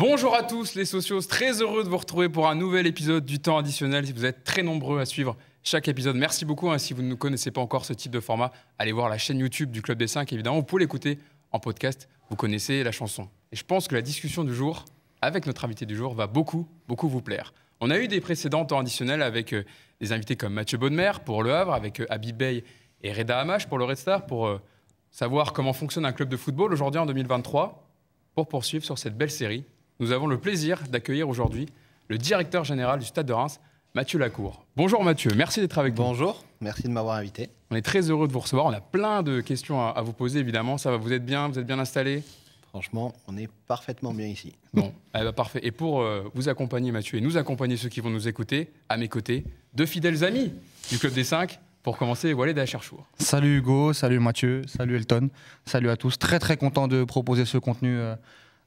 Bonjour à tous les socios, très heureux de vous retrouver pour un nouvel épisode du temps additionnel. Si vous êtes très nombreux à suivre chaque épisode, merci beaucoup. Hein, si vous ne connaissez pas encore ce type de format, allez voir la chaîne YouTube du Club des 5, évidemment. Vous pouvez l'écouter en podcast, vous connaissez la chanson. Et je pense que la discussion du jour, avec notre invité du jour, va beaucoup, beaucoup vous plaire. On a eu des précédents temps additionnels avec euh, des invités comme Mathieu Bonnemer pour Le Havre, avec euh, Abid Bey et Reda Hamash pour le Red Star, pour euh, savoir comment fonctionne un club de football aujourd'hui en 2023, pour poursuivre sur cette belle série nous avons le plaisir d'accueillir aujourd'hui le directeur général du Stade de Reims, Mathieu Lacour. Bonjour Mathieu, merci d'être avec nous. Bonjour, merci de m'avoir invité. On est très heureux de vous recevoir. On a plein de questions à, vous poser, évidemment. Ça va, vous êtes bien, vous êtes bien installé Franchement, on est parfaitement bien ici. Bon, eh ben, parfait. Et pour euh, vous accompagner, Mathieu, et nous accompagner ceux qui vont nous écouter, à mes côtés, deux fidèles amis du Club des 5, pour commencer, Walid Cherchour. Salut Hugo, salut Mathieu, salut Elton, salut à tous. Très très content de proposer ce contenu euh,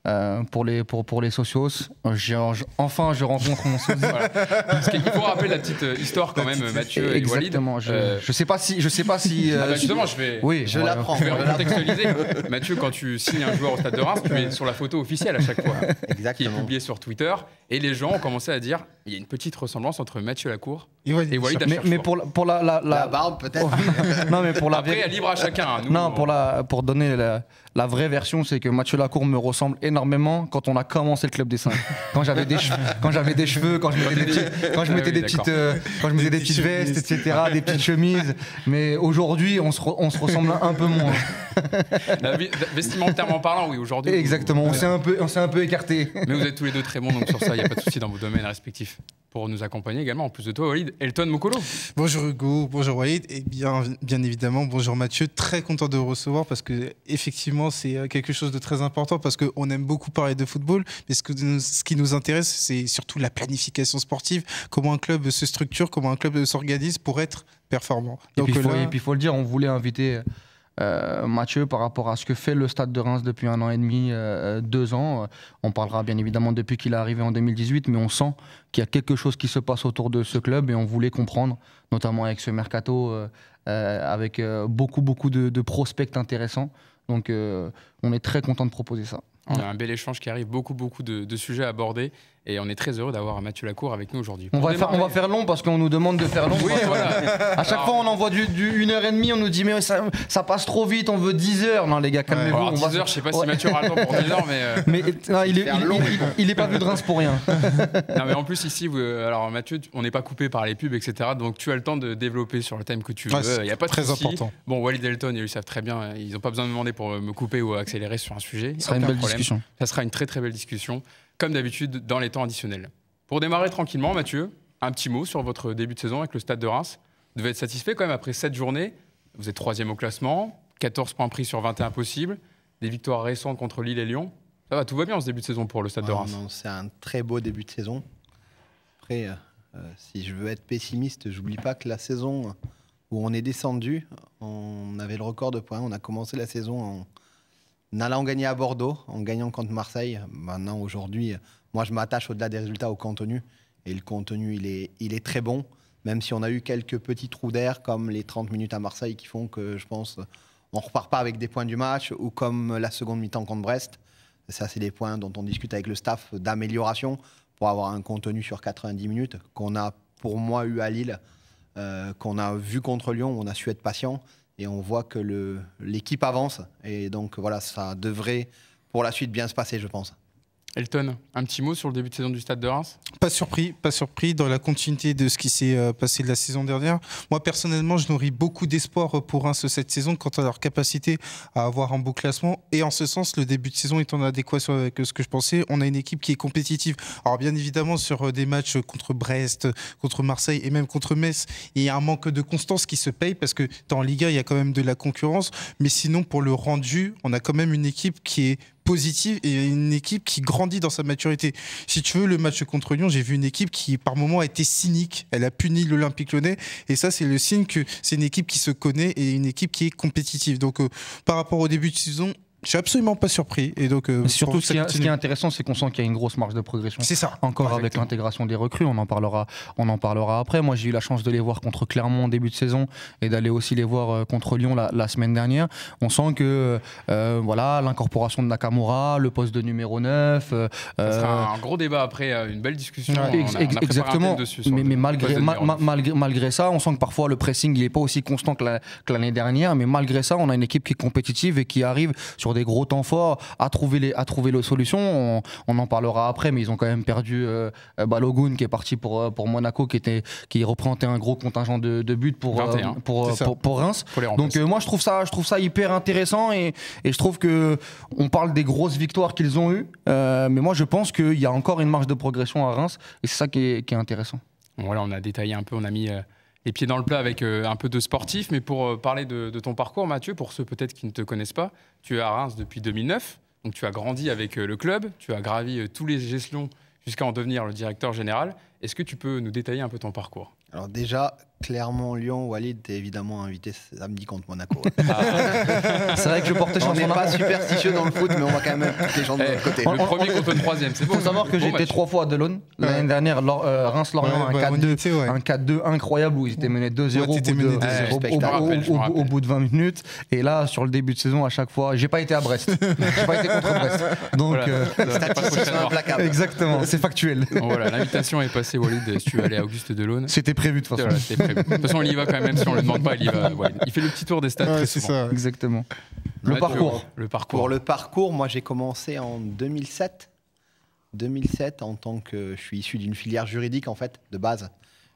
euh, pour les pour pour les socios. enfin, je rencontre mon sosie. Voilà. faut rappeler la petite euh, histoire quand même, Mathieu et euh, Walid. Je, euh... je sais pas si je sais pas si. Ah bah, justement, je vais. Oui, je Mathieu, quand tu signes un joueur au Stade de Reims, tu mets sur la photo officielle à chaque fois, Exactement. Hein, qui est publiée sur Twitter, et les gens ont commencé à dire il y a une petite ressemblance entre Mathieu Lacour et Walid. mais, pour la, pour la, barbe peut-être. non mais pour la. Après, libre à chacun. Hein, non, pour la pour donner la la vraie version, c'est que Mathieu Lacour me ressemble énormément quand on a commencé le club des cinq. quand j'avais des cheveux, quand j'avais des cheveux, quand je mettais des petites, quand je des petites, euh, quand je mettais des, vestes, etc., des petites chemises. Mais aujourd'hui, on se, ressemble un peu moins. Vestimentairement parlant, oui, aujourd'hui. Exactement. On s'est un peu, on s'est un peu écarté. Mais vous êtes tous les deux très bons, donc sur ça, il n'y a pas de souci dans vos domaines respectifs pour nous accompagner également, en plus de toi, Walid, Elton Mokolo. Bonjour Hugo, bonjour Walid, et bien, bien évidemment, bonjour Mathieu. Très content de vous recevoir parce que, effectivement, c'est euh, quelque chose de très important parce qu'on aime beaucoup parler de football, mais ce, que ce qui nous intéresse, c'est surtout la planification sportive, comment un club se structure, comment un club s'organise pour être performant. Donc et puis, il faut, faut, le dire, on voulait inviter. Euh, Mathieu, par rapport à ce que fait le stade de Reims depuis un an et demi, euh, euh, deux ans. On parlera bien évidemment depuis qu'il est arrivé en 2018, mais on sent qu'il y a quelque chose qui se passe autour de ce club et on voulait comprendre, notamment avec ce mercato, avec beaucoup, beaucoup de, prospects intéressants. Donc on est très content de proposer ça. On a un bel échange qui arrive, beaucoup, beaucoup de, de sujets abordés. Et on est très heureux d'avoir Mathieu Lacour avec nous aujourd'hui. On, va faire, on va faire long parce qu'on nous demande de faire long. voilà. À chaque fois, on envoie du, du heure h demie on nous dit mais ça, passe trop vite, on veut 10 heures. Non, les gars, calmez-vous. 10 heures, je sais pas si Mathieu aura le temps pour 10 heures, mais. Euh, il, est, il, est pas venu de Reims pour rien. non, mais en plus, ici, vous, alors Mathieu, on n'est pas coupé par les pubs, etc. Donc tu as le temps de développer sur le thème que tu veux. Il n'y a pas de Très important. Bon, Wally Delton, ils le savent très bien. Ils n'ont pas besoin de demander pour me couper ou accélérer sur un sujet. Ça sera une belle discussion. Ça sera une très très belle discussion comme d'habitude, dans les temps additionnels. Pour démarrer tranquillement, Mathieu, un petit mot sur votre début de saison avec le Stade de Reims. Vous devez être satisfait quand même après 7 journées. Vous êtes troisième au classement, 14 points pris sur 21 possibles, des victoires récentes contre Lille et Lyon. Ça va, tout va bien en ce début de saison pour le Stade de ah Reims. C'est un très beau début de saison. Après, euh, euh, si je veux être pessimiste, j'oublie pas que la saison où on est descendu, on avait le record de points. On a commencé la saison en en allant gagner à Bordeaux, en gagnant contre Marseille. Maintenant, aujourd'hui, moi, je m'attache au-delà des résultats au contenu. Et le contenu, il est, il est très bon, même si on a eu quelques petits trous d'air, comme les 30 minutes à Marseille, qui font que, je pense, on ne repart pas avec des points du match, ou comme la seconde mi-temps contre Brest. Ça, c'est des points dont on discute avec le staff d'amélioration pour avoir un contenu sur 90 minutes qu'on a, pour moi, eu à Lille, euh, qu'on a vu contre Lyon, on a su être patient et on voit que l'équipe avance. Et donc voilà, ça devrait pour la suite bien se passer, je pense. Elton, un petit mot sur le début de saison du Stade de Reims Pas surpris, pas surpris dans la continuité de ce qui s'est euh, passé la saison dernière. Moi personnellement, je nourris beaucoup d'espoir pour Reims cette saison quant à leur capacité à avoir un beau classement et en ce sens, le début de saison est en adéquation avec ce que je pensais. On a une équipe qui est compétitive. Alors bien évidemment, sur euh, des matchs contre Brest, contre Marseille et même contre Metz, il y a un manque de constance qui se paye parce que dans Liga, il y a quand même de la concurrence, mais sinon pour le rendu, on a quand même une équipe qui est positive et une équipe qui grandit dans sa maturité. Si tu veux, le match contre Lyon, j'ai vu une équipe qui, par moments, a été cynique. Elle a puni l'Olympique lyonnais. Et ça, c'est le signe que c'est une équipe qui se connaît et une équipe qui est compétitive. Donc, euh, par rapport au début de saison, je suis absolument pas surpris. Et donc, euh, surtout, ce qui, est intéressant, c'est qu'on sent qu'il y a une grosse marge de progression. C'est ça. Encore avec l'intégration des recrues, on en parlera, on en parlera après. Moi, j'ai eu la chance de les voir contre Clermont en début de saison et d'aller aussi les voir euh, contre Lyon la, semaine dernière. On sent que euh, voilà, l'incorporation de Nakamura, le poste de numéro 9. ça sera un gros débat après, une belle discussion. exactement. mais, malgré, malgré, malgré, ça, on sent que parfois le pressing il n'est pas aussi constant que l'année dernière. Mais malgré ça, on a une équipe qui est compétitive et qui arrive sur des gros temps forts, à trouver les, à trouver les solutions. On, en parlera après, mais ils ont quand même perdu euh, euh, Balogun qui est parti pour, euh, pour Monaco, qui, était, qui représentait un gros contingent de, buts pour, pour, pour, Reims. Donc moi je trouve, ça, je trouve ça hyper intéressant et, et je trouve que on parle des grosses victoires qu'ils ont eues, mais moi je pense qu'il y a encore une marge de progression à Reims et c'est ça qui est, intéressant. voilà, on a détaillé un peu, on a mis les pieds dans le plat avec euh, un peu de sportif. Mais pour euh, parler de, ton parcours, Mathieu, pour ceux peut-être qui ne te connaissent pas, tu es à Reims depuis 2009. Donc tu as grandi avec euh, le club, tu as gravi tous les échelons jusqu'à en devenir le directeur général. Est-ce que tu peux nous détailler un peu ton parcours alors déjà, clairement, Lyon, Walid, t'es évidemment invité samedi contre Monaco. Ah. c'est vrai que je porte je On n'est pas superstitieux dans le foot, mais on va quand même les gens de l'autre eh, côté. Le premier contre le troisième, c'est pour savoir que j'étais trois fois à Delon. L'année dernière, euh, Reims-Lorient, un 4-2 incroyable où ils étaient menés 2-0 au bout de 20 minutes. Et là, sur le début de saison, à chaque fois, j'ai pas été à Brest. J'ai pas été contre Brest. Donc, euh, c'est Exactement, c'est factuel. Voilà, l'invitation est passée, Walid, si tu veux aller à Auguste Delon. C'était de toute façon. il y va quand même, si on le demande pas, il y va. Il fait le petit tour des stades Exactement. Le, parcours. Le parcours. Pour le parcours, moi j'ai commencé en 2007. 2007, en tant que je suis issu d'une filière juridique en fait de base.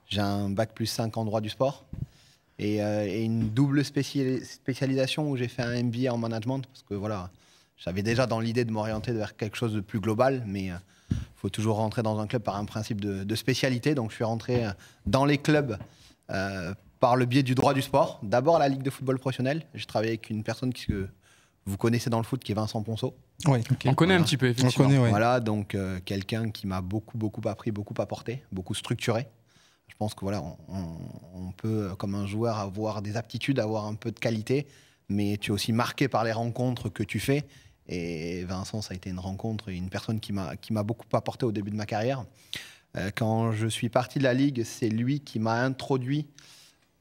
J'ai un bac plus 5 en droit du sport et, euh, une double spécialisation où j'ai fait un MBA en management parce que voilà, j'avais déjà dans l'idée de m'orienter vers quelque chose de plus global, mais euh, il faut toujours rentrer dans un club par un principe de, spécialité. Donc je suis rentré euh, dans les clubs euh, par le biais du droit du sport. D'abord la Ligue de football professionnel. J'ai travaillé avec une personne que vous connaissez dans le foot qui est Vincent Ponceau. Oui, on connaît un petit peu, effectivement. Voilà, donc euh, quelqu'un qui m'a beaucoup, beaucoup appris, beaucoup apporté, beaucoup structuré. Je pense que voilà, on peut, comme un joueur, avoir des aptitudes, avoir un peu de qualité, mais tu es aussi marqué par les rencontres que tu fais et Vincent, ça a été une rencontre une personne qui m'a beaucoup apporté au début de ma carrière. Euh, quand je suis parti de la Ligue, c'est lui qui m'a introduit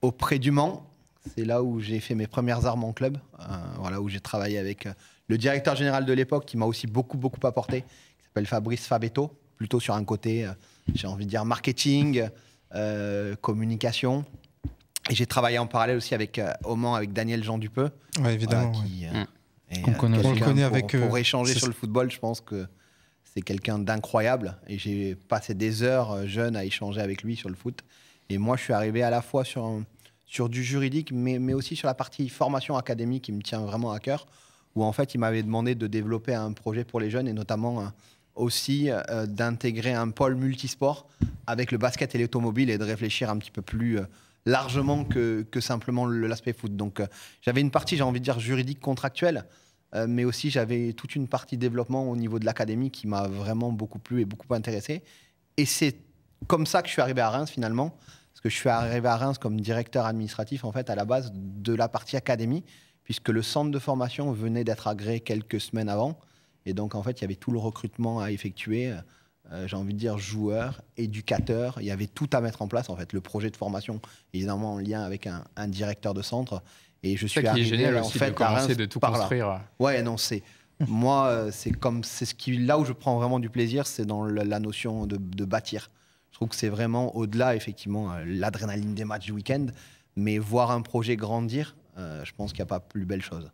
auprès du Mans. C'est là où j'ai fait mes premières armes en club, euh, voilà, où j'ai travaillé avec euh, le directeur général de l'époque qui m'a aussi beaucoup, beaucoup apporté, qui s'appelle Fabrice Fabetto, plutôt sur un côté, j'ai envie de dire, marketing, communication. Et j'ai travaillé en parallèle aussi avec, au Mans avec Daniel Jean Dupeux, évidemment, qui, mm. Euh, connaît, avec euh, pour, échanger sur le football, je pense que c'est quelqu'un d'incroyable. Et j'ai passé des heures euh, jeunes à échanger avec lui sur le foot. Et moi, je suis arrivé à la fois sur, sur du juridique, mais, mais, aussi sur la partie formation académique qui me tient vraiment à cœur, où en fait, il m'avait demandé de développer un projet pour les jeunes et notamment aussi d'intégrer un pôle multisport avec le basket et l'automobile et de réfléchir un petit peu plus largement que, simplement l'aspect foot. Donc euh, j'avais une partie, j'ai envie de dire, juridique, contractuelle, euh, mais aussi j'avais toute une partie développement au niveau de l'académie qui m'a vraiment beaucoup plu et beaucoup intéressé. Et c'est comme ça que je suis arrivé à Reims finalement, parce que je suis arrivé à Reims comme directeur administratif en fait à la base de la partie académie, puisque le centre de formation venait d'être agréé quelques semaines avant. Et donc en fait il y avait tout le recrutement à effectuer. Euh, euh, j'ai envie de dire, joueur, éducateur. Il y avait tout à mettre en place, en fait. Le projet de formation, évidemment, en lien avec un, directeur de centre. Et je suis qui arrivé, est génial en fait, de commencer de tout construire. Ouais, non, c'est. moi, euh, c'est comme c'est ce qui là où je prends vraiment du plaisir, c'est dans la notion de, bâtir. Je trouve que c'est vraiment au-delà effectivement euh, l'adrénaline des matchs du week-end, mais voir un projet grandir, je pense qu'il n'y a pas plus belle chose.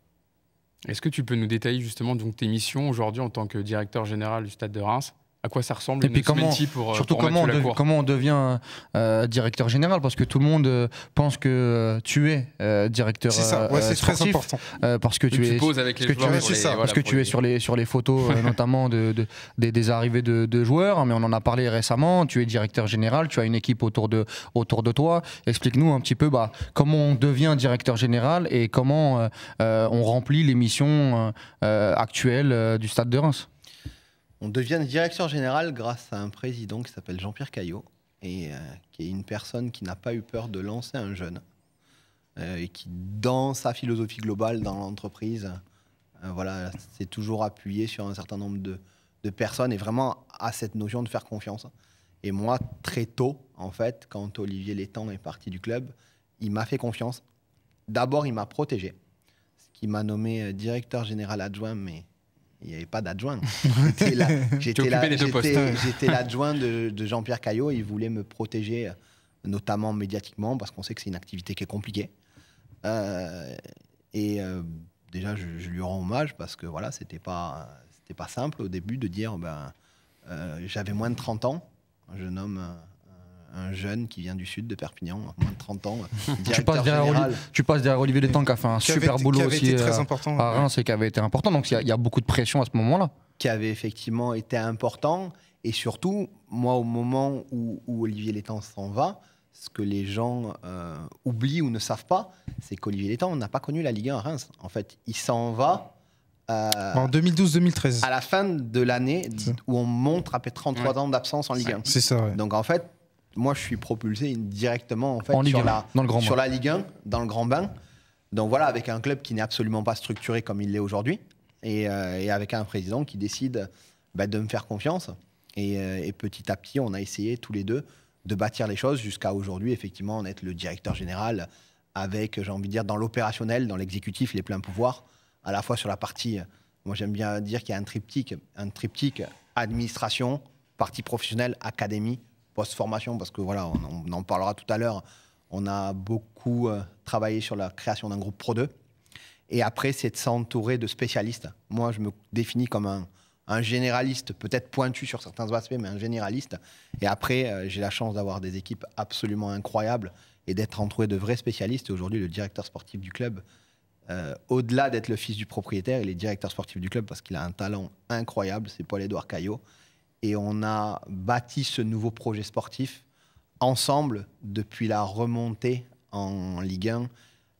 Est-ce que tu peux nous détailler justement donc tes missions aujourd'hui en tant que directeur général du Stade de Reims à quoi ça ressemble et une puis pour, euh, surtout comment, on comment on devient euh, directeur général parce que tout le monde euh, pense que tu es directeur C'est ça, c'est très important parce que tu, es parce que tu es sur les sur les photos notamment de, des, arrivées de, joueurs hein, mais on en a parlé récemment tu es directeur général tu as une équipe autour de autour de toi explique-nous un petit peu bah, comment on devient directeur général et comment on remplit les missions actuelles du stade de Reims on devient directeur général grâce à un président qui s'appelle Jean-Pierre Caillot et euh, qui est une personne qui n'a pas eu peur de lancer un jeune euh, et qui, dans sa philosophie globale dans l'entreprise, euh, voilà, c'est toujours appuyé sur un certain nombre de, personnes et vraiment à cette notion de faire confiance. Et moi, très tôt, en fait, quand Olivier Létang est parti du club, il m'a fait confiance. D'abord, il m'a protégé, ce qui m'a nommé directeur général adjoint, mais il n'y avait pas d'adjoint. J'étais l'adjoint de, Jean-Pierre Caillot. Il voulait me protéger, euh, notamment médiatiquement, parce qu'on sait que c'est une activité qui est compliquée. Euh, et euh, déjà, je, lui rends hommage parce que voilà, c'était pas, c'était pas simple au début de dire ben, j'avais moins de 30 ans, un jeune homme un jeune qui vient du sud de Perpignan, moins de 30 ans. tu, passes derrière Olivier, tu passes derrière Olivier qui a fait un super boulot aussi euh, à Reims et qui avait été important. Donc il y, a beaucoup de pression à ce moment-là. Qui avait effectivement été important. Et surtout, moi, au moment où, où Olivier Létang s'en va, ce que les gens euh, oublient ou ne savent pas, c'est qu'Olivier Létang n'a pas connu la Ligue 1 à Reims. En fait, il s'en va. Euh, en 2012-2013. À la fin de l'année où on montre après 33 ans d'absence en Ligue 1. C'est ça. Donc en fait, moi, je suis propulsé directement en fait, sur, la, sur la Ligue 1, dans le grand bain. Donc voilà, avec un club qui n'est absolument pas structuré comme il l'est aujourd'hui, et, euh, avec un président qui décide bah, de me faire confiance. Et, euh, et, petit à petit, on a essayé tous les deux de bâtir les choses jusqu'à aujourd'hui, effectivement, en être le directeur général avec, j'ai envie de dire, dans l'opérationnel, dans l'exécutif, les pleins pouvoirs, à la fois sur la partie, moi j'aime bien dire qu'il y a un triptyque, un triptyque administration, partie professionnelle, académie, post-formation, parce que voilà, on, en parlera tout à l'heure, on a beaucoup euh, travaillé sur la création d'un groupe Pro 2. Et après, c'est de s'entourer de spécialistes. Moi, je me définis comme un, généraliste, peut-être pointu sur certains aspects, mais un généraliste. Et après, euh, j'ai la chance d'avoir des équipes absolument incroyables et d'être entouré de vrais spécialistes. Aujourd'hui, le directeur sportif du club, euh, au-delà d'être le fils du propriétaire, il est directeur sportif du club parce qu'il a un talent incroyable. C'est Paul-Édouard Caillot et on a bâti ce nouveau projet sportif ensemble depuis la remontée en Ligue 1.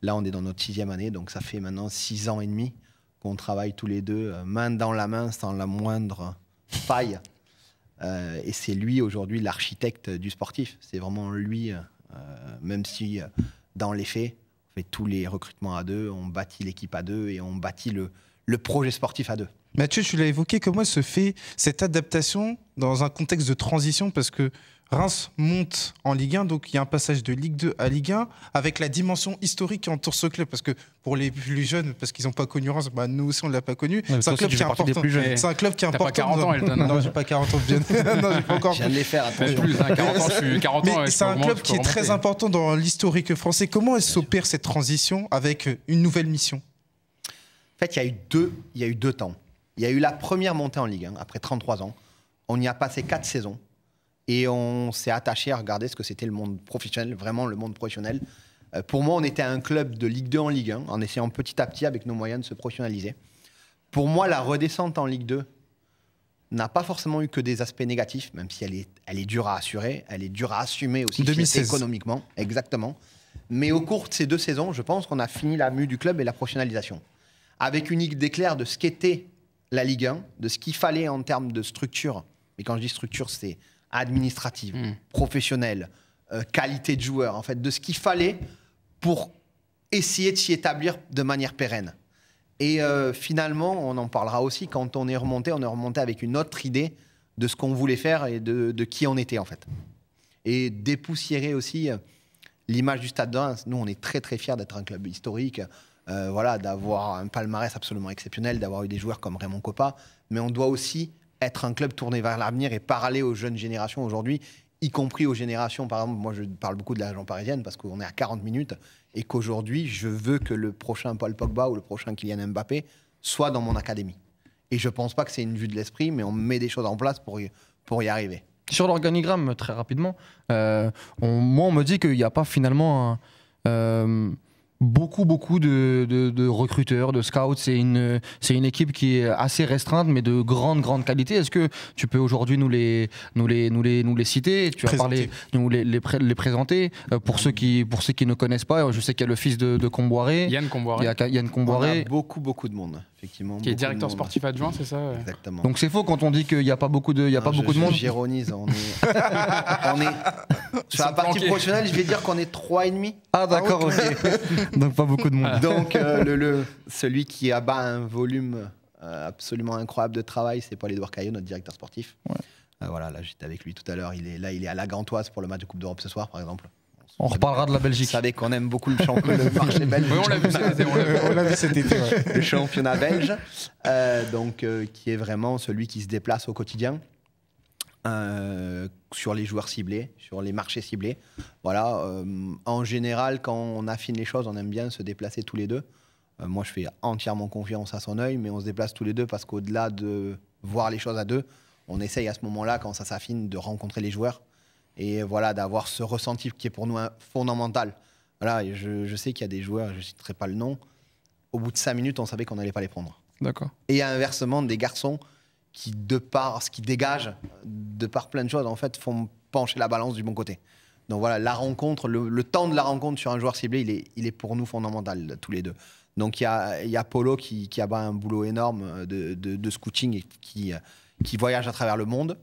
Là, on est dans notre sixième année, donc ça fait maintenant six ans et demi qu'on travaille tous les deux euh, main dans la main sans la moindre faille. Euh, et c'est lui aujourd'hui l'architecte du sportif. C'est vraiment lui, euh, même si dans les faits, on fait tous les recrutements à deux, on bâtit l'équipe à deux et on bâtit le, le projet sportif à deux. Mathieu, tu l'as évoqué, comment se fait cette adaptation dans un contexte de transition Parce que Reims monte en Ligue 1, donc il y a un passage de Ligue 2 à Ligue 1, avec la dimension historique qui entoure ce club. Parce que pour les plus jeunes, parce qu'ils n'ont pas connu Reims, bah, nous aussi on ne l'a pas connu. C'est un, club qui est important. C'est un club qui est important. pas 40 ans, Elton. Hein. Non, j'ai pas 40 ans, bien. non, j'ai pas encore. les faire, plus. plus hein, 40 ans, je Mais C'est un club qui est très important dans l'historique français. Comment s'opère cette transition avec une nouvelle mission En fait, il y a eu deux temps. Il y a eu la première montée en Ligue 1 après 33 ans. On y a passé 4 saisons et on s'est attaché à regarder ce que c'était le monde professionnel, vraiment le monde professionnel. Euh, pour moi, on était un club de Ligue 2 en Ligue 1 en essayant petit à petit avec nos moyens de se professionnaliser. Pour moi, la redescente en Ligue 2 n'a pas forcément eu que des aspects négatifs, même si elle est, elle est dure à assurer, elle est dure à assumer aussi économiquement, exactement. Mais au cours de ces deux saisons, je pense qu'on a fini la mue du club et la professionnalisation. Avec une idée claire de ce qu'était la Ligue 1, de ce qu'il fallait en termes de structure. Et quand je dis structure, c'est administrative, hmm. professionnelle, euh, qualité de joueur, en fait, de ce qu'il fallait pour essayer de s'y établir de manière pérenne. Et euh, finalement, on en parlera aussi, quand on est remonté, on est remonté avec une autre idée de ce qu'on voulait faire et de, qui on était, en fait. Et dépoussiérer aussi euh, l'image du Stade de Nous, on est très, très fiers d'être un club historique. Euh, voilà, d'avoir un palmarès absolument exceptionnel, d'avoir eu des joueurs comme Raymond Coppa, mais on doit aussi être un club tourné vers l'avenir et parler aux jeunes générations aujourd'hui, y compris aux générations, par exemple, moi je parle beaucoup de la région parisienne parce qu'on est à 40 minutes et qu'aujourd'hui je veux que le prochain Paul Pogba ou le prochain Kylian Mbappé soit dans mon académie. Et je pense pas que c'est une vue de l'esprit, mais on met des choses en place pour y, pour y arriver. Sur l'organigramme, très rapidement, euh, on, moi on me dit qu'il n'y a pas finalement un... Euh, beaucoup, beaucoup de, recruteurs, de scouts. C'est une, c'est une équipe qui est assez restreinte, mais de grande, grande qualité. Est-ce que tu peux aujourd'hui nous les, nous, les, nous, les, nous les citer Tu as nous les, présenter. Euh, pour, ceux qui, pour ceux qui ne connaissent pas, je sais qu'il y a le fils de, de Comboiré. Yann Comboiré. Il y beaucoup, beaucoup de monde. Qui est directeur sportif adjoint, c'est ça Exactement. Donc c'est faux quand on dit qu'il n'y a pas beaucoup de, il y a pas beaucoup de monde. J'ironise. On est, on est sur la partie professionnelle, je vais dire qu'on est trois et demi. Ah d'accord, ah, ok. Donc pas beaucoup de monde. Donc euh, le, celui qui abat un volume euh, absolument incroyable de travail, c'est Paul Edouard Caillot, notre directeur sportif. Euh, voilà, là j'étais avec lui tout à l'heure. Il est là, il est à la Gantoise pour le match de Coupe d'Europe ce soir, par exemple. On reparlera de la Belgique. Vous savez qu'on aime beaucoup le, championnat, belge. Oui, on l'a vu, cet été. Le championnat belge, euh, donc, euh, qui est vraiment celui qui se déplace au quotidien. Euh, sur les joueurs ciblés, sur les marchés ciblés. Voilà, en général, quand on affine les choses, on aime bien se déplacer tous les deux. moi, je fais entièrement confiance à son œil, mais on se déplace tous les deux parce qu'au-delà de voir les choses à deux, on essaye à ce moment-là, quand ça s'affine, de rencontrer les joueurs et voilà, d'avoir ce ressenti qui est pour nous fondamental. Voilà, je, sais qu'il y a des joueurs, je ne citerai pas le nom, au bout de cinq minutes, on savait qu'on n'allait pas les prendre. D'accord. Et inversement, des garçons qui, de par ce qui dégage, de par plein de choses, en fait, font pencher la balance du bon côté. Donc voilà, la rencontre, le, temps de la rencontre sur un joueur ciblé, il est, il est pour nous fondamental, tous les deux. Donc il y a, y a, Polo qui, qui a un boulot énorme de, scouting et qui, qui voyage à travers le monde.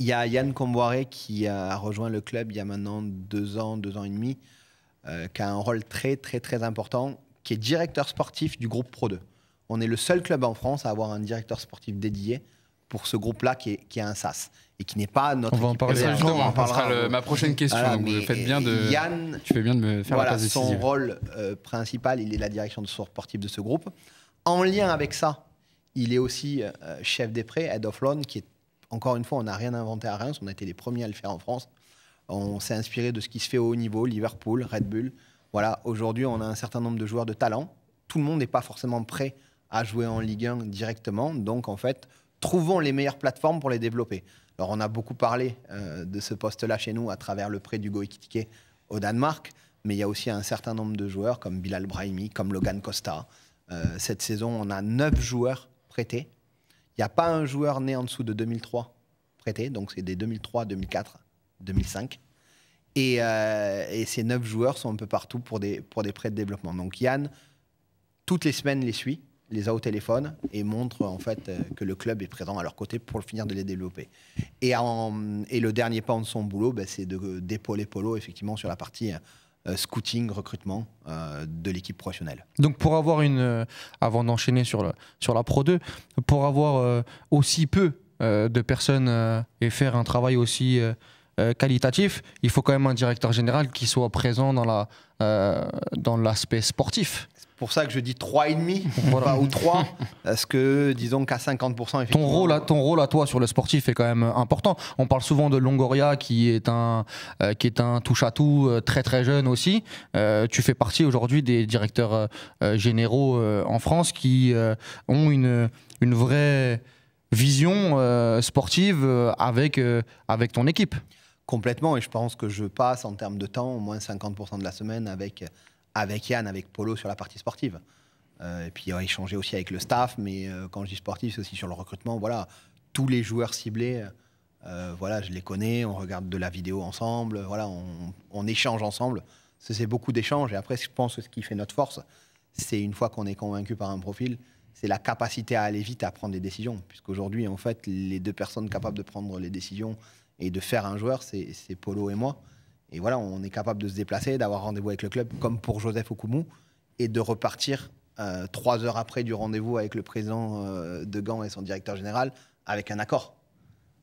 Il y a Yann Comboiré qui a rejoint le club il y a maintenant deux ans, deux ans et demi, euh, qui a un rôle très, très, très important, qui est directeur sportif du groupe Pro 2. On est le seul club en France à avoir un directeur sportif dédié pour ce groupe-là qui, est, qui est un SAS et qui n'est pas notre. On va en parler justement. On, passera parlera ma prochaine question. donc faites bien de. Yann, tu fais bien de me faire Son rôle euh, principal, il est la direction de sportive de ce groupe. En lien avec ça, il est aussi euh, chef des prêts, head of loan, qui est encore une fois, on n'a rien inventé à Reims, on a été les premiers à le faire en France. On s'est inspiré de ce qui se fait au haut niveau, Liverpool, Red Bull. Voilà, aujourd'hui, on a un certain nombre de joueurs de talent. Tout le monde n'est pas forcément prêt à jouer en Ligue 1 directement. Donc, en fait, trouvons les meilleures plateformes pour les développer. Alors, on a beaucoup parlé euh, de ce poste-là chez nous à travers le prêt d'Hugo Ekitike au Danemark. Mais il y a aussi un certain nombre de joueurs comme Bilal Brahimi, comme Logan Costa. Euh, cette saison, on a neuf joueurs prêtés il n'y a pas un joueur né en dessous de 2003 prêté, donc c'est des 2003, 2004, 2005. Et, ces neuf joueurs sont un peu partout pour des, pour des prêts de développement. Donc Yann, toutes les semaines, les suit, les a au téléphone et montre en fait euh, que le club est présent à leur côté pour finir de les développer. Et, et le dernier pas de son boulot, ben, c'est de, d'épauler Polo effectivement sur la partie euh, euh, scouting, recrutement euh, de l'équipe professionnelle. Donc pour avoir une, euh, avant d'enchaîner sur, sur la Pro 2, pour avoir aussi peu de personnes et faire un travail aussi qualitatif, il faut quand même un directeur général qui soit présent dans l'aspect la, dans sportif pour ça que je dis 3,5 voilà. ou 3, parce que disons qu'à 50%, effectivement. Ton rôle, à, euh, ton rôle à toi sur le sportif est quand même important. On parle souvent de Longoria qui est un, euh, qui est un touche-à-tout euh, très très jeune aussi. tu fais partie aujourd'hui des directeurs généraux en France qui ont une, une vraie vision sportive avec, avec ton équipe. Complètement, et je pense que je passe en termes de temps au moins 50% de la semaine avec avec Yann, avec Polo sur la partie sportive. Euh, et puis a euh, échanger aussi avec le staff, mais euh, quand je dis sportif, c'est aussi sur le recrutement. Voilà, tous les joueurs ciblés, voilà, je les connais, on regarde de la vidéo ensemble, voilà, on, échange ensemble. C'est beaucoup d'échanges. Et après, je pense que ce qui fait notre force, c'est une fois qu'on est convaincu par un profil, c'est la capacité à aller vite, à prendre des décisions. Puisqu'aujourd'hui, en fait, les deux personnes capables de prendre les décisions et de faire un joueur, c'est Polo et moi. Et voilà, on est capable de se déplacer, d'avoir rendez-vous avec le club, comme pour Joseph Okoumou, et de repartir euh, trois heures après du rendez-vous avec le président euh, de Gand et son directeur général avec un accord.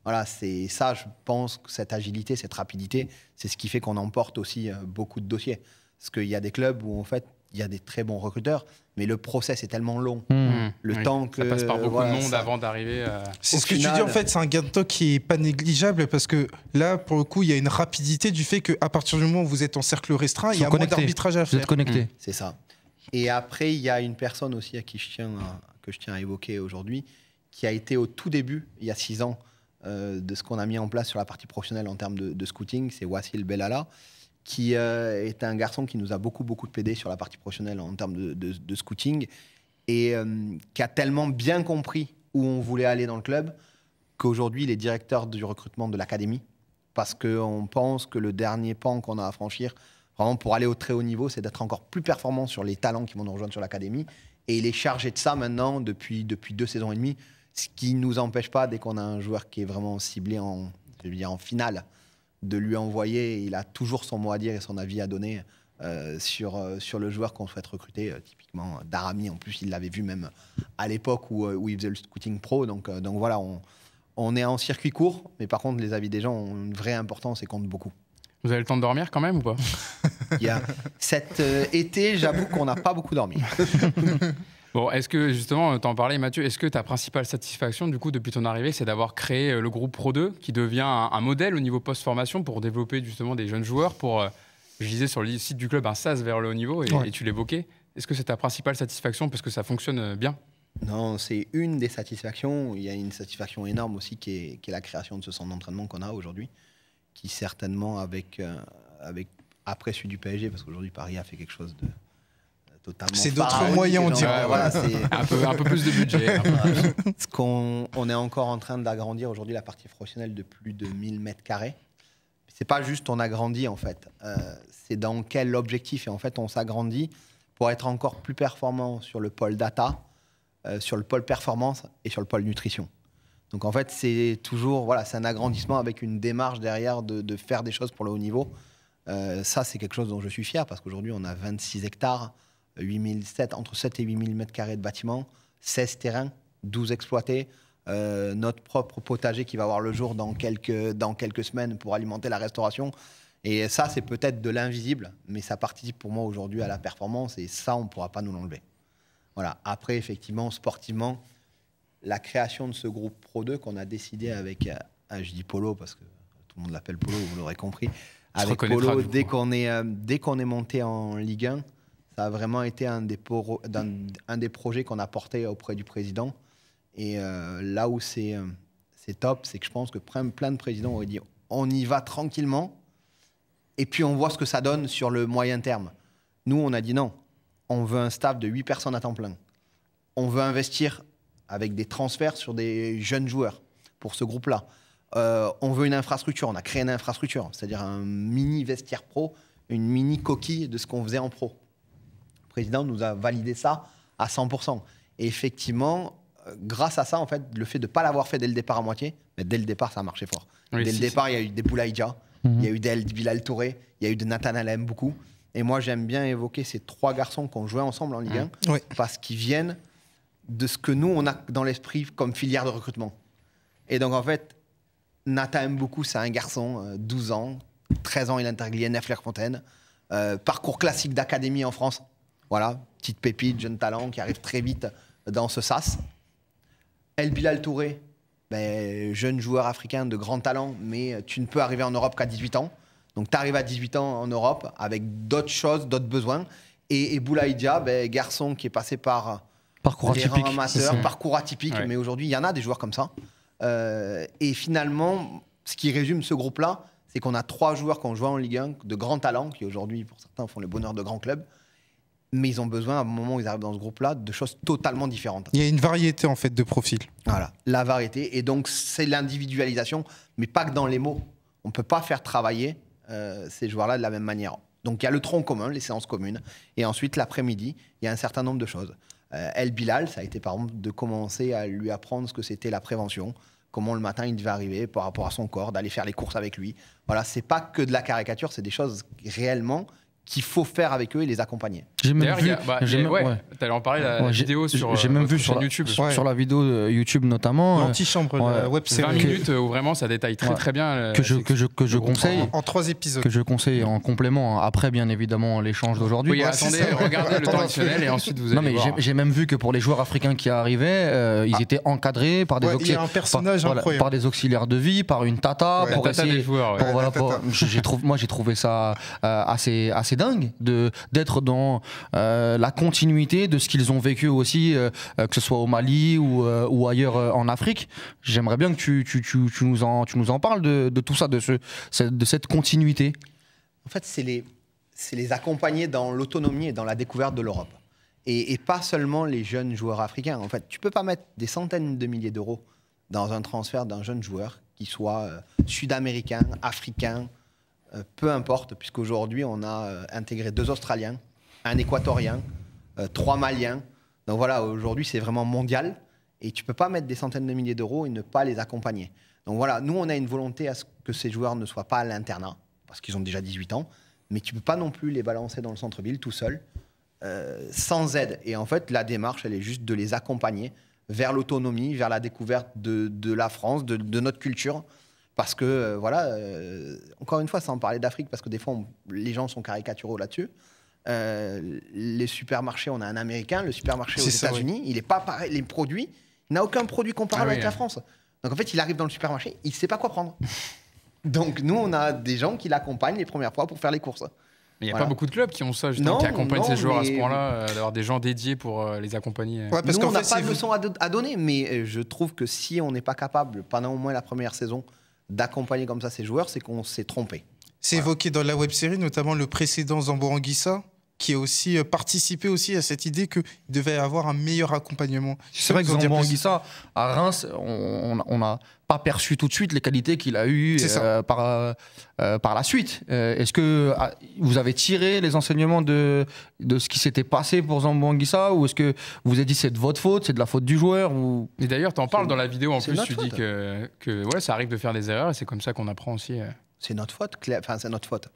Voilà, c'est ça, je pense, cette agilité, cette rapidité, c'est ce qui fait qu'on emporte aussi euh, beaucoup de dossiers. Parce qu'il y a des clubs où, en fait, il y a des très bons recruteurs, mais le process est tellement long. Mmh. Mmh. Le temps que. Ça passe par beaucoup de monde avant d'arriver. À... Euh, c'est ce que tu dis en fait, c'est un gain de temps qui est pas négligeable parce que là, pour le coup, il y a une rapidité du fait qu'à partir du moment où vous êtes en cercle restreint, il y a moins d'arbitrage à faire. Vous êtes connecté. Mmh. C'est ça. Et après, il y a une personne aussi à qui je tiens à, que je tiens à évoquer aujourd'hui, qui a été au tout début, il y a six ans, euh, de ce qu'on a mis en place sur la partie professionnelle en termes de, de scouting, c'est Wassil Belala qui euh, est un garçon qui nous a beaucoup, beaucoup de PD sur la partie professionnelle en termes de, scouting et euh, qui a tellement bien compris où on voulait aller dans le club qu'aujourd'hui, il est directeur du recrutement de l'académie parce qu'on pense que le dernier pan qu'on a à franchir, vraiment pour aller au très haut niveau, c'est d'être encore plus performant sur les talents qui vont nous rejoindre sur l'académie. Et il est chargé de ça maintenant depuis, depuis deux saisons et demie, ce qui ne nous empêche pas, dès qu'on a un joueur qui est vraiment ciblé en, en finale, de lui envoyer. Il a toujours son mot à dire et son avis à donner euh, sur, euh, sur le joueur qu'on souhaite recruter. Euh, typiquement, Darami, en plus, il l'avait vu même à l'époque où, où, il faisait le scouting pro. Donc, donc voilà, on, on, est en circuit court, mais par contre, les avis des gens ont une vraie importance et comptent beaucoup. Vous avez le temps de dormir quand même ou pas il y Cet été, j'avoue qu'on n'a pas beaucoup dormi. Bon, est-ce que justement, euh, t'en parlais Mathieu, est-ce que ta principale satisfaction du coup depuis ton arrivée, c'est d'avoir créé euh, le groupe Pro2 qui devient un, modèle au niveau post-formation pour développer justement des jeunes joueurs pour, euh, je disais sur le site du club, un SAS vers le haut niveau et, tu l'évoquais. Est-ce que c'est ta principale satisfaction parce que ça fonctionne bien non, c'est une des satisfactions. Il y a une satisfaction énorme aussi qui est, la création de ce centre d'entraînement qu'on a aujourd'hui, qui certainement, avec, avec après celui du PSG, parce qu'aujourd'hui Paris a fait quelque chose de, c'est d'autres moyens, on dirait. un, peu, plus de budget. Hein. Ce qu'on on est encore en train d'agrandir aujourd'hui la partie professionnelle de plus de 1000 mètres carrés. C'est pas juste on agrandit en fait, euh, c'est dans quel objectif. Et en fait, on s'agrandit pour être encore plus performant sur le pôle data, euh, sur le pôle performance et sur le pôle nutrition. Donc en fait, c'est toujours voilà, c'est un agrandissement avec une démarche derrière de, faire des choses pour le haut niveau. Euh, ça, c'est quelque chose dont je suis fier parce qu'aujourd'hui, on a 26 hectares 8007, entre 7 et 8000 mètres carrés de bâtiment, 16 terrains, 12 exploités, euh, notre propre potager qui va voir le jour dans quelques, dans quelques semaines pour alimenter la restauration. Et ça, c'est peut-être de l'invisible, mais ça participe pour moi aujourd'hui à la performance et ça, on ne pourra pas nous l'enlever. Voilà. Après, effectivement, sportivement, la création de ce groupe Pro 2 qu'on a décidé avec, euh, ah, je dis Polo parce que tout le monde l'appelle Polo, vous l'aurez compris, avec Polo, dès qu'on est, euh, dès qu'on est monté en Ligue 1, ça a vraiment été un des, projets qu'on a porté auprès du président. Et euh, là où euh, c'est top, c'est que je pense que plein de présidents auraient dit on y va tranquillement et puis on voit ce que ça donne sur le moyen terme. Nous, on a dit non, on veut un staff de 8 personnes à temps plein. On veut investir avec des transferts sur des jeunes joueurs pour ce groupe-là. Euh, on veut une infrastructure, on a créé une infrastructure, c'est-à-dire un mini vestiaire pro, une mini coquille de ce qu'on faisait en pro président nous a validé ça à 100%. Et effectivement, euh, grâce à ça, en fait, le fait de ne pas l'avoir fait dès le départ à moitié, mais dès le départ, ça a marché fort. dès le départ, il y a eu des Boulaïdja, mhm. il y a eu des Bilal Touré, il y a eu de Nathan Alem, beaucoup. Et moi, j'aime bien évoquer ces trois garçons qui ont joué ensemble en Ligue 1, mhm. parce qu'ils viennent de ce que nous, on a dans l'esprit comme filière de recrutement. Et donc, en fait, Nathan beaucoup, c'est un garçon, 12 euh, ans, 13 ans, il intègre l'INF Fontaine. Euh, parcours classique d'académie en France, voilà, petite pépite, jeune talent qui arrive très vite dans ce SAS. El Bilal Touré, ben, jeune joueur africain de grand talent, mais tu ne peux arriver en Europe qu'à 18 ans. Donc tu arrives à 18 ans en Europe avec d'autres choses, d'autres besoins. Et, et Boulaïdia, ben, garçon qui est passé par parcours atypique, parcours atypique, mais aujourd'hui il y en a des joueurs comme ça. Euh, et finalement, ce qui résume ce groupe-là, c'est qu'on a trois joueurs qui ont joué en Ligue 1 de grands talents, qui aujourd'hui pour certains font le bonheur de grands clubs mais ils ont besoin, à un moment où ils arrivent dans ce groupe-là, de choses totalement différentes. Il y a une variété, en fait, de profils. Voilà, la variété. Et donc, c'est l'individualisation, mais pas que dans les mots. On ne peut pas faire travailler euh, ces joueurs-là de la même manière. Donc, il y a le tronc commun, les séances communes. Et ensuite, l'après-midi, il y a un certain nombre de choses. Euh, El Bilal, ça a été, par exemple, de commencer à lui apprendre ce que c'était la prévention, comment le matin il devait arriver par rapport à son corps, d'aller faire les courses avec lui. Voilà, c'est pas que de la caricature, c'est des choses réellement qu'il faut faire avec eux et les accompagner. J'ai même vu. Bah, j'ai en parler la vidéo sur. J'ai même euh, vu sur YouTube. Sur, la vidéo euh, YouTube notamment. Euh, L'antichambre, web série. 20 minutes où vraiment ça détaille très très bien. Que je que je que je conseille. En, trois épisodes. Que je conseille en complément hein. après bien évidemment l'échange d'aujourd'hui. Oui, attendez, regardez le temps et ensuite vous allez. Non mais j'ai même vu que pour les joueurs africains qui arrivaient, ils ah. étaient encadrés par des auxiliaires. Par des auxiliaires de vie, par une tata pour essayer. Moi j'ai trouvé ça assez assez dingue d'être dans euh, la continuité de ce qu'ils ont vécu aussi, euh, euh, que ce soit au Mali ou, ou ailleurs en Afrique. J'aimerais bien que tu, tu, tu, nous en, tu nous en parles de, de tout ça, de, ce, de cette continuité. En fait, c'est les, les accompagner dans l'autonomie et dans la découverte de l'Europe. Et, et, pas seulement les jeunes joueurs africains. En fait, tu peux pas mettre des centaines de milliers d'euros dans un transfert d'un jeune joueur qui soit sud-américain, africain, euh, peu importe, puisqu'aujourd'hui, on a euh, intégré deux Australiens, un Équatorien, euh, trois Maliens. Donc voilà, aujourd'hui, c'est vraiment mondial. Et tu ne peux pas mettre des centaines de milliers d'euros et ne pas les accompagner. Donc voilà, nous, on a une volonté à ce que ces joueurs ne soient pas à l'internat, parce qu'ils ont déjà 18 ans, mais tu ne peux pas non plus les balancer dans le centre-ville tout seul, sans aide. Et en fait, la démarche, elle est juste de les accompagner vers l'autonomie, vers la découverte de, la France, de notre culture. Parce que, euh, voilà, euh, encore une fois, sans parler d'Afrique, parce que des fois, les gens sont caricaturaux là-dessus. Euh, les supermarchés, on a un américain, le supermarché aux États-Unis, il est pas pareil, les produits, n'a aucun produit comparable ah avec la France. Donc en fait, il arrive dans le supermarché, il ne sait pas quoi prendre. Donc nous, on a des gens qui l'accompagnent les premières fois pour faire les courses. Mais il n'y a pas beaucoup de clubs qui ont ça, justement, qui accompagnent ces joueurs à ce point-là, d'avoir des gens dédiés pour les accompagner. parce nous, on n'a pas de leçon à, à, donner, mais je trouve que si on n'est pas capable, pendant au moins la première saison, d'accompagner comme ça ces joueurs, c'est qu'on s'est trompé. C'est évoqué dans la web série, notamment le précédent Anguissa qui a aussi euh, participé aussi à cette idée qu'il devait avoir un meilleur accompagnement. C'est vrai que Anguissa à Reims, on a perçu tout de suite les qualités qu'il a eues euh, euh, euh, par, la suite. Est-ce que ah, vous avez tiré les enseignements de, de ce qui s'était passé pour Zambo ou est-ce que vous avez dit c'est de votre faute, c'est de la faute du joueur ou... Et d'ailleurs, tu en parles dans la vidéo en plus, tu dis que, que ouais, ça arrive de faire des erreurs et c'est comme ça qu'on apprend aussi. C'est notre faute, enfin c'est notre faute.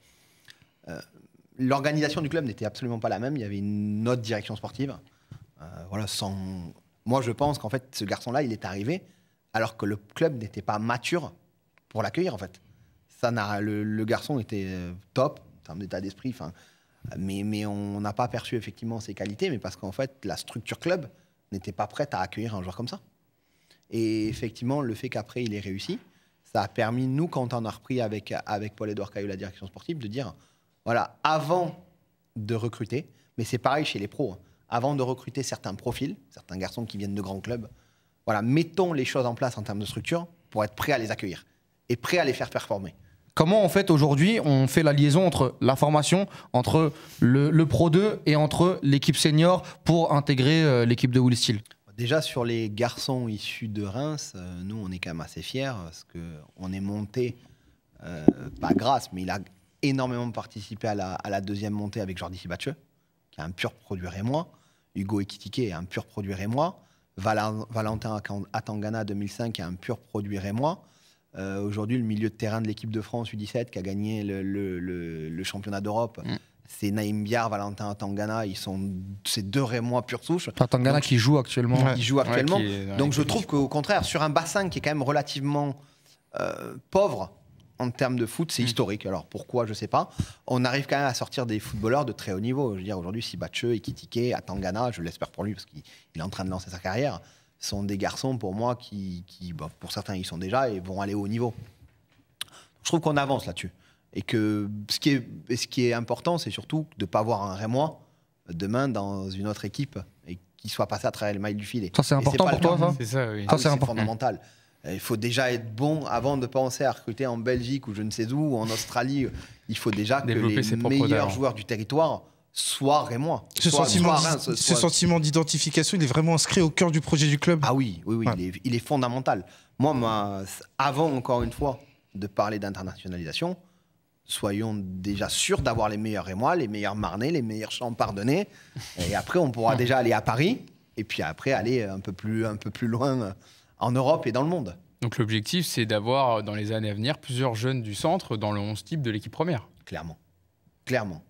L'organisation du club n'était absolument pas la même, il y avait une autre direction sportive. voilà, sans... Moi je pense qu'en fait ce garçon-là, il est arrivé alors que le club n'était pas mature pour l'accueillir, en fait. Ça le, le, garçon était euh, top, en termes d'état d'esprit, Mais, on n'a pas perçu effectivement ses qualités, mais parce qu'en fait, la structure club n'était pas prête à accueillir un joueur comme ça. Et effectivement, le fait qu'après, il ait réussi, ça a permis, nous, quand on a repris avec, Paul-Edouard Caillou la direction sportive, de dire, voilà, avant de recruter, mais c'est pareil chez les pros, hein, avant de recruter certains profils, certains garçons qui viennent de grands clubs, voilà, mettons les choses en place en termes de structure pour être prêt à les accueillir et prêt à les faire performer. Comment en fait aujourd'hui on fait la liaison entre la formation, entre le, Pro 2 et entre l'équipe senior pour intégrer euh, l'équipe de Will Déjà sur les garçons issus de Reims, euh, nous on est quand même assez fiers parce qu'on est monté, euh, pas grâce, mais il a énormément participé à la, deuxième montée avec Jordi Sibatcheux, qui est un pur produit rémois, Hugo Ekitike est un pur produit rémois. Valentin Atangana 2005 est un pur produit rémois. Euh, aujourd'hui, le milieu de terrain de l'équipe de France U17 qui a gagné le, championnat d'Europe, mm. c'est Naïm Biar, Valentin Atangana. Ils sont ces deux Rémois pure souche. Atangana qui joue actuellement. Qui joue actuellement. Donc je trouve qu'au contraire, sur un bassin qui est quand même relativement euh, pauvre, en termes de foot, c'est hmm. historique. Alors pourquoi, je ne sais pas. On arrive quand même à sortir des footballeurs de très haut niveau. Je veux dire, aujourd'hui, Sibache, Ikitike, Atangana, je l'espère pour lui parce qu'il est en train de lancer sa carrière, sont des garçons pour moi qui, pour certains, ils sont déjà et vont aller au haut niveau. Je trouve qu'on avance là-dessus. Et que ce qui est, ce qui est important, c'est surtout de ne pas avoir un Rémois demain dans une autre équipe et qu'il soit passé à travers le mail du filet. Ça, c'est important pour toi, ça C'est ça, ah c'est fondamental. Euh, il faut déjà être bon avant de penser à recruter en Belgique ou je ne sais où, ou en Australie. Il faut déjà que les meilleurs joueurs du territoire soient rémois. Ce sentiment, ce sentiment d'identification, il est vraiment inscrit au cœur du projet du club. Ah oui, oui, oui il, est, fondamental. Moi, avant encore une fois de parler d'internationalisation, soyons déjà sûrs d'avoir les meilleurs rémois, les meilleurs marnais, les meilleurs champardonnais. Et après, on pourra déjà aller à Paris et puis après aller un peu plus, un peu plus loin en Europe et dans le monde. Donc l'objectif, c'est d'avoir euh, dans les années à venir plusieurs jeunes du centre dans le 11 type de l'équipe première. Clairement. Clairement.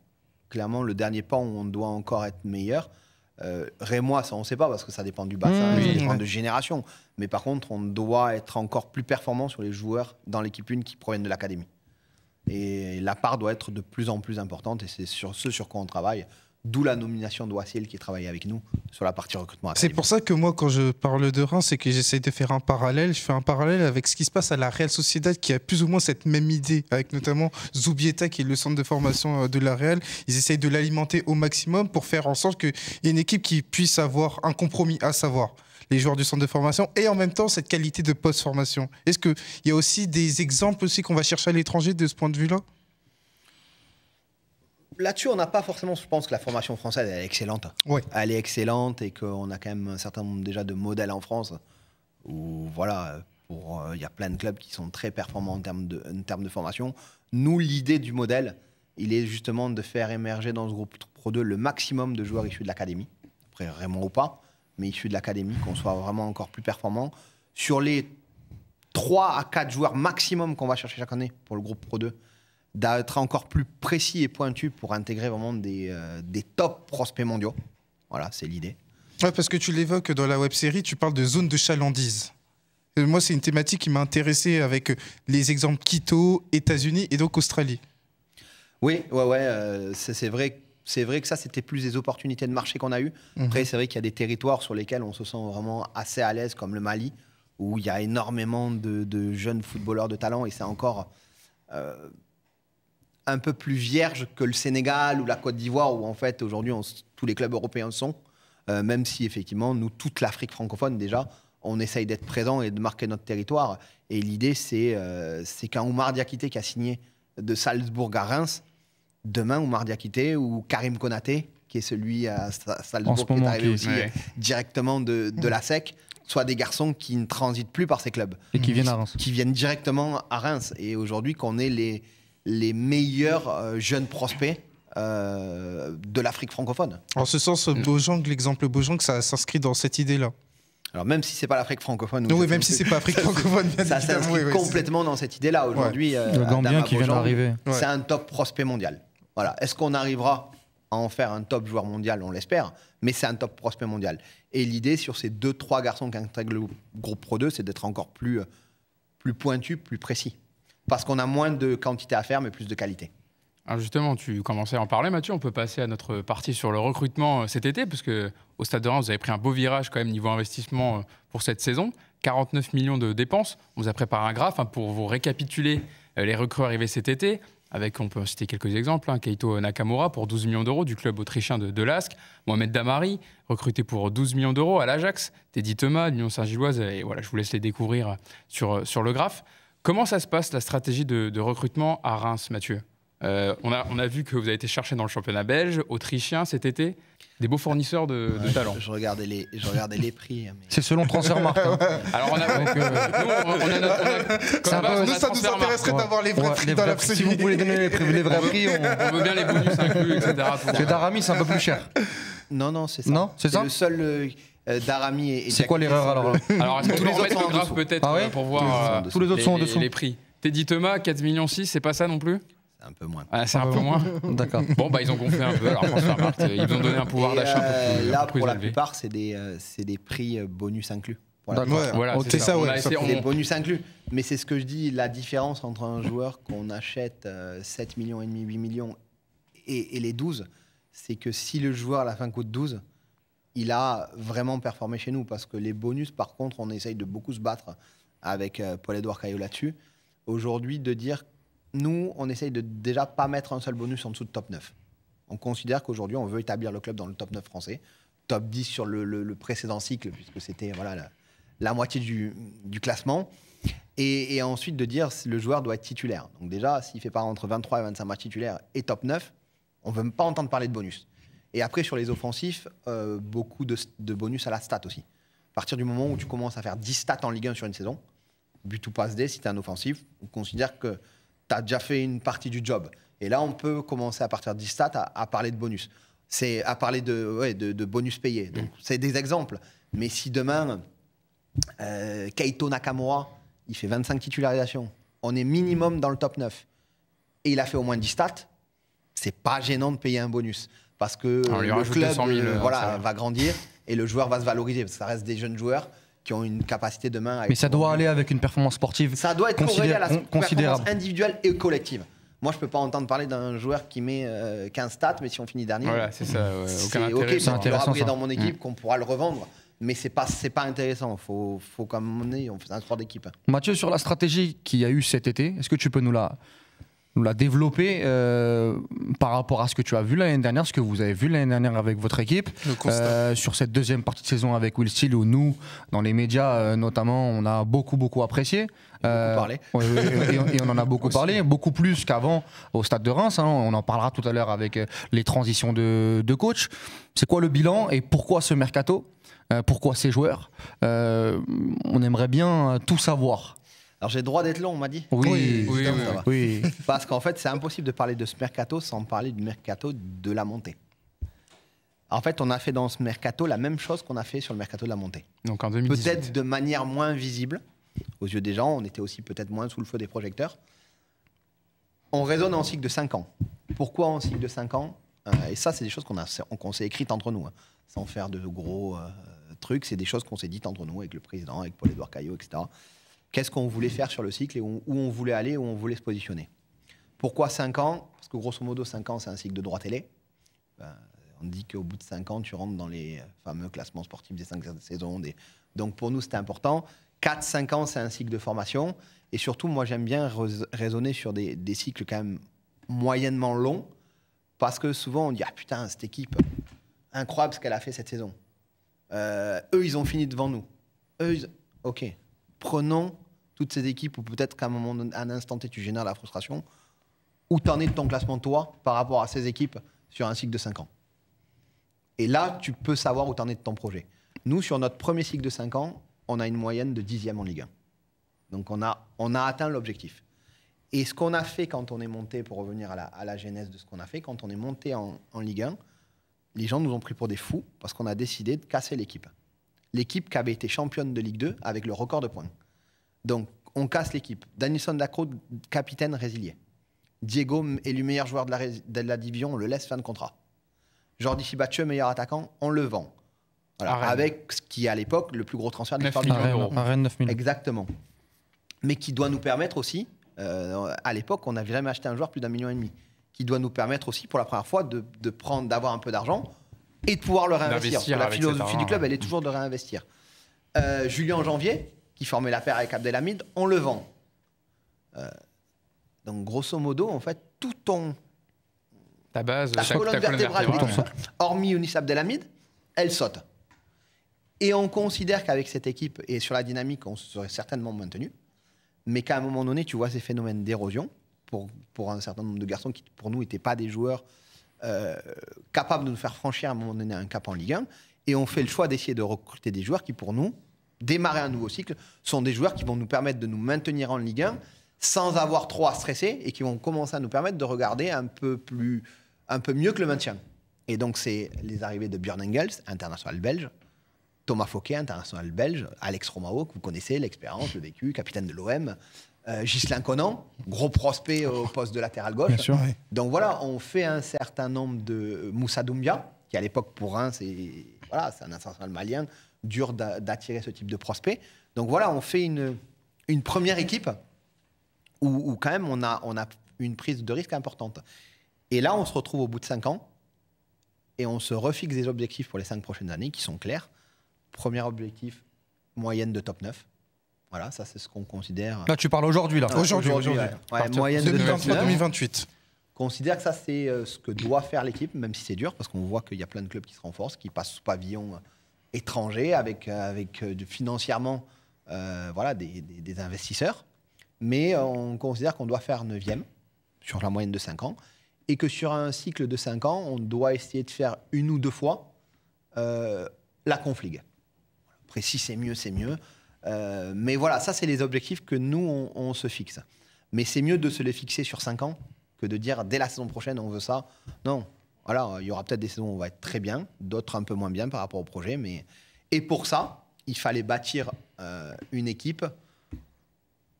Clairement, le dernier pas où on doit encore être meilleur. Euh, Rémois, ça on ne sait pas parce que ça dépend du bassin, mmh, ça dépend de génération. Mais par contre, on doit être encore plus performant sur les joueurs dans l'équipe 1 qui proviennent de l'académie. Et la part doit être de plus en plus importante et c'est sur ce sur quoi on travaille. D'où la nomination d'Oassiel qui travaille avec nous sur la partie recrutement. C'est pour ça que moi, quand je parle de Reims, c'est que j'essaie de faire un parallèle. Je fais un parallèle avec ce qui se passe à la Real Sociedad qui a plus ou moins cette même idée, avec notamment Zubieta qui est le centre de formation euh, de la Real. Ils essayent de l'alimenter au maximum pour faire en sorte qu'il y ait une équipe qui puisse avoir un compromis à savoir les joueurs du centre de formation et en même temps cette qualité de post-formation. Est-ce qu'il y a aussi des exemples aussi qu'on va chercher à l'étranger de ce point de vue-là Là-dessus, on n'a pas forcément. Je pense que la formation française, elle est excellente. Elle est excellente et qu'on a quand même un certain nombre déjà de modèles en France où, voilà, euh, il y a plein de clubs qui sont très performants en termes de, de formation. Nous, l'idée du modèle, il est justement de faire émerger dans ce groupe Pro 2 le maximum de joueurs issus de l'académie. Après, vraiment ou pas, mais issus de l'académie, qu'on soit vraiment encore plus performant. Sur les 3 à 4 joueurs maximum qu'on va chercher chaque année pour le groupe Pro 2, d'être encore plus précis et pointu pour intégrer vraiment des, euh, des top prospects mondiaux. Voilà, c'est l'idée. parce que tu l'évoques dans la web série, tu parles de zones de chalandise. Euh, moi, c'est une thématique qui m'a intéressé avec euh, les exemples Quito, États-Unis et donc Australie. Oui, ouais, ouais, c'est vrai. C'est vrai que ça, c'était plus des opportunités de marché qu'on a eues. Mhm. Après, c'est vrai qu'il y a des territoires sur lesquels on se sent vraiment assez à l'aise, comme le Mali, où il y a énormément de, jeunes footballeurs de talent et c'est encore un peu plus vierge que le Sénégal ou la Côte d'Ivoire, où en fait aujourd'hui tous les clubs européens sont, euh, même si effectivement nous, toute l'Afrique francophone déjà, on essaye d'être présent et de marquer notre territoire. Et l'idée, c'est euh, c'est qu'un Oumar Diakité qui a signé de Salzbourg à Reims, demain Oumar Diakité ou Karim Konaté, qui est celui à Salzbourg qui est arrivé aussi directement de, de la SEC, soit des garçons qui ne transitent plus par ces clubs. Et qui viennent à Reims. Qui viennent directement à Reims. Et aujourd'hui, qu'on est les, les meilleurs euh, jeunes prospects euh, de l'Afrique francophone. En ce sens, mm. Bojang, l'exemple Bojang, ça s'inscrit dans cette idée-là. Alors même si c'est pas l'Afrique francophone. oui, même si c'est pas l'Afrique francophone. Ça s'inscrit complètement dans cette idée-là aujourd'hui. Euh, le Gambien qui vient d'arriver. C'est un top prospect mondial. Voilà. Est-ce qu'on arrivera à en faire un top joueur mondial On l'espère, mais c'est un top prospect mondial. Et l'idée sur ces deux trois garçons qui intègrent le groupe Pro 2, c'est d'être encore plus plus pointu, plus précis parce qu'on a moins de quantité à faire, mais plus de qualité. justement, tu commençais à en parler, Mathieu. On peut passer à notre partie sur le recrutement euh, cet été, parce que au Stade de Reims, vous avez pris un beau virage quand même niveau investissement euh, pour cette saison. 49 millions de dépenses. On vous a préparé un graphe hein, pour vous récapituler euh, les recrues arrivées cet été. Avec, on peut citer quelques exemples, hein, Keito Nakamura pour 12 millions d'euros du club autrichien de, de Mohamed Damari recruté pour 12 millions d'euros à l'Ajax, Teddy Thomas, Lyon Saint-Gilloise, et voilà, je vous laisse les découvrir sur le graphe. Comment ça se passe la stratégie de, recrutement à Reims, Mathieu euh, on, a, vu que vous avez été cherché dans le championnat belge, autrichien cet été, des beaux fournisseurs de, talents. Je, regardais les, je regardais les prix. C'est selon Transfermarkt. Hein. Alors on a, donc, euh, nous, on a, notre, nous, ça nous intéresserait d'avoir les vrais prix dans l'absolu. Si vous voulez donner les, vrais prix, on... veut bien les bonus inclus, etc. C'est que Darami, c'est un peu plus cher. Non, non, c'est ça. Non, c'est ça. Euh, euh, d'Arami et. C'est quoi l'erreur alors Alors, est-ce qu'on peut le graphe peut-être ah euh, pour voir Tous les autres sont en euh, dessous. Les prix. Teddy Thomas, 4 millions 6, c'est pas ça non plus C'est un peu moins. Ah, c'est un peu moins D'accord. Bon, bah, ils ont gonflé un peu. Alors, Marthe, ils ont donné un pouvoir d'achat Là, pour la plupart, c'est des, euh, des prix bonus inclus. Voilà, c'est ça. ça. ouais, c'est des bonus inclus. Mais c'est ce que je dis, la différence entre un joueur qu'on achète 7 millions et demi, 8 millions et, et les 12, c'est que si le joueur à la fin coûte 12, il a vraiment performé chez nous parce que les bonus, par contre, on essaye de beaucoup se battre avec euh, Paul-Edouard Caillot là-dessus. Aujourd'hui, de dire, nous, on essaye de déjà pas mettre un seul bonus en dessous de top 9. On considère qu'aujourd'hui, on veut établir le club dans le top 9 français, top 10 sur le, précédent cycle, puisque c'était voilà, la, moitié du, classement. Et, ensuite de dire le joueur doit être titulaire. Donc déjà, s'il fait pas entre 23 et 25 matchs titulaires et top 9, on ne veut pas entendre parler de bonus. Et après, sur les offensifs, euh, beaucoup de, bonus à la stat aussi. À partir du moment où tu commences à faire 10 stats en Ligue 1 sur une saison, but ou passe D, si tu es un offensif, on considère que tu as déjà fait une partie du job. Et là, on peut commencer à partir de 10 stats à, parler de bonus. C'est à parler de, ouais, de, bonus payés. Mm. Donc, c'est des exemples. Mais si demain, euh, Kaito Nakamura, il fait 25 titularisations, on est minimum dans le top 9, et il a fait au moins 10 stats, c'est pas gênant de payer un bonus parce que le club euh, euh, voilà, va grandir et le joueur va se valoriser parce que ça reste des jeunes joueurs qui ont une capacité de main. Mais ça doit aller avec une performance sportive. Ça doit être considéré à la performance individuelle et collective. Moi, je peux pas entendre parler d'un joueur qui met euh, qu'un 15 stats, mais si on finit dernier, voilà, c'est ça. Ouais. Aucun intéressant. dans mon équipe, mm. qu'on pourra le revendre mais c'est pas c'est pas intéressant. Faut faut comme on donné, on fait un sport d'équipe. Mathieu, sur la stratégie qu'il y a eu cet été, est-ce que tu peux nous la nous la développé euh, par rapport à ce que tu as vu l'année dernière, ce que vous avez vu l'année dernière avec votre équipe, euh, sur cette deuxième partie de saison avec Will Steele, où nous, dans les médias euh, notamment, on a beaucoup, beaucoup apprécié. Et, on en a beaucoup parlé, beaucoup plus qu'avant au stade de Reims. Hein. on en parlera tout à l'heure avec les transitions de coach. C'est quoi le bilan et pourquoi ce mercato pourquoi ces joueurs On aimerait bien tout savoir. Alors j'ai le droit d'être long, on m'a dit. Oui, oui, oui, Parce qu'en fait, c'est impossible de parler de ce mercato sans parler du mercato de la montée. En fait, on a fait dans ce mercato la même chose qu'on a fait sur le mercato de la montée. Donc en Peut-être de manière moins visible aux yeux des gens, on était aussi peut-être moins sous le feu des projecteurs. On raisonne en cycle de 5 ans. Pourquoi en cycle de 5 ans euh, Et ça, c'est des choses qu'on s'est écrites entre nous, hein. sans faire de gros euh, trucs. C'est des choses qu'on s'est dites entre nous avec le président, avec Paul-Édouard Caillot, etc qu'est-ce qu'on voulait faire sur le cycle et où, on voulait aller, où on voulait se positionner. Pourquoi 5 ans Parce que grosso modo, 5 ans, c'est un cycle de droit télé. Ben, on dit qu'au bout de 5 ans, tu rentres dans les fameux classements sportifs des 5 saisons. Donc pour nous, c'était important. 4-5 ans, c'est un cycle de formation. Et surtout, moi, j'aime bien raisonner sur des, cycles quand même moyennement longs, parce que souvent, on dit Ah putain, cette équipe, incroyable ce qu'elle a fait cette saison. Euh, eux, ils ont fini devant nous. Eux, ils... ok, prenons toutes ces équipes, ou peut-être qu'à un moment, à un instant tu génères la frustration, où t'en es de ton classement, toi, par rapport à ces équipes sur un cycle de 5 ans. Et là, tu peux savoir où tu es de ton projet. Nous, sur notre premier cycle de 5 ans, on a une moyenne de dixième en Ligue 1. Donc on a, on a atteint l'objectif. Et ce qu'on a fait quand on est monté, pour revenir à la, à la genèse de ce qu'on a fait, quand on est monté en Ligue 1, les gens nous ont pris pour des fous parce qu'on a décidé de casser l'équipe l'équipe qui avait été championne de Ligue 2 avec le record de points. Donc, on casse l'équipe. Danisson Dacro, capitaine résilié. Diego élu meilleur joueur de la, de division, on le laisse fin de contrat. Jordi Sibatcheux, meilleur attaquant, on le vend. avec ce qui à l'époque le plus gros transfert de l'histoire de Rennes, Exactement. Mais qui doit nous permettre aussi, euh, à l'époque, on n'avait jamais acheté un joueur plus d'un million et demi, qui doit nous permettre aussi, pour la première fois, de prendre, d'avoir un peu d'argent et de pouvoir le réinvestir. La philosophie du club, elle est toujours de réinvestir. Euh, Julien Janvier, qui formait la paire avec Abdelhamid, on le vend. Euh, donc, grosso modo, en fait, tout ton. Ta base, La colonne, vertébrale, hormis Younis Abdelhamid, elle saute. Et on considère qu'avec cette équipe et sur la dynamique, on serait certainement maintenu, mais qu'à un moment donné, tu vois ces phénomènes d'érosion pour, pour un certain nombre de garçons qui, pour nous, n'étaient pas des joueurs euh, capable de nous faire franchir à un moment donné un cap en Ligue 1. Et on fait le choix d'essayer de recruter des joueurs qui, pour nous, démarrer un nouveau cycle, sont des joueurs qui vont nous permettre de nous maintenir en Ligue 1 sans avoir trop à stresser et qui vont commencer à nous permettre de regarder un peu, plus, un peu mieux que le maintien. Et donc, c'est les arrivées de Björn Engels, international belge, Thomas Fouquet, international belge, Alex Romao, que vous connaissez, l'expérience, le vécu, capitaine de l'OM, euh, Ghislain gros prospect au poste de latéral gauche. Donc voilà, on fait un certain nombre de Moussa Doumbia, qui à l'époque pour un, c'est voilà, un international malien, dur d'attirer ce type de prospect. Donc voilà, on fait une, première équipe où, quand même on a, on a une prise de risque importante. Et là, on se retrouve au bout de cinq ans et on se refixe des objectifs pour les cinq prochaines années qui sont clairs. Premier objectif, moyenne de top 9. Voilà, ça c'est ce qu'on considère. Là, tu parles aujourd'hui, là. Aujourd'hui, ouais. moyenne de 2023, 2028. Considère que ça c'est euh, ce que doit faire l'équipe, même si c'est dur, parce qu'on voit qu'il y a plein de clubs qui se renforcent, qui passent sous pavillon euh, étranger, avec, euh, avec financièrement voilà, des, des, investisseurs. Mais on considère qu'on doit faire 9 sur la moyenne de 5 ans, et que sur un cycle de 5 ans, on doit essayer de faire une ou deux fois la confligue. Après, si c'est mieux, c'est mieux. Euh, mais voilà, ça, c'est les objectifs que nous, on, se fixe. Mais c'est mieux de se les fixer sur 5 ans que de dire dès la saison prochaine, on veut ça. Non. Voilà, il y aura peut-être des saisons où on va être très bien, d'autres un peu moins bien par rapport au projet. Mais... Et pour ça, il fallait bâtir euh, une équipe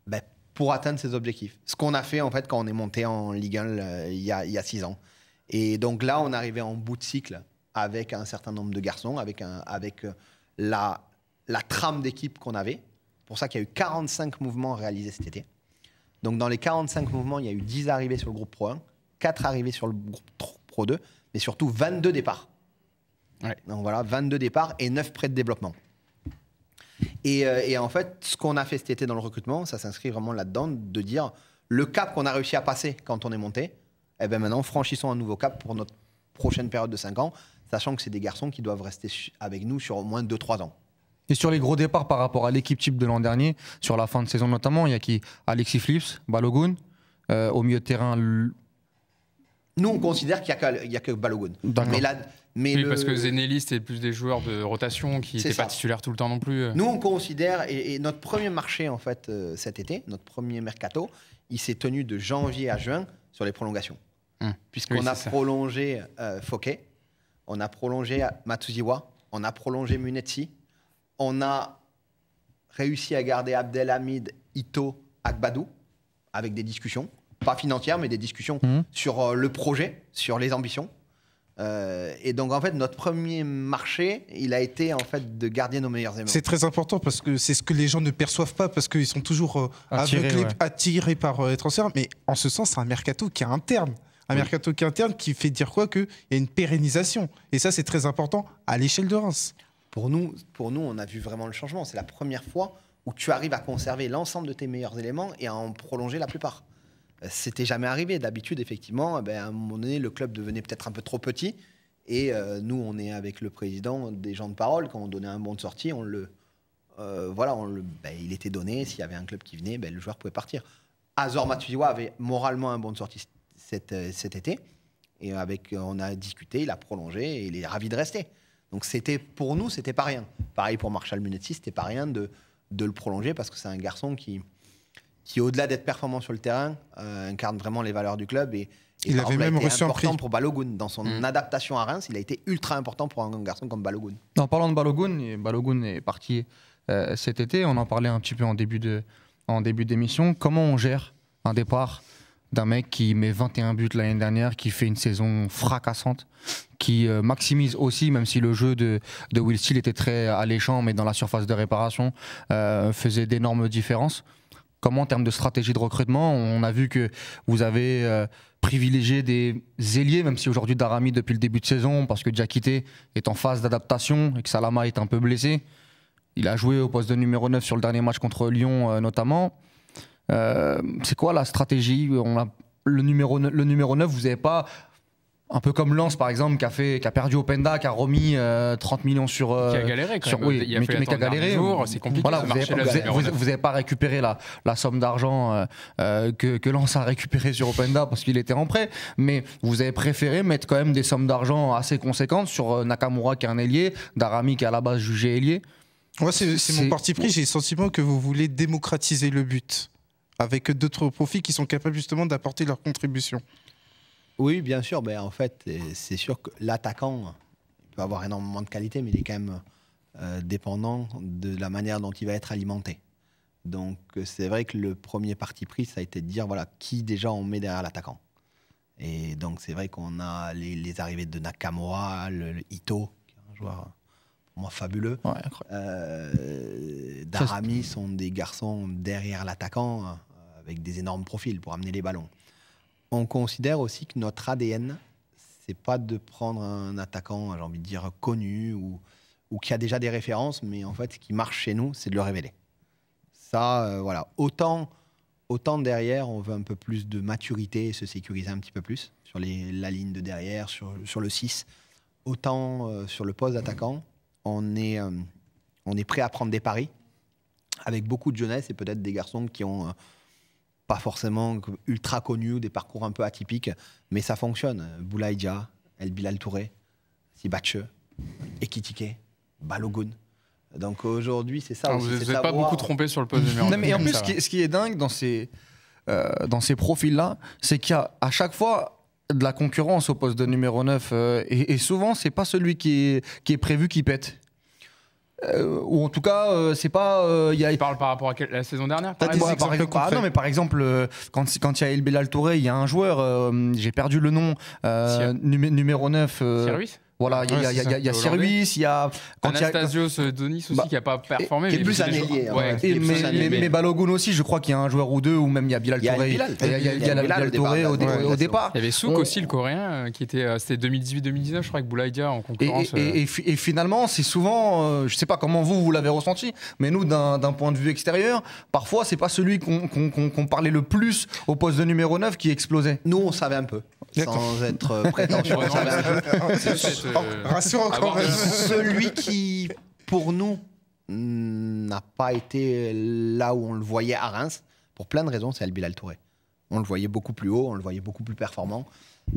ben, pour atteindre ces objectifs. Ce qu'on a fait, en fait, quand on est monté en Ligue 1 euh, il, y a, 6 ans. Et donc là, on arrivait en bout de cycle avec un certain nombre de garçons, avec, un, avec la la trame d'équipe qu'on avait. Pour ça qu'il y a eu 45 mouvements réalisés cet été. Donc dans les 45 mouvements, il y a eu 10 arrivées sur le groupe Pro 1, 4 arrivées sur le groupe Pro 2, mais surtout 22 départs. Donc voilà, 22 départs et 9 prêts de développement. Euh, et, en fait, ce qu'on a fait cet été dans le recrutement, ça s'inscrit vraiment là-dedans, de dire le cap qu'on a réussi à passer quand on est monté, et eh bien maintenant franchissons un nouveau cap pour notre prochaine période de 5 ans, sachant que c'est des garçons qui doivent rester avec nous sur au moins 2-3 ans. Et sur les gros départs par rapport à l'équipe type de l'an dernier, sur la fin de saison notamment, il y a qui Alexis Flips, Balogun, euh, au milieu de terrain. Nous, on considère qu'il n'y a, a, que Balogun. Mais, parce que Zenelli, c'est plus des joueurs de rotation qui n'étaient pas titulaires tout le temps non plus. Nous, on considère, et, notre premier marché, en fait, euh, cet été, notre premier mercato, il s'est tenu de janvier à juin sur les prolongations. Hum. Puisqu'on a prolongé euh, Foquet on a prolongé Matsuziwa, on a prolongé Munetsi, on a réussi à garder Abdelhamid, Ito, Akbadou, avec des discussions, pas financières, mais des discussions mhm. sur euh, le projet, sur les ambitions. Euh, et donc en fait notre premier marché, il a été en fait de garder nos meilleurs éléments. C'est très important parce que c'est ce que les gens ne perçoivent pas parce qu'ils sont toujours euh, attirés, par les transferts. Mais en ce sens, c'est un mercato qui est interne un mercato qui interne qui fait dire quoi qu'il y a une pérennisation. Et ça, c'est très important à l'échelle de Reims. Pour nous, pour nous, on a vu vraiment le changement. C'est la première fois où tu arrives à conserver l'ensemble de tes meilleurs éléments et à en prolonger la plupart. Euh, c'était jamais arrivé. D'habitude, effectivement, euh, ben, à un moment donné, le club devenait peut-être un peu trop petit. Et euh, nous, on est avec le président des gens de parole. Quand on donnait un bon de sortie, on le, voilà, on le, ben, il était donné. S'il y avait un club qui venait, ben, le joueur pouvait partir. Azor Matuziwa avait moralement un bon de sortie cet, été. Et avec, on a discuté, il a prolongé il est ravi de rester. Donc c'était pour nous, c'était pas rien. Pareil pour Marshall Munetti, c'était pas rien de, le prolonger parce que c'est un garçon qui, qui au-delà d'être performant sur le terrain, euh, incarne vraiment les valeurs du club et, il avait même reçu un pour Balogun dans son hmm. adaptation à Reims. Il a été ultra important pour un garçon comme Balogun. En parlant de Balogun, Balogun est parti euh, cet été. On en parlait un petit peu en début de en début d'émission. Comment on gère un départ d'un mec qui met 21 buts l'année dernière, qui fait une saison fracassante, qui euh, maximise aussi, même si le jeu de, de Will Steele était très alléchant, mais dans la surface de réparation, euh, faisait d'énormes différences. Comment, en termes de stratégie de recrutement, on a vu que vous avez euh, privilégié des ailiers, même si aujourd'hui Darami, depuis le début de saison, parce que Jackité est en phase d'adaptation et que Salama est un peu blessé, il a joué au poste de numéro 9 sur le dernier match contre Lyon notamment. Euh, c'est quoi la stratégie On a le numéro, le numéro 9, vous n'avez pas un peu comme Lance par exemple qui a fait qui a perdu Openda qui a remis 30 euh, millions sur euh, qui a galéré sur, Oui, a mais, qui a galéré c'est compliqué vous n'avez pas, récupéré la, somme d'argent que, que Lens a récupéré sur Openda parce qu'il était en prêt mais vous avez préféré mettre quand même des sommes d'argent assez conséquentes sur Nakamura qui est un ailier Darami qui est à la base jugé ailier ouais, c'est mon parti pris j'ai le sentiment que vous voulez démocratiser le but avec d'autres profits qui sont capables justement d'apporter leur contribution. Oui, bien sûr. Mais en fait, euh, c'est sûr que l'attaquant peut avoir énormément de qualité, mais il est quand même euh, dépendant de la manière dont il va être alimenté. Donc, euh, c'est vrai que le premier parti pris, ça a été de dire voilà, qui déjà on met derrière l'attaquant. Et donc, c'est vrai qu'on a les, arrivées de Nakamura, Ito, qui est un joueur pour moi fabuleux. Darami sont des garçons derrière l'attaquant hein avec des énormes profils pour amener les ballons. On considère aussi que notre ADN, c'est pas de prendre un attaquant, j'ai envie de dire, connu ou, ou qui a déjà des références, mais en fait, ce qui marche chez nous, c'est de le révéler. Ça, euh, voilà. Autant, autant derrière, on veut un peu plus de maturité et se sécuriser un petit peu plus sur les, la ligne de derrière, sur, le 6. Autant euh, sur le poste d'attaquant, on, est euh, on est prêt à prendre des paris avec beaucoup de jeunesse et peut-être des garçons qui ont pas forcément ultra connus, des parcours un peu atypiques, mais ça fonctionne. Boulaïdia, El Bilal Touré, Sibache, Ekitike, Balogun. Donc aujourd'hui, c'est ça. Ah, vous n'êtes pas beaucoup trompé sur le poste numéro Non, mais en plus, ce qui, est dingue dans ces, euh, dans ces profils-là, c'est qu'il y a à chaque fois de la concurrence au poste de numéro 9. Euh, et, et, souvent, c'est pas celui qui qui est prévu qui pète. Euh, ou en tout cas, euh, c'est pas. Euh, il y Tu par rapport à la saison dernière par, ah Non, mais par exemple, quand il y a El Belal Touré, il y a un joueur, j'ai perdu le nom, numéro 9. Service voilà, il y, y a Cyrus, il y a. Anastasios a... Euh, Donis aussi bah, qui n'a pas performé. Qui est plus mais, Balogun aussi, je crois qu'il y a un joueur ou deux, ou même il y a Bilal Touré. Il y a Bilal au départ. Il y avait Souk aussi, le coréen, euh, qui était. Euh, c'était 2018-2019, je crois, avec Boulaïdia en concurrence. Et, finalement, c'est souvent. Je ne sais pas comment vous, vous l'avez ressenti, mais nous, d'un point de vue extérieur, parfois, c'est pas celui qu'on parlait le plus au poste de numéro 9 qui explosait. Nous, on savait un peu. Sans être prétentieux. Oh, rassure ah, Celui qui, pour nous, mm, n'a pas été là où on le voyait à Reims, pour plein de raisons, c'est Albilal Touré. On le voyait beaucoup plus haut, on le voyait beaucoup plus performant.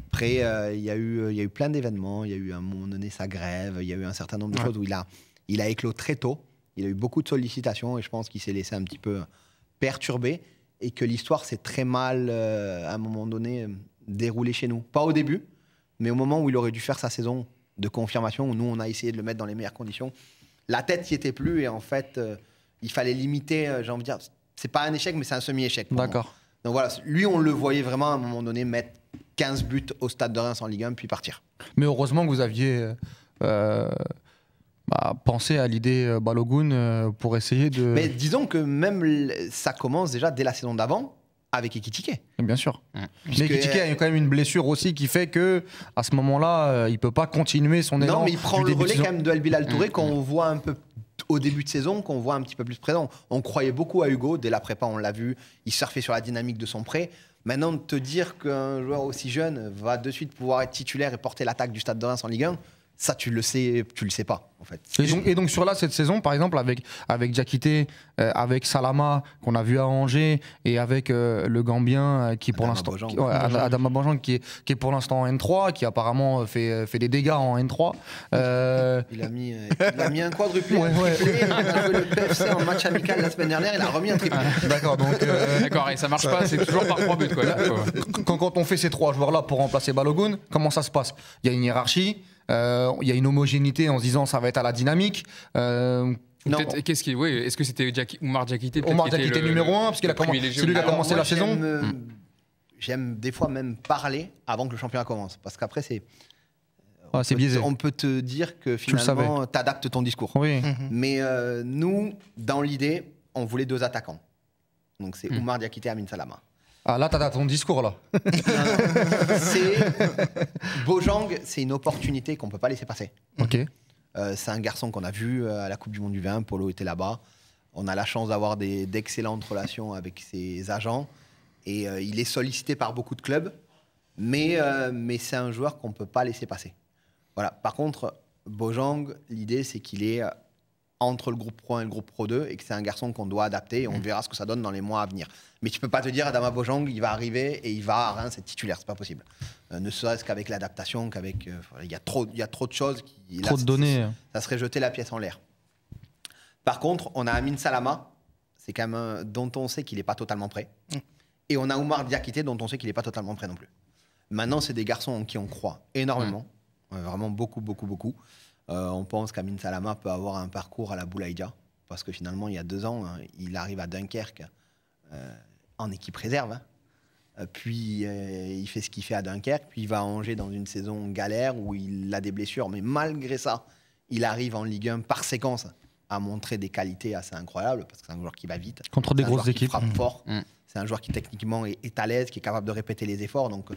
Après, euh, il y, a eu, euh, y a eu plein d'événements. Il y a eu à un moment donné sa grève, il y a eu un certain nombre de choses où il a, il a éclos très tôt. Il a eu beaucoup de sollicitations et je pense qu'il s'est laissé un petit peu perturber et que l'histoire s'est très mal, euh, à un moment donné, déroulée chez nous. Pas au début, mais au moment où il aurait dû faire sa saison de confirmation où nous, on a essayé de le mettre dans les meilleures conditions. La tête n'y était plus et en fait, euh, il fallait limiter, euh, j'ai envie de dire, c'est pas un échec, mais c'est un semi-échec. D'accord. Donc voilà, lui, on le voyait vraiment à un moment donné mettre 15 buts au stade de Reims en Ligue 1 puis partir. Mais heureusement que vous aviez. Euh, bah, pensé à l'idée Balogun pour essayer de. Mais disons que même ça commence déjà dès la saison d'avant avec Ekitike. Bien sûr. Mais Ekitike a quand même une blessure aussi qui fait que à ce moment-là, euh, il ne peut pas continuer son élan. Non, mais il prend le relais quand même de Albilal Touré mm. qu'on voit un peu au début de saison qu'on voit un petit peu plus présent. On croyait beaucoup à Hugo dès la prépa, on l'a vu, il surfait sur la dynamique de son prêt. Maintenant, de te dire qu'un joueur aussi jeune va de suite pouvoir être titulaire et porter l'attaque du Stade de Reims en Ligue 1, ça tu le sais tu le sais pas en fait et donc, sur là cette saison par exemple avec avec Diakité euh, avec Salama qu'on a vu à Angers et avec euh, le Gambien euh, qui pour l'instant Adama qui est qui est pour l'instant en N3 qui apparemment fait fait des dégâts en N3 il a mis il a mis un quadruplé, ouais, un le PFC en match amical la semaine dernière il a remis un triplé ah, d'accord donc d'accord et ça marche pas c'est toujours par trois buts Quand, quand, on fait ces trois joueurs là pour remplacer Balogun comment ça se passe il y a une hiérarchie euh, il y a une homogénéité en se disant ça va être à la dynamique. Euh, qu'est-ce qui, oui, est-ce que c'était Jack, Omar Diakité Omar numéro 1 parce qu'il a commencé, a commencé la saison. Hmm. J'aime des fois même parler avant que le championnat commence parce qu'après c'est on, peut biaisé. Te, on peut te dire que finalement, tu adaptes ton discours. Mhm. Mais euh, nous, dans l'idée, on voulait deux attaquants. Donc c'est hmm. Oumar Diakité et Amin Salama. Ah là, t'as ton discours là. c'est Bojang, c'est une opportunité qu'on peut pas laisser passer. Ok. Euh, c'est un garçon qu'on a vu euh, à la Coupe du Monde du Vin. Polo était là-bas. On a la chance d'avoir d'excellentes relations avec ses agents et euh, il est sollicité par beaucoup de clubs. Mais, mais c'est un joueur qu'on peut pas laisser passer. Voilà. Par contre, Bojang, l'idée c'est qu'il est entre le groupe Pro 1 et le groupe Pro 2 et que c'est un garçon qu'on doit adapter et on mm. verra ce que ça donne dans les mois à venir. Mais tu peux pas te dire Adama Bojang, il va arriver et il va à Reims être titulaire, c'est pas possible. Euh, ne serait-ce qu'avec l'adaptation, qu'avec euh, il y a trop il y a trop de choses qui trop de données. Hein. Ça serait jeter la pièce en l'air. Par contre, on a Amin Salama, c'est quand même dont on sait qu'il n'est pas totalement prêt. Mm. Et on a Oumar Diakité dont on sait qu'il n'est pas totalement prêt non plus. Maintenant, c'est des garçons en qui on croit énormément, mm. vraiment beaucoup beaucoup beaucoup. Euh, on pense qu'Amin Salama peut avoir un parcours à la Boulaïdia. parce que finalement, il y a deux ans, hein, il arrive à Dunkerque euh, en équipe réserve. Hein. Euh, puis il fait ce qu'il fait à Dunkerque, puis il va à Angers dans une saison galère où il a des blessures, mais malgré ça, il arrive en Ligue 1 par séquence à montrer des qualités assez incroyables parce que c'est un joueur qui va vite, contre des grosses équipes, frappe mmh. fort, mmh. c'est un joueur qui techniquement est, à l'aise, qui est capable de répéter les efforts, donc il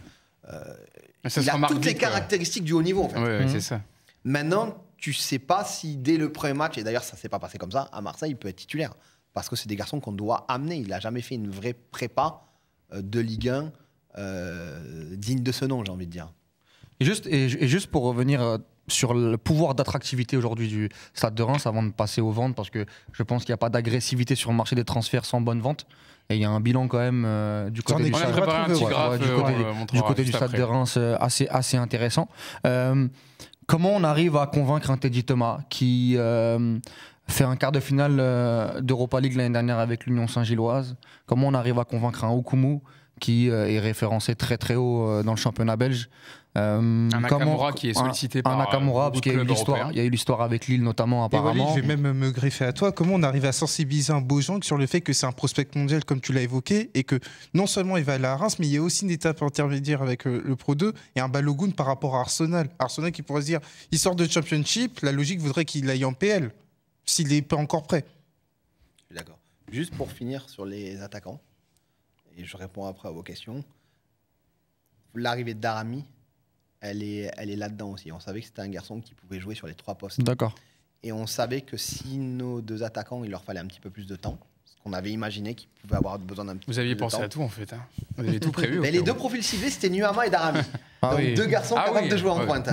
a toutes les caractéristiques du haut niveau. oui, c'est mmh. ça. Maintenant, tu sais pas si dès le premier match, et d'ailleurs ça s'est pas passé comme ça, à Marseille, il peut être titulaire. Parce que c'est des garçons qu'on doit amener. Il n'a jamais fait une vraie prépa euh, de Ligue 1 euh, digne de ce nom, j'ai envie de dire. Et juste, et, juste pour revenir euh, sur le pouvoir d'attractivité aujourd'hui du Stade de Reims avant de passer aux ventes, parce que je pense qu'il n'y a pas d'agressivité sur le marché des transferts sans bonne vente. Et il y a un bilan quand même du côté, du, stade, de Reims assez, assez intéressant. Comment on arrive à convaincre un Teddy Thomas qui euh, fait un quart de finale euh, d'Europa League l'année dernière avec l'Union Saint-Gilloise Comment on arrive à convaincre un Okumu qui euh, est référencé très très haut euh, dans le championnat belge. Euh, un Nakamura qui est sollicité par un Nakamura parce a eu l'histoire il y a eu l'histoire avec Lille notamment apparemment je vais même me greffer à toi comment on arrive à sensibiliser un Bojang sur le fait que c'est un prospect mondial comme tu l'as évoqué et que non seulement il va aller à Reims mais il y a aussi une étape intermédiaire avec le Pro 2 et un Balogun par rapport à Arsenal Arsenal qui pourrait se dire il sort de Championship la logique voudrait qu'il aille en PL s'il n'est pas encore prêt d'accord juste pour finir sur les attaquants et je réponds après à vos questions, l'arrivée d'Arami, elle est, elle est là-dedans aussi. On savait que c'était un garçon qui pouvait jouer sur les trois postes. D'accord. Et on savait que si nos deux attaquants, il leur fallait un petit peu plus de temps, ce qu'on avait imaginé qu'ils pouvaient avoir besoin d'un petit Vous peu aviez plus pensé de temps. à tout en fait. Hein. Vous aviez tout prévu. Mais les deux profils ciblés, c'était Nuama et Darami. Ah Donc deux garçons ah capables de jouer en pointe.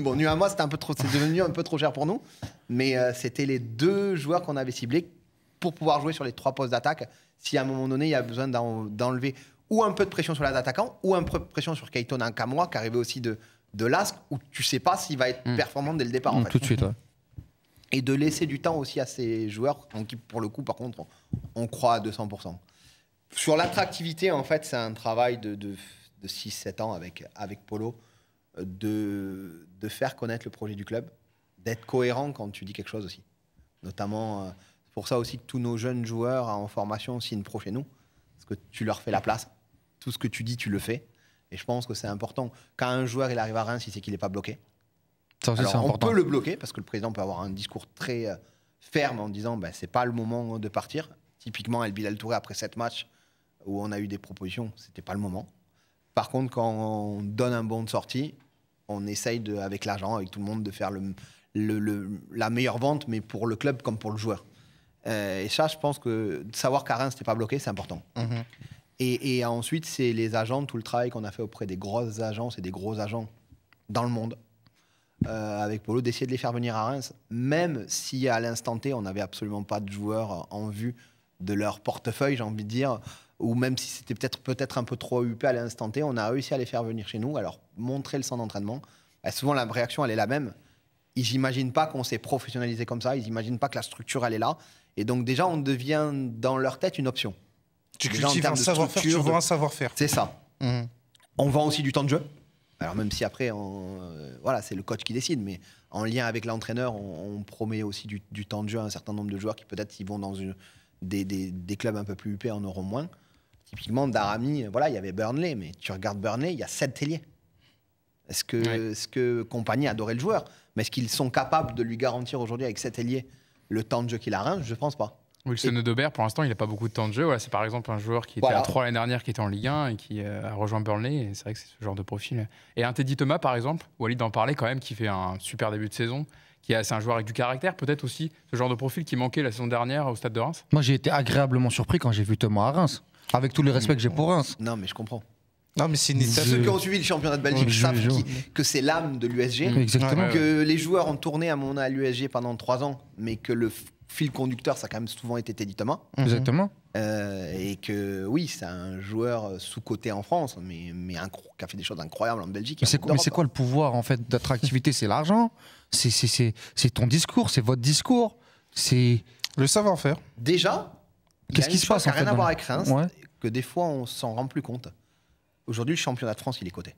bon, Nuama, c'était un peu c'est devenu un peu trop cher pour nous, mais euh, c'était les deux joueurs qu'on avait ciblés pour pouvoir jouer sur les trois postes d'attaque si à un moment donné il y a besoin d'enlever ou un peu de pression sur les attaquants ou un peu de pression sur un camoura qui arrivait aussi de, de l'Asc où tu sais pas s'il va être mm. performant dès le départ. en mm, fait. Tout de suite, ouais. Et de laisser du temps aussi à ces joueurs en qui, pour le coup, par contre, on, croit à 200%. Sur l'attractivité, en fait, c'est un travail de, de, 6-7 ans avec, avec Polo euh, de, de faire connaître le projet du club, d'être cohérent quand tu dis quelque chose aussi. Notamment. Euh, pour ça aussi que tous nos jeunes joueurs en formation signent pro chez nous, parce que tu leur fais la place. Tout ce que tu dis, tu le fais. Et je pense que c'est important. Quand un joueur il arrive à Reims, il sait qu'il n'est pas bloqué. on peut le bloquer parce que le président peut avoir un discours très euh, ferme en disant ce bah, c'est pas le moment de partir. Typiquement, El Bilal Touré, après sept matchs où on a eu des propositions, c'était pas le moment. Par contre, quand on donne un bon de sortie, on essaye avec l'argent, avec tout le monde, de faire la meilleure vente, mais pour le club comme pour le joueur. Euh, et ça, je pense que savoir qu'à Reims, c'était pas bloqué, c'est important. Mhm. Et, ensuite, c'est les agents, tout le travail qu'on a fait auprès des grosses agences et des gros agents dans le monde, euh, avec Polo, d'essayer de les faire venir à Reims, même si à l'instant T, on n'avait absolument pas de joueurs en vue de leur portefeuille, j'ai envie de dire, ou même si c'était peut-être peut, -être, un peu trop UP à l'instant T, on a réussi à les faire venir chez nous, alors montrer le centre d'entraînement. Bah, souvent, la réaction, elle est la même. Ils n'imaginent pas qu'on s'est professionnalisé comme ça, ils n'imaginent pas que la structure, elle est là. Et donc, déjà, on devient dans leur tête une option. Tu cultives un savoir-faire, vends un savoir-faire. C'est ça. Mmh. On vend aussi du temps de jeu. Alors, même si après, on, euh, voilà, c'est le coach qui décide, mais en lien avec l'entraîneur, on, promet aussi du, temps de jeu à un certain nombre de joueurs qui, peut-être, s'ils vont dans une, des, clubs un peu plus huppés, en auront moins. Typiquement, Darami, euh, voilà, il y avait Burnley, mais tu regardes Burnley, il y a sept ailiers. Est-ce que, que Compagnie adorait le joueur Mais est-ce qu'ils sont capables de lui garantir aujourd'hui avec sept ailiers? le temps de jeu qu'il a Reims, je ne pense pas. Wilson Odobert, pour l'instant, il n'a pas beaucoup de temps de jeu. Voilà, c'est par exemple un joueur qui était à 3 l'année dernière, qui était en Ligue 1 et qui euh, a rejoint Burnley. c'est vrai que c'est ce genre de profil. Et un Teddy Thomas, par exemple, Walid en parlait quand même, qui fait un super début de saison. Qui est un joueur avec du caractère, peut-être aussi ce genre de profil qui manquait la saison dernière au stade de Reims. Moi, j'ai été agréablement surpris quand j'ai vu Thomas à Reims, avec tous les respects que j'ai pour Reims. Non, mais je comprends. Non, mais c'est Ceux qui ont suivi le championnat de Belgique savent que c'est l'âme de l'USG. Que les joueurs ont tourné à mon à l'USG pendant trois ans, mais que le fil conducteur, ça a quand même souvent été Teddy Thomas. Mhm. Exactement. Euh, et que oui, c'est un joueur sous côté en France, mais, mais qui a fait des choses incroyables en Belgique. Mais c'est quoi, hein. le pouvoir en fait d'attractivité C'est l'argent, c'est ton discours, c'est votre discours, c'est le savoir-faire. Déjà, qu'est-ce qui se passe Ça rien à voir avec Reims, hein, que des fois on s'en rend plus compte. Aujourd'hui, le championnat de France, il est coté.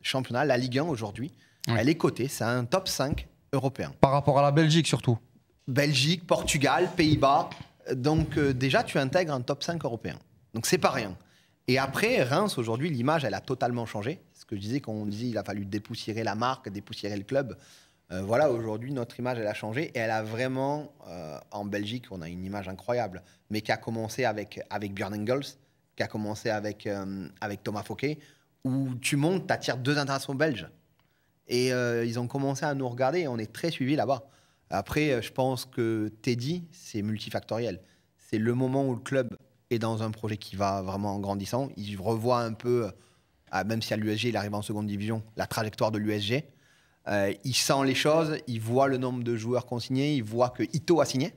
Championnat, la Ligue 1 aujourd'hui, elle est cotée. C'est un top 5 européen. Par rapport à la Belgique surtout Belgique, Portugal, Pays-Bas. Donc euh, déjà, tu intègres un top 5 européen. Donc c'est pas rien. Et après, Reims, aujourd'hui, l'image, elle a totalement changé. Ce que je disais quand on disait qu'il a fallu dépoussiérer la marque, dépoussiérer le club. Euh, voilà, aujourd'hui, notre image, elle a changé. Et elle a vraiment, euh, en Belgique, on a une image incroyable, mais qui a commencé avec, avec Björn Engels, qui a commencé avec, euh, avec Thomas Fouquet, où tu montes, tu attires deux internationaux belges. Et euh, ils ont commencé à nous regarder et on est très suivis là-bas. Après, euh, je pense que Teddy, c'est multifactoriel. C'est le moment où le club est dans un projet qui va vraiment en grandissant. Il revoit un peu, ah, même si à l'USG, il arrive en seconde division, la trajectoire de l'USG. il sent les choses, il voit le nombre de joueurs consignés, il voit que Ito a signé,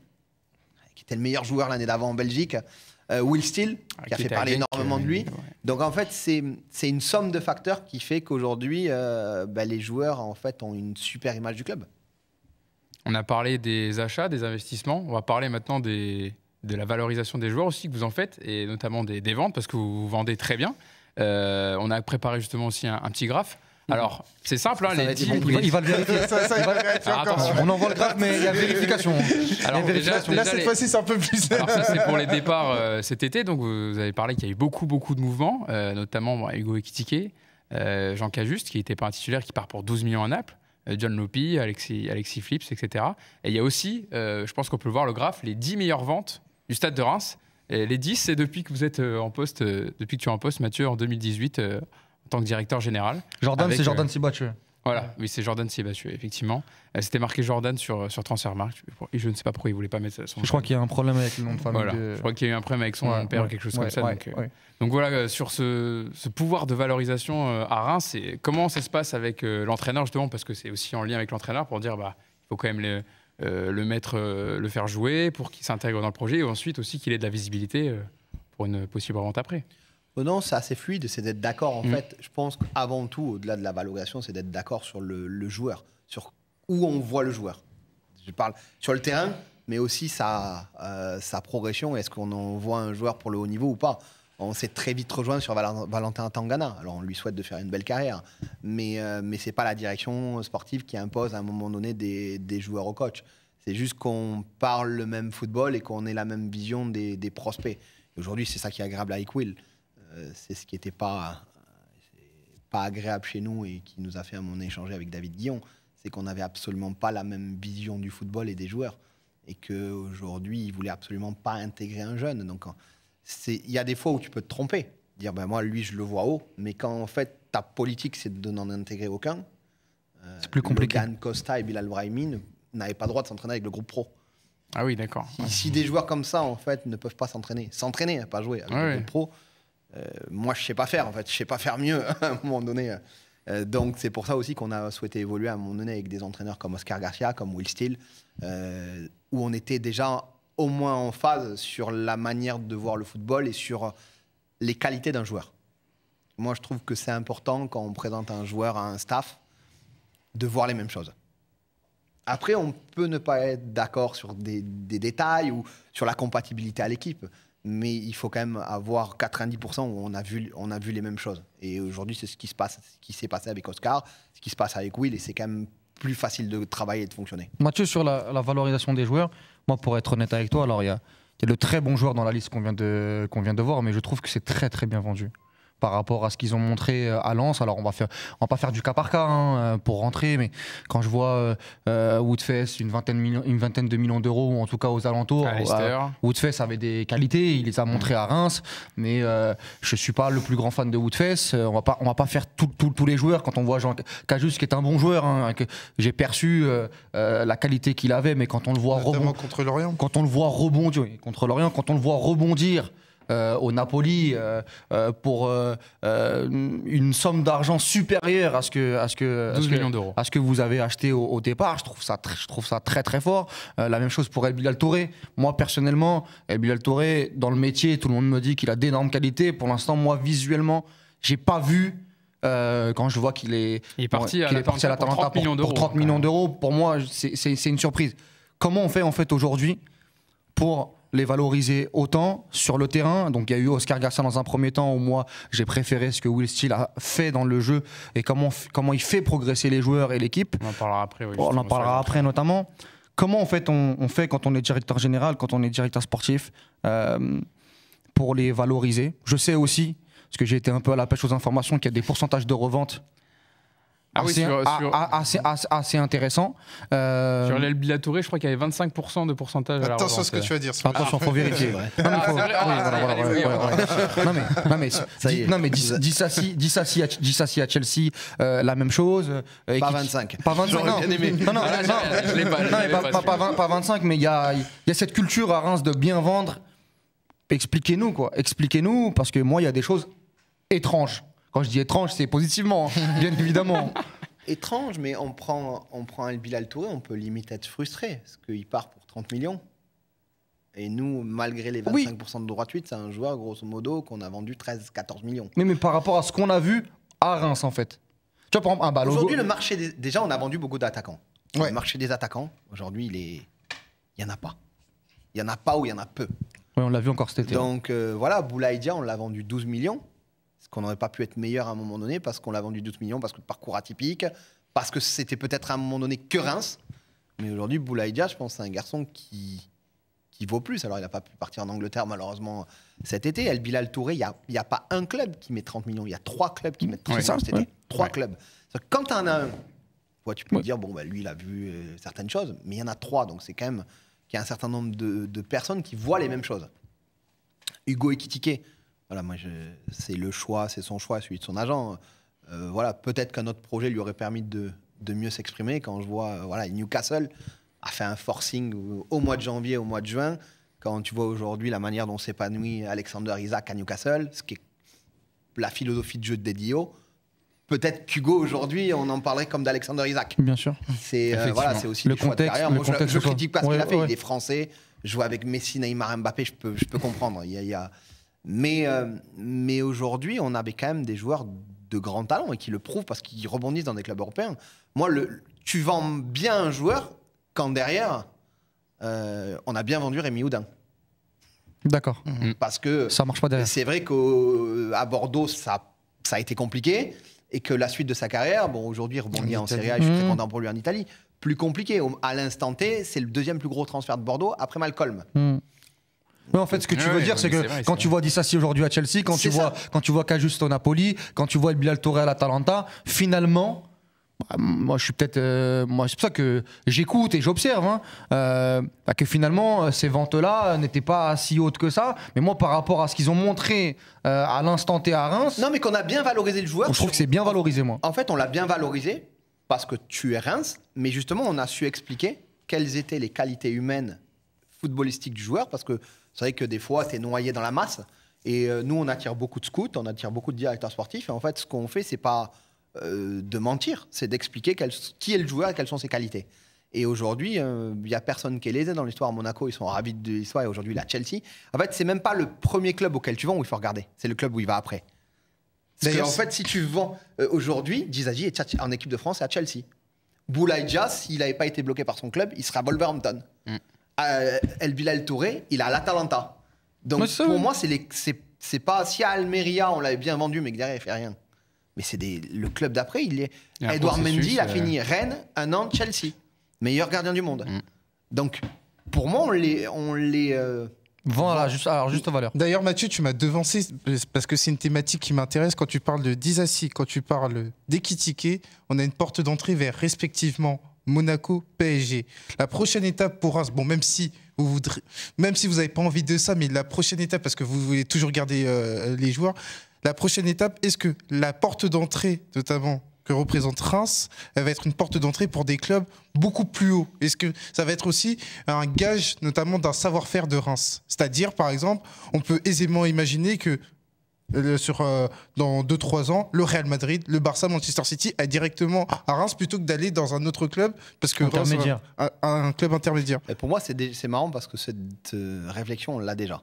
qui était le meilleur joueur l'année d'avant en Belgique. Euh, Will Steele, ah, qui, a fait parler énormément de euh, lui. Donc en fait, c'est une somme de facteurs qui fait qu'aujourd'hui, euh, bah, les joueurs en fait ont une super image du club. On a parlé des achats, des investissements. On va parler maintenant des, de la valorisation des joueurs aussi que vous en faites, et notamment des, des ventes, parce que vous, vendez très bien. on a préparé justement aussi un petit graphe. Mm. Alors, c'est simple, hein, les Il, va le vérifier. ça, il va le On le graphe, mais il y a vérification. là, cette fois-ci, c'est un peu plus. c'est pour les départs euh, cet été. Donc, vous, avez parlé qu'il y a eu beaucoup, beaucoup de mouvements, euh, notamment Hugo Ekitike, euh, Jean Cajuste, qui était pas un titulaire, qui part pour 12 millions à Naples. John Lopi, Alexis, Flips, etc. Et il y a aussi, je pense qu'on peut voir le graphe, les 10 meilleures ventes du stade de Reims. les 10, c'est depuis que vous êtes en poste, depuis que tu es en poste, Mathieu, en 2018 en tant que directeur général. Jordan, c'est Jordan euh, Sibatue. Voilà, oui, c'est Jordan Sibatue, effectivement. Euh, c'était marqué Jordan sur, euh, sur Transfermarkt. je ne sais pas pourquoi il voulait pas mettre ça. Je crois qu'il y a un problème avec le nom de famille. Voilà. Je crois qu'il y a eu un problème avec son père ou quelque chose comme ça. Donc, voilà, sur ce, pouvoir de valorisation à Reims, comment ça se passe avec l'entraîneur, justement, parce que c'est aussi en lien avec l'entraîneur pour dire bah, il faut quand même le mettre, le faire jouer pour qu'il s'intègre dans le projet et ensuite aussi qu'il ait de la visibilité pour une possible revente après. Oh non, c'est assez fluide, c'est d'être d'accord. En mm. fait, je pense qu'avant tout, au-delà de la valorisation, c'est d'être d'accord sur le, joueur, sur où on voit le joueur. Je parle sur le terrain, mais aussi sa, euh, sa progression. Est-ce qu'on en voit un joueur pour le haut niveau ou pas on s'est très vite rejoint sur Valentin Tangana. Alors on lui souhaite de faire une belle carrière, mais, euh, mais ce n'est pas la direction sportive qui impose à un moment donné des, joueurs au coach. C'est juste qu'on parle le même football et qu'on ait la même vision des, prospects. Aujourd'hui, c'est ça qui est agréable à Will. Euh, c'est ce qui n'était pas, pas agréable chez nous et qui nous a fait un mon échanger avec David Guillon, c'est qu'on n'avait absolument pas la même vision du football et des joueurs. Et qu'aujourd'hui, il voulait absolument pas intégrer un jeune. Donc, il y a des fois où tu peux te tromper. Dire, ben moi, lui, je le vois haut. Mais quand, en fait, ta politique, c'est de n'en intégrer aucun. Euh, c'est plus compliqué. Logan Costa et Bilal Brahimi n'avaient pas le droit de s'entraîner avec le groupe pro. Ah oui, d'accord. Si, des joueurs comme ça, en fait, ne peuvent pas s'entraîner, s'entraîner, hein, pas jouer avec le groupe pro, euh, moi, je sais pas faire, en fait. Je sais pas faire mieux à un moment donné. Euh, donc, c'est pour ça aussi qu'on a souhaité évoluer à un moment donné avec des entraîneurs comme Oscar Garcia, comme Will Steele, euh, où on était déjà au moins en phase sur la manière de voir le football et sur les qualités d'un joueur. Moi, je trouve que c'est important quand on présente un joueur à un staff de voir les mêmes choses. Après, on peut ne pas être d'accord sur des, détails ou sur la compatibilité à l'équipe, mais il faut quand même avoir 90% où on a, vu, on a vu les mêmes choses. Et aujourd'hui, c'est ce qui se passe, qui s'est passé avec Oscar, ce qui se passe avec Will, et c'est quand même plus facile de travailler et de fonctionner. Mathieu, sur la, valorisation des joueurs, moi, pour être honnête avec toi, alors il y a, y de très bon joueur dans la liste qu'on vient de voir, mais je trouve que c'est très très bien vendu par rapport à ce qu'ils ont montré euh, à Lens. Alors on va faire, on va pas faire du cas par cas hein, euh, pour rentrer, mais quand je vois euh, Woodfest une vingtaine, de millions d'euros en tout cas aux alentours, Woodfest avait des qualités, il les a montrées à Reims, mais je je suis pas le plus grand fan de Woodfest. On va pas, on va pas faire tous les joueurs. Quand on voit Jean Cajus qui est un bon joueur, hein, j'ai perçu la qualité qu'il avait, mais quand on le voit rebondir, contre Lorient, quand on le voit rebondir, contre Lorient, quand on le voit rebondir euh, au Napoli euh, euh, pour une somme d'argent supérieure à ce que à ce que, à ce que, à ce que vous avez acheté au, départ. Je trouve ça très, je trouve ça très très fort. la même chose pour El Bilal Touré. Moi personnellement, El Bilal Touré dans le métier, tout le monde me dit qu'il a d'énormes qualités. Pour l'instant, moi visuellement, j'ai pas vu quand je vois qu'il est, il est parti, à, la est parti à pour 30 millions d'euros. Pour, moi, c'est une surprise. Comment on fait en fait aujourd'hui pour les valoriser autant sur le terrain. Donc il y a eu Oscar Garcia dans un premier temps où moi j'ai préféré ce que Will Steele a fait dans le jeu et comment, comment il fait progresser les joueurs et l'équipe. On en parlera après. on en parlera après notamment. Comment en fait on, fait quand on est directeur général, quand on est directeur sportif euh, pour les valoriser Je sais aussi parce que j'ai été un peu à la pêche aux informations qu'il y a des pourcentages de revente ah assez, oui, assez, intéressant. Euh, sur l'Albi Touré, je crois qu'il y avait 25% de pourcentage. Attention à ce que tu vas dire. Attention, faut vérifier. Ah, non mais, non mais, si à Chelsea, euh, la même chose. Euh, pas 25. Pas 25. Non, non, ah, non, pas 25, mais il y a cette culture à Reims de bien vendre. Expliquez-nous quoi. Expliquez-nous parce que moi, il y a des choses étranges quand je dis étrange, c'est positivement, hein. bien évidemment. étrange, mais on prend, on prend El Bilal Touré, on peut limite être frustré, parce qu'il part pour 30 millions. Et nous, malgré les 25% de droit de suite, c'est un joueur, grosso modo, qu'on a vendu 13-14 millions. Mais, mais par rapport à ce qu'on a vu à Reims, en fait. Tu vois, par un ballon. Aujourd'hui, le marché. Déjà, on a vendu beaucoup d'attaquants. Le marché des attaquants, aujourd'hui, il est. Il n'y en a pas. Il n'y en a pas ou il y en a peu. Oui, on l'a vu encore cet été. Hein. Donc euh, voilà, Boulaïdia, on l'a vendu 12 millions qu'on n'aurait pas pu être meilleur à un moment donné parce qu'on l'a vendu 12 millions, parce que parcours atypique, parce que c'était peut-être à un moment donné que Reims. Mais aujourd'hui, Boulaïdia, je pense, c'est un garçon qui, qui vaut plus. Alors, il n'a pas pu partir en Angleterre, malheureusement, cet été. El Bilal Touré, il n'y a, y a, pas un club qui met 30 millions. Il y a trois clubs qui mettent 30 millions cet été. Trois clubs. Quand tu en as un, tu peux dire, bon, bah, lui, il a vu euh, certaines choses, mais il y en a trois. Donc, c'est quand même qu'il y a un certain nombre de, de personnes qui voient les mêmes choses. Hugo Ekitike, voilà, moi, c'est le choix, c'est son choix, celui de son agent. Euh, voilà, peut-être qu'un autre projet lui aurait permis de, mieux s'exprimer. Quand je vois, euh, voilà, Newcastle a fait un forcing au mois de janvier, au mois de juin. Quand tu vois aujourd'hui la manière dont s'épanouit Alexander Isaac à Newcastle, ce qui est la philosophie de jeu de Dedio, peut-être qu'Hugo aujourd'hui on en parlerait comme d'Alexander Isaac. Bien sûr. C'est euh, voilà, c'est aussi le contexte, choix de je, critique pas ce qu'il a fait. Il est français. Jouer avec Messi, Neymar, Mbappé, je peux, comprendre. Il il y a mais, euh, mais aujourd'hui, on avait quand même des joueurs de grand talent et qui le prouvent parce qu'ils rebondissent dans des clubs européens. Moi, le, tu vends bien un joueur quand derrière, euh, on a bien vendu Rémi Houdin. D'accord. Mmh. Mmh. Parce que ça marche pas derrière. C'est vrai qu'à Bordeaux, ça, ça a été compliqué et que la suite de sa carrière, bon, aujourd'hui, rebondit en, Serie A, je suis très mmh. content pour lui en Italie, plus compliqué. À l'instant T, c'est le deuxième plus gros transfert de Bordeaux après Malcolm. Mais en fait, ce que tu veux dire, c'est que quand tu vois Dissassi aujourd'hui à Chelsea, quand tu, vois, quand tu vois Cajusto au Napoli, quand tu vois El Bilal Touré à l'Atalanta, finalement, bah, moi, je suis peut-être. Euh, moi, c'est pour ça que j'écoute et j'observe. Hein. Euh, bah, que finalement, euh, ces ventes-là n'étaient pas si hautes que ça. Mais moi, par rapport à ce qu'ils ont montré à l'instant T à Reims. Non, mais qu'on a bien valorisé le joueur. Je trouve que c'est bien valorisé, moi. En fait, on l'a bien valorisé parce que tu es Reims. Mais justement, on a su expliquer quelles étaient les qualités humaines footballistiques du joueur. Parce que c'est vrai que des fois, tu noyé dans la masse. Et euh, nous, on attire beaucoup de scouts, on attire beaucoup de directeurs sportifs. Et en fait, ce qu'on fait, c'est pas euh, de mentir, c'est d'expliquer qui est le joueur et quelles sont ses qualités. Et aujourd'hui, il euh, n'y a personne qui est lésé dans l'histoire. Monaco, ils sont ravis de l'histoire. Et aujourd'hui, la Chelsea. En fait, c'est même pas le premier club auquel tu vends où il faut regarder. C'est le club où il va après. Parce en fait, si tu vends aujourd'hui, Dizazi est en équipe de France à Chelsea. Boulaïdja, s'il n'avait pas été bloqué par son club, il serait à Wolverhampton. Mm. Euh, El Bilal Touré, il a l'Atalanta. Donc pour moi, c'est c'est pas si à Almeria on l'avait bien vendu, mais derrière il fait rien. Mais c'est le club d'après, il est. Edouard Mendy a fini Rennes, un an, Chelsea, meilleur gardien du monde. Mm. Donc pour moi, on les, on les. Euh, voilà, juste, alors juste en valeur. D'ailleurs, Mathieu, tu m'as devancé parce que c'est une thématique qui m'intéresse. Quand tu parles de Disassi, quand tu parles d'Ekitike, on a une porte d'entrée vers respectivement Monaco, PSG. La prochaine étape pour Reims, bon, même si vous voudrez, même si vous n'avez pas envie de ça, mais la prochaine étape, parce que vous voulez toujours garder euh, les joueurs, la prochaine étape, est-ce que la porte d'entrée, notamment que représente Reims, elle va être une porte d'entrée pour des clubs beaucoup plus hauts Est-ce que ça va être aussi un gage, notamment d'un savoir-faire de Reims C'est-à-dire, par exemple, on peut aisément imaginer que euh, sur, euh, dans 2-3 ans, le Real Madrid, le Barça, Manchester City est directement à Reims plutôt que d'aller dans un autre club parce que euh, un, club intermédiaire. Et pour moi, c'est marrant parce que cette réflexion, on l'a déjà.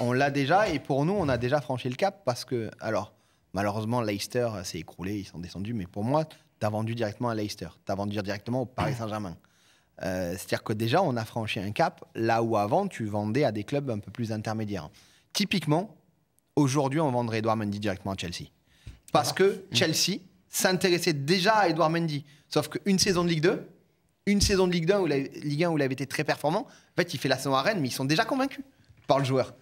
On l'a déjà et pour nous, on a déjà franchi le cap parce que, alors, malheureusement, Leicester s'est écroulé, ils sont descendus, mais pour moi, t'as vendu directement à Leicester, t'as vendu directement au Paris Saint-Germain. C'est-à-dire que déjà, on a franchi un cap là où avant, tu vendais à des clubs un peu plus intermédiaires. Typiquement, aujourd'hui, on vendrait Edouard Mendy directement à Chelsea. Parce que mm. Chelsea s'intéressait déjà à Edouard Mendy. Sauf qu'une saison de Ligue 2, une saison de Ligue 1 où il avait été très performant, en fait, il fait la saison à Rennes, mais ils sont déjà convaincus par le joueur.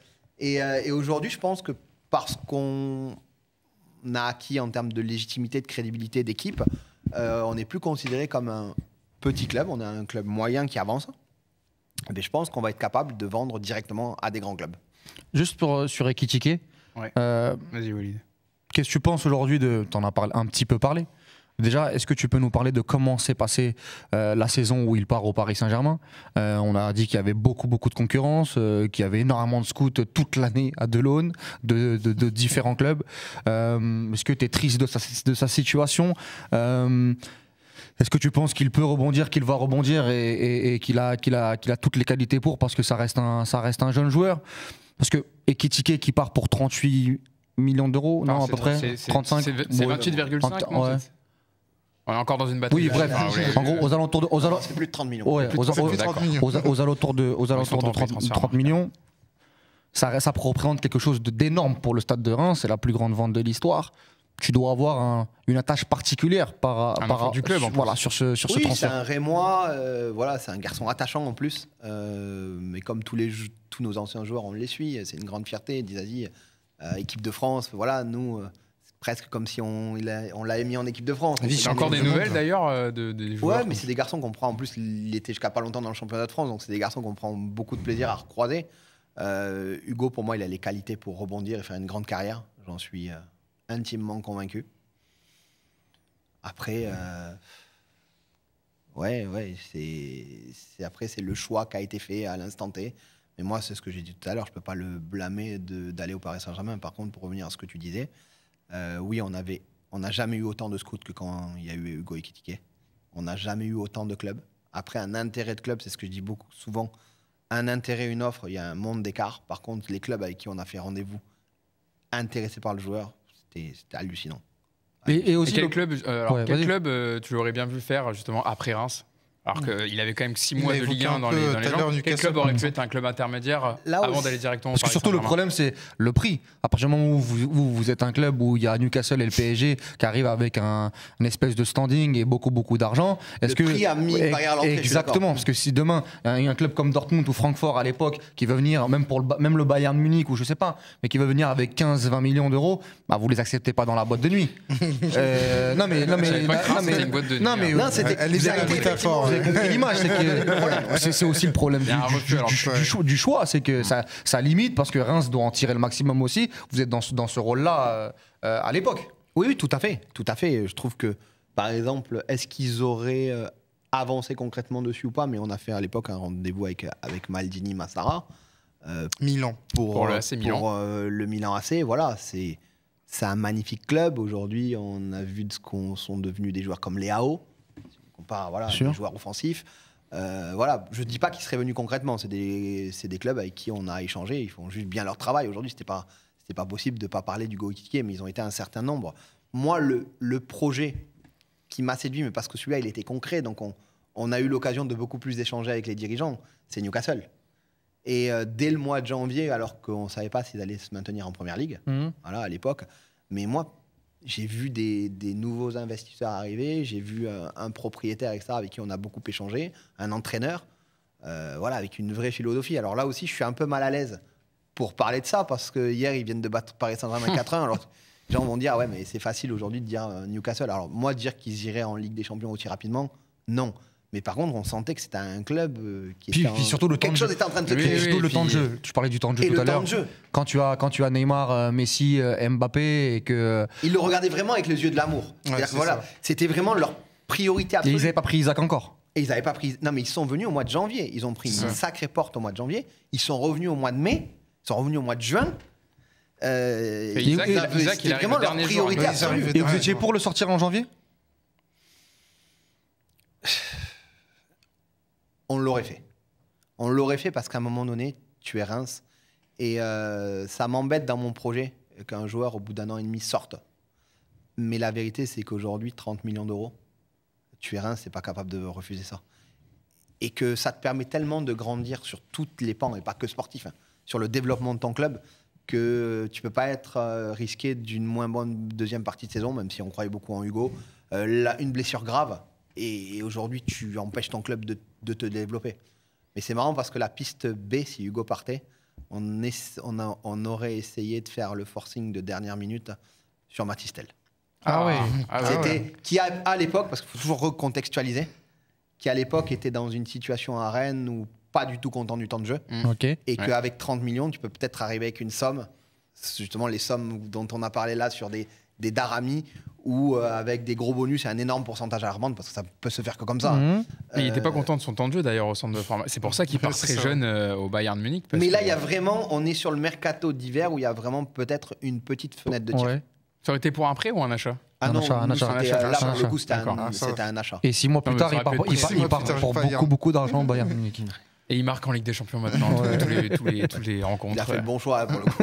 Euh, et, aujourd'hui, je pense que parce qu'on a acquis en termes de légitimité, de crédibilité d'équipe, euh, on n'est plus considéré comme un petit club, on est un club moyen qui avance. Mais je pense qu'on va être capable de vendre directement à des grands clubs. Juste pour, euh, sur euh, Vas-y, Walid. Qu'est-ce que tu penses aujourd'hui de. en as parlé, un petit peu parlé. Déjà, est-ce que tu peux nous parler de comment s'est passée euh, la saison où il part au Paris Saint-Germain euh, On a dit qu'il y avait beaucoup, beaucoup de concurrence, qu'il y avait énormément de scouts toute l'année à Delaune, de, de, de différents clubs. est-ce que tu es triste de sa, de sa situation est-ce que tu penses qu'il peut rebondir, qu'il va rebondir et, et, qu'il a, a, a toutes les qualités pour parce que ça reste ça reste un jeune joueur parce que Ekitike qui part pour 38 millions d'euros, non, ah, à peu près C'est 28,5 on est encore dans une bataille. Oui, bref. Ah, en gros, aux alentours de. C'est plus de 30 millions. Ouais, aux, aux, alentours de, aux alentours de 30, millions. Hein. ça représente quelque chose d'énorme pour le stade de Reims. C'est la plus grande vente de l'histoire tu dois avoir une attache particulière par, par du club voilà sur ce sur oui, c'est un Rémois, euh, voilà, c'est un garçon attachant en plus. Euh, mais comme tous tous nos anciens joueurs, on les suit, c'est une grande fierté. Dizazi, euh, équipe de France, voilà, nous presque comme si on l'avait mis en équipe de France. a encore des nouvelles d'ailleurs de, Ouais, mais c'est des garçons qu'on prend. En plus, il était jusqu'à pas longtemps dans le championnat de France, donc c'est des garçons qu'on prend beaucoup de plaisir à recroiser. Hugo, pour moi, il a les qualités pour rebondir et faire une grande carrière. J'en suis intimement convaincu. Après, euh, ouais, ouais, c'est après c'est le choix qui a été fait à l'instant T. Mais moi, c'est ce que j'ai dit tout à l'heure, je peux pas le blâmer d'aller au Paris Saint-Germain. Par contre, pour revenir à ce que tu disais, euh, oui, on avait, on n'a jamais eu autant de scouts que quand il y a eu Hugo Ekitike. On n'a jamais eu autant de clubs. Après, un intérêt de club, c'est ce que je dis beaucoup souvent. Un intérêt, une offre, il y a un monde d'écart. Par contre, les clubs avec qui on a fait rendez-vous, intéressés par le joueur, c'était hallucinant. Et, aussi quel club, euh, quel club euh, tu aurais bien vu faire justement après Reims alors hmm. qu'il avait quand même 6 mois de Ligue 1 dans les, dans les gens. Quel club aurait pu être un club intermédiaire avant d'aller directement Parce que surtout le problème, c'est le prix. À partir du moment où vous, vous, êtes un club où il y a Newcastle et le PSG qui arrivent avec un, une espèce de standing et beaucoup, beaucoup d'argent, est-ce que. Prix a mis exactement, parce que si demain, il y a un club comme Dortmund ou Francfort à l'époque qui veut venir, même, pour le, même le Bayern Munich ou je sais pas, mais qui veut venir avec 15-20 millions d'euros, bah vous les acceptez pas dans la boîte de nuit. Euh, non, mais. Non, mais. Non, mais. Non, mais. Hein. Elle C'est aussi le problème du, choix- c'est que ça, limite parce que Reims doit en tirer le maximum aussi. Vous êtes dans ce, rôle-là euh, euh, à l'époque. Oui, oui, tout à fait. Tout à fait. Je trouve que, par exemple, est-ce qu'ils auraient euh, avancé concrètement dessus ou pas Mais on a fait à l'époque un rendez-vous avec, avec Maldini Massara Milan. pour, le Milan. AC. Voilà, c'est c'est un magnifique club. Aujourd'hui, on a vu de ce qu'on sont devenus des joueurs comme Leao pas voilà, des joueurs offensifs. Euh, voilà, je ne dis pas qu'ils seraient venus concrètement. C'est des, clubs avec qui on a échangé. Ils font juste bien leur travail. Aujourd'hui, c'était pas pas possible de ne pas parler du Goitier, mais ils ont été un certain nombre. Moi, le, projet qui m'a séduit, mais parce que celui-là, il était concret, donc on, a eu l'occasion de beaucoup plus échanger avec les dirigeants, c'est Newcastle. Et euh, dès le mois de janvier, alors qu'on ne savait pas s'ils allaient se maintenir en première ligue, mhm. à l'époque, mais moi, j'ai vu des, nouveaux investisseurs arriver, j'ai vu euh, un, propriétaire, etc., avec qui on a beaucoup échangé, un entraîneur, euh, voilà, avec une vraie philosophie. Alors là aussi, je suis un peu mal à l'aise pour parler de ça, parce que hier, ils viennent de battre Paris Saint-Germain 4-1. Alors, les gens vont dire, ouais, mais c'est facile aujourd'hui de dire euh, Newcastle. Alors, moi, dire qu'ils iraient en Ligue des Champions aussi rapidement, non. Mais par contre, on sentait que c'était un club euh, qui puis, surtout le Quelque chose était en train de se créer. surtout le temps de jeu. Tu parlais du temps de jeu tout à l'heure. Quand tu as quand tu as Neymar, euh, Messi, euh, Mbappé et que. Ils le regardaient vraiment avec les yeux de l'amour. voilà, c'était vraiment leur priorité. Absolue. Et ils n'avaient pas pris Isaac encore. Et ils n'avaient pas pris. Non, mais ils sont venus au mois de janvier. Ils ont pris une sacrée porte au mois de janvier. Ils sont revenus au mois de mai. Ils sont revenus au mois de juin. Euh, c'était vraiment leur priorité Et vous étiez pour le sortir en janvier on l'aurait fait. On l'aurait fait parce qu'à un moment donné, tu es Reims. Et euh, ça m'embête dans mon projet qu'un joueur, au bout d'un an et demi, sorte. Mais la vérité, c'est qu'aujourd'hui, 30 millions d'euros, tu es Reims, c'est pas capable de refuser ça. Et que ça te permet tellement de grandir sur toutes les pans, et pas que sportif, hein, sur le développement de ton club, que tu peux pas être euh, risqué d'une moins bonne deuxième partie de saison, même si on croyait beaucoup en Hugo. Euh, une blessure grave, et, aujourd'hui, tu empêches ton club de, te développer. Mais c'est marrant parce que la piste B, si Hugo partait, on, on, aurait essayé de faire le forcing de dernière minute sur Matistel. Ah, ah. oui. Ah qui à, l'époque, parce qu'il faut toujours recontextualiser, qui à l'époque était dans une situation à Rennes où pas du tout content du temps de jeu. Mm. Et qu'avec 30 millions, tu peux peut-être arriver avec une somme, justement les sommes dont on a parlé là sur des, des Darami, ou euh, avec des gros bonus et un énorme pourcentage à la parce que ça peut se faire que comme ça. Mhm. Hein. il n'était pas euh, content de son temps de jeu d'ailleurs au centre de formation. C'est pour ça qu'il part très jeune euh, au Bayern Munich. Mais là, il y a vraiment, on est sur le mercato d'hiver où il y a vraiment peut-être une petite fenêtre de tir. Ça aurait été pour un prêt ou un achat ah un non, achat, un achat. Là, pour le coup, c'était un, achat. Et six mois plus tard, il part, il part pour beaucoup, beaucoup d'argent au Bayern Munich. Et il marque en Ligue des Champions maintenant, ouais. tous, les, tous, les, rencontres. Il a fait le bon choix pour le coup.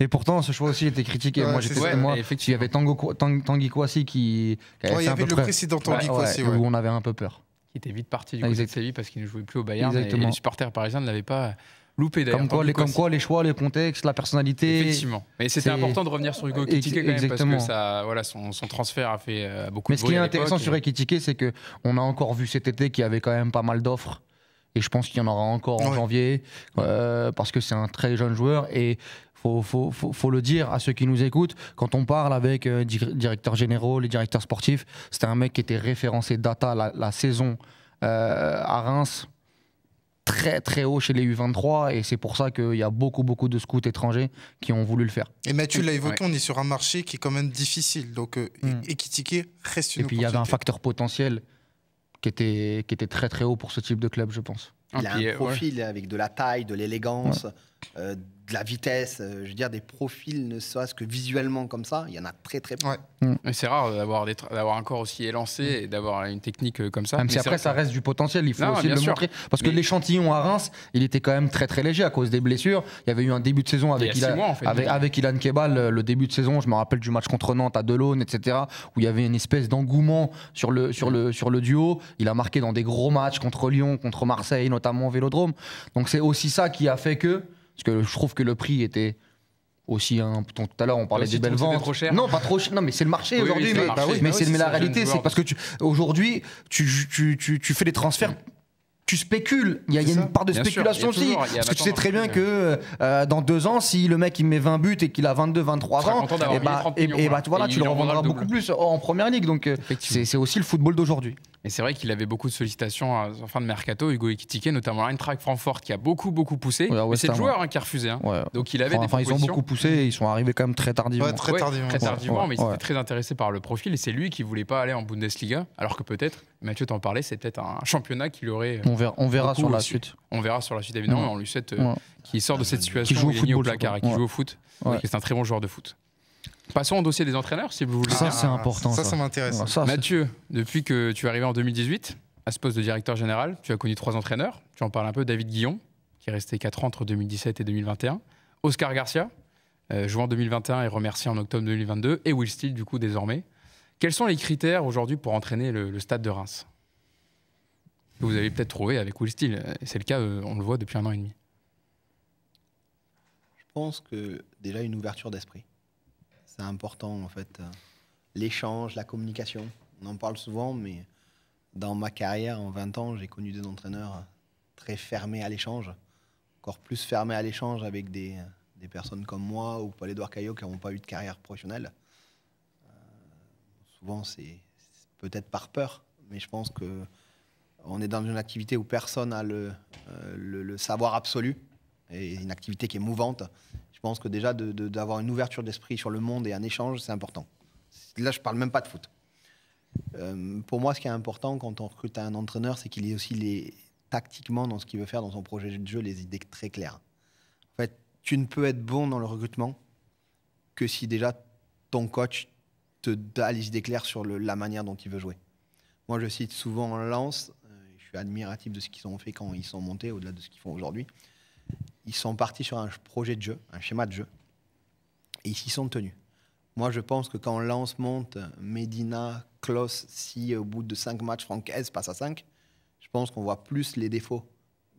Et pourtant, ce choix aussi était critiqué. moi, j'étais moi. Il y avait Tango, Tanguy Kwasi qui. avait il y avait le précédent Tanguy Kwasi. Où on avait un peu peur. Il était vite parti du coup de vie parce qu'il ne jouait plus au Bayern. Et les supporters parisiens ne l'avaient pas loupé d'ailleurs. Comme, quoi les, choix, les contextes, la personnalité. Effectivement. Mais c'était important de revenir sur Hugo Kitike parce que ça, voilà, son, transfert a fait euh, beaucoup de bruit. Mais ce qui est intéressant sur Kitike c'est qu'on a encore vu cet été qu'il y avait quand même pas mal d'offres. Et je pense qu'il y en aura encore en janvier, euh, parce que c'est un très jeune joueur. Et faut, faut, le dire à ceux qui nous écoutent, quand on parle avec euh, directeurs généraux, les directeurs sportifs, c'était un mec qui était référencé data la, saison euh, à Reims très très haut chez les U23 et c'est pour ça qu'il y a beaucoup beaucoup de scouts étrangers qui ont voulu le faire. Et Mathieu l'a évoqué, on est sur un marché qui est quand même difficile, donc euh, mm. et, reste une Et puis il y avait un facteur potentiel qui était, qui était très très haut pour ce type de club, je pense. Il a un profil avec de la taille, de l'élégance. Euh, de la vitesse, euh, je veux dire, des profils, ne soient ce que visuellement comme ça, il y en a très très peu. Ouais. C'est rare d'avoir, d'avoir un corps aussi élancé et d'avoir une technique euh, comme ça. Même si après, ça reste du potentiel, il faut aussi le montrer. Parce que l'échantillon à Reims, il était quand même très très léger à cause des blessures. Il y avait eu un début de saison avec, Ilan, avec, Ilan Kebal, le début de saison, je me rappelle du match contre Nantes à Delaune, etc., où il y avait une espèce d'engouement sur le, sur, le, sur le duo. Il a marqué dans des gros matchs contre Lyon, contre Marseille, notamment au Vélodrome. Donc c'est aussi ça qui a fait que parce que je trouve que le prix était aussi un hein, tout à l'heure on parlait des belles ventes trop cher. non pas trop non mais c'est le marché aujourd'hui mais, c'est la réalité c'est parce que aujourd'hui tu, tu, tu, tu, fais des transferts tu spécules, il y a, une part de spéculation aussi. Parce que tu sais très bien que euh, dans deux ans, si le mec il met 20 buts et qu'il a 22, 23 ans, et eh bah, eh, eh bah et, tu le revendras beaucoup plus en première ligue. Donc euh, c'est aussi le football d'aujourd'hui. Et c'est vrai qu'il avait beaucoup de sollicitations en fin de mercato, Hugo Ekitike, notamment l'Eintracht Francfort qui a beaucoup beaucoup poussé. Ouais, c'est le joueur hein, qui a refusé. Hein. Donc il avait ils ont beaucoup poussé et ils sont arrivés quand même très tardivement. très tardivement. mais il était très intéressé par le profil et c'est lui qui voulait pas aller en Bundesliga, alors que peut-être, Mathieu t'en parlait, c'est peut-être un championnat qu'il aurait. Euh, on verra, on verra sur la suite. On verra sur la suite évidemment, mais on lui souhaite qui euh, qu'il sorte de cette situation. Qui joue au football, au placard, qui joue au foot. C'est un très bon joueur de foot. Passons au dossier des entraîneurs, si vous voulez. Ça, c'est important. Ça, ça, m'intéresse. Mathieu, depuis que tu es arrivé en 2018 à ce poste de directeur général, tu as connu trois entraîneurs. Tu en parles un peu. David Guillon, qui est resté 4 ans entre 2017 et 2021. Oscar Garcia, euh, jouant en 2021 et remercié en octobre 2022. Et Will Steele, du coup, désormais. Quels sont les critères aujourd'hui pour entraîner le, stade de Reims vous avez peut-être trouvé avec Will Steele. C'est le cas, euh, on le voit depuis un an et demi. Je pense que déjà une ouverture d'esprit c'est important en fait. Euh, l'échange, la communication, on en parle souvent, mais dans ma carrière, en 20 ans, j'ai connu des entraîneurs euh, très fermés à l'échange, encore plus fermés à l'échange avec des, euh, des, personnes comme moi ou Paul-Édouard Caillot qui n'ont pas eu de carrière professionnelle. souvent, c'est peut-être par peur, mais je pense que on est dans une activité où personne n'a le, le, le, savoir absolu, et une activité qui est mouvante pense que déjà d'avoir une ouverture d'esprit sur le monde et un échange, c'est important. Là, je parle même pas de foot. Euh, pour moi, ce qui est important quand on recrute un entraîneur, c'est qu'il ait aussi les, tactiquement dans ce qu'il veut faire dans son projet de jeu les idées très claires. En fait, tu ne peux être bon dans le recrutement que si déjà ton coach te donne les idées claires sur la manière dont il veut jouer. Moi, je cite souvent Lens. Euh, je suis admiratif de ce qu'ils ont fait quand ils sont montés, au-delà de ce qu'ils font aujourd'hui ils sont partis sur un projet de jeu, un schéma de jeu, et ils s'y sont tenus. Moi, je pense que quand Lance monte, Medina, Klos, si au bout de 5 matchs, Franck passe à 5, je pense qu'on voit plus les défauts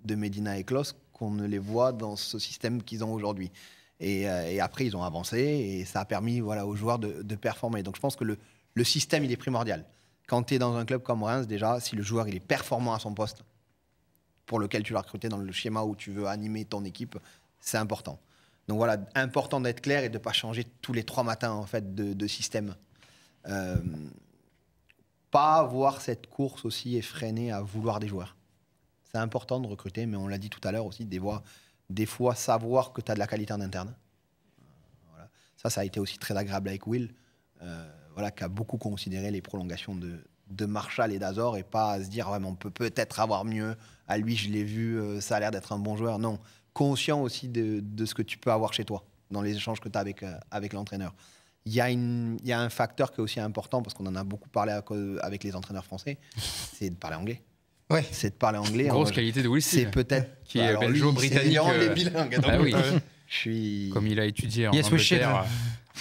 de Medina et Klos qu'on ne les voit dans ce système qu'ils ont aujourd'hui. Et, euh, après, ils ont avancé et ça a permis voilà, aux joueurs de, performer. Donc je pense que le, système, il est primordial. Quand tu es dans un club comme Reims, déjà, si le joueur il est performant à son poste, pour lequel tu l'as recruté dans le schéma où tu veux animer ton équipe, c'est important. Donc voilà, important d'être clair et de ne pas changer tous les trois matins en fait de, système. Euh, pas avoir cette course aussi effrénée à vouloir des joueurs. C'est important de recruter, mais on l'a dit tout à l'heure aussi, des fois, savoir que tu as de la qualité en interne. Euh, ça, ça a été aussi très agréable avec Will, euh, voilà, qui a beaucoup considéré les prolongations de, Marshall et d'Azor et pas se dire, ouais, on peut peut-être avoir mieux, à ah, lui, je l'ai vu, euh, ça a l'air d'être un bon joueur. Non, conscient aussi de, ce que tu peux avoir chez toi, dans les échanges que tu as avec, euh, avec l'entraîneur. Il y, a il y, a un facteur qui est aussi important, parce qu'on en a beaucoup parlé avec les entraîneurs français, c'est de parler anglais. Ouais. C'est de parler anglais. Grosse qualité de Wilson. C'est peut-être. Qui est bah, belgeo-britannique. Il est euh, bilingue. Hein, bah je suis... Comme il a étudié en Angleterre.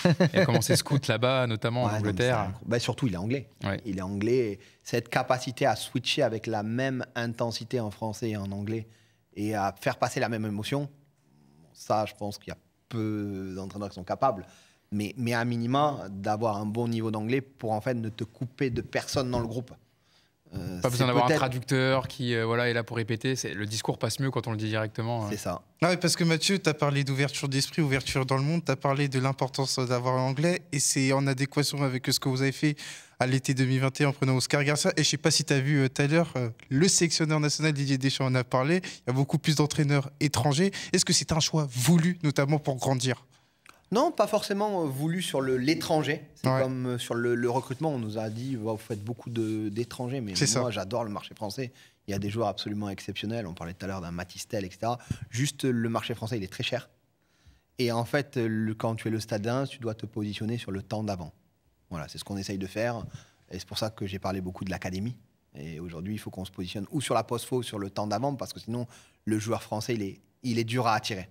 il a commencé scout là-bas, notamment en Angleterre. Bah, surtout, il est anglais. Il est anglais. Cette capacité à switcher avec la même intensité en français et en anglais et à faire passer la même émotion, ça, je pense qu'il y a peu d'entraîneurs qui sont capables. Mais, mais à minima, d'avoir un bon niveau d'anglais pour en fait ne te couper de personne dans le groupe. Euh, pas besoin d'avoir un traducteur qui euh, voilà, est là pour répéter. Le discours passe mieux quand on le dit directement. Hein. C'est ça. Ah parce que Mathieu, tu as parlé d'ouverture d'esprit, ouverture dans le monde, tu as parlé de l'importance d'avoir l'anglais et c'est en adéquation avec ce que vous avez fait à l'été 2021 en prenant Oscar Garcia. Et je sais pas si tu as vu euh, tout à l'heure, le sélectionneur national Didier Deschamps en a parlé. Il y a beaucoup plus d'entraîneurs étrangers. Est-ce que c'est un choix voulu, notamment pour grandir non, pas forcément euh, voulu sur l'étranger. C'est comme euh, sur le, recrutement, on nous a dit vous faites beaucoup d'étrangers, mais moi j'adore le marché français. Il y a des joueurs absolument exceptionnels. On parlait tout à l'heure d'un Matistel, etc. Juste le marché français, il est très cher. Et en fait, le, quand tu es le stade 1, tu dois te positionner sur le temps d'avant. Voilà, c'est ce qu'on essaye de faire. Et c'est pour ça que j'ai parlé beaucoup de l'académie. Et aujourd'hui, il faut qu'on se positionne ou sur la poste faux sur le temps d'avant, parce que sinon, le joueur français, il est dur à attirer.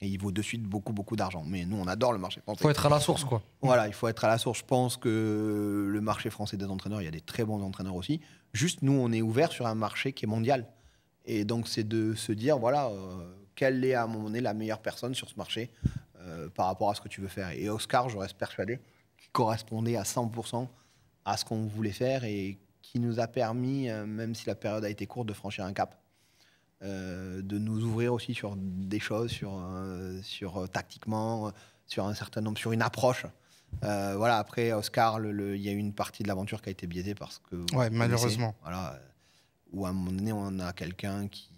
Et il vaut de suite beaucoup, beaucoup d'argent. Mais nous, on adore le marché français. Il faut être à la source, quoi. Voilà, il faut être à la source. Je pense que le marché français des entraîneurs, il y a des très bons entraîneurs aussi. Juste, nous, on est ouvert sur un marché qui est mondial. Et donc, c'est de se dire, voilà, euh, quelle est à un moment donné la meilleure personne sur ce marché euh, par rapport à ce que tu veux faire. Et Oscar, je reste persuadé, qui correspondait à 100% à ce qu'on voulait faire et qui nous a permis, euh, même si la période a été courte, de franchir un cap. Euh, de nous ouvrir aussi sur des choses, sur, euh, sur euh, tactiquement, sur un certain nombre, sur une approche. voilà, après Oscar, il y a eu une partie de l'aventure qui a été biaisée parce que. Ouais, malheureusement. Voilà, où à un moment donné, on a quelqu'un qui.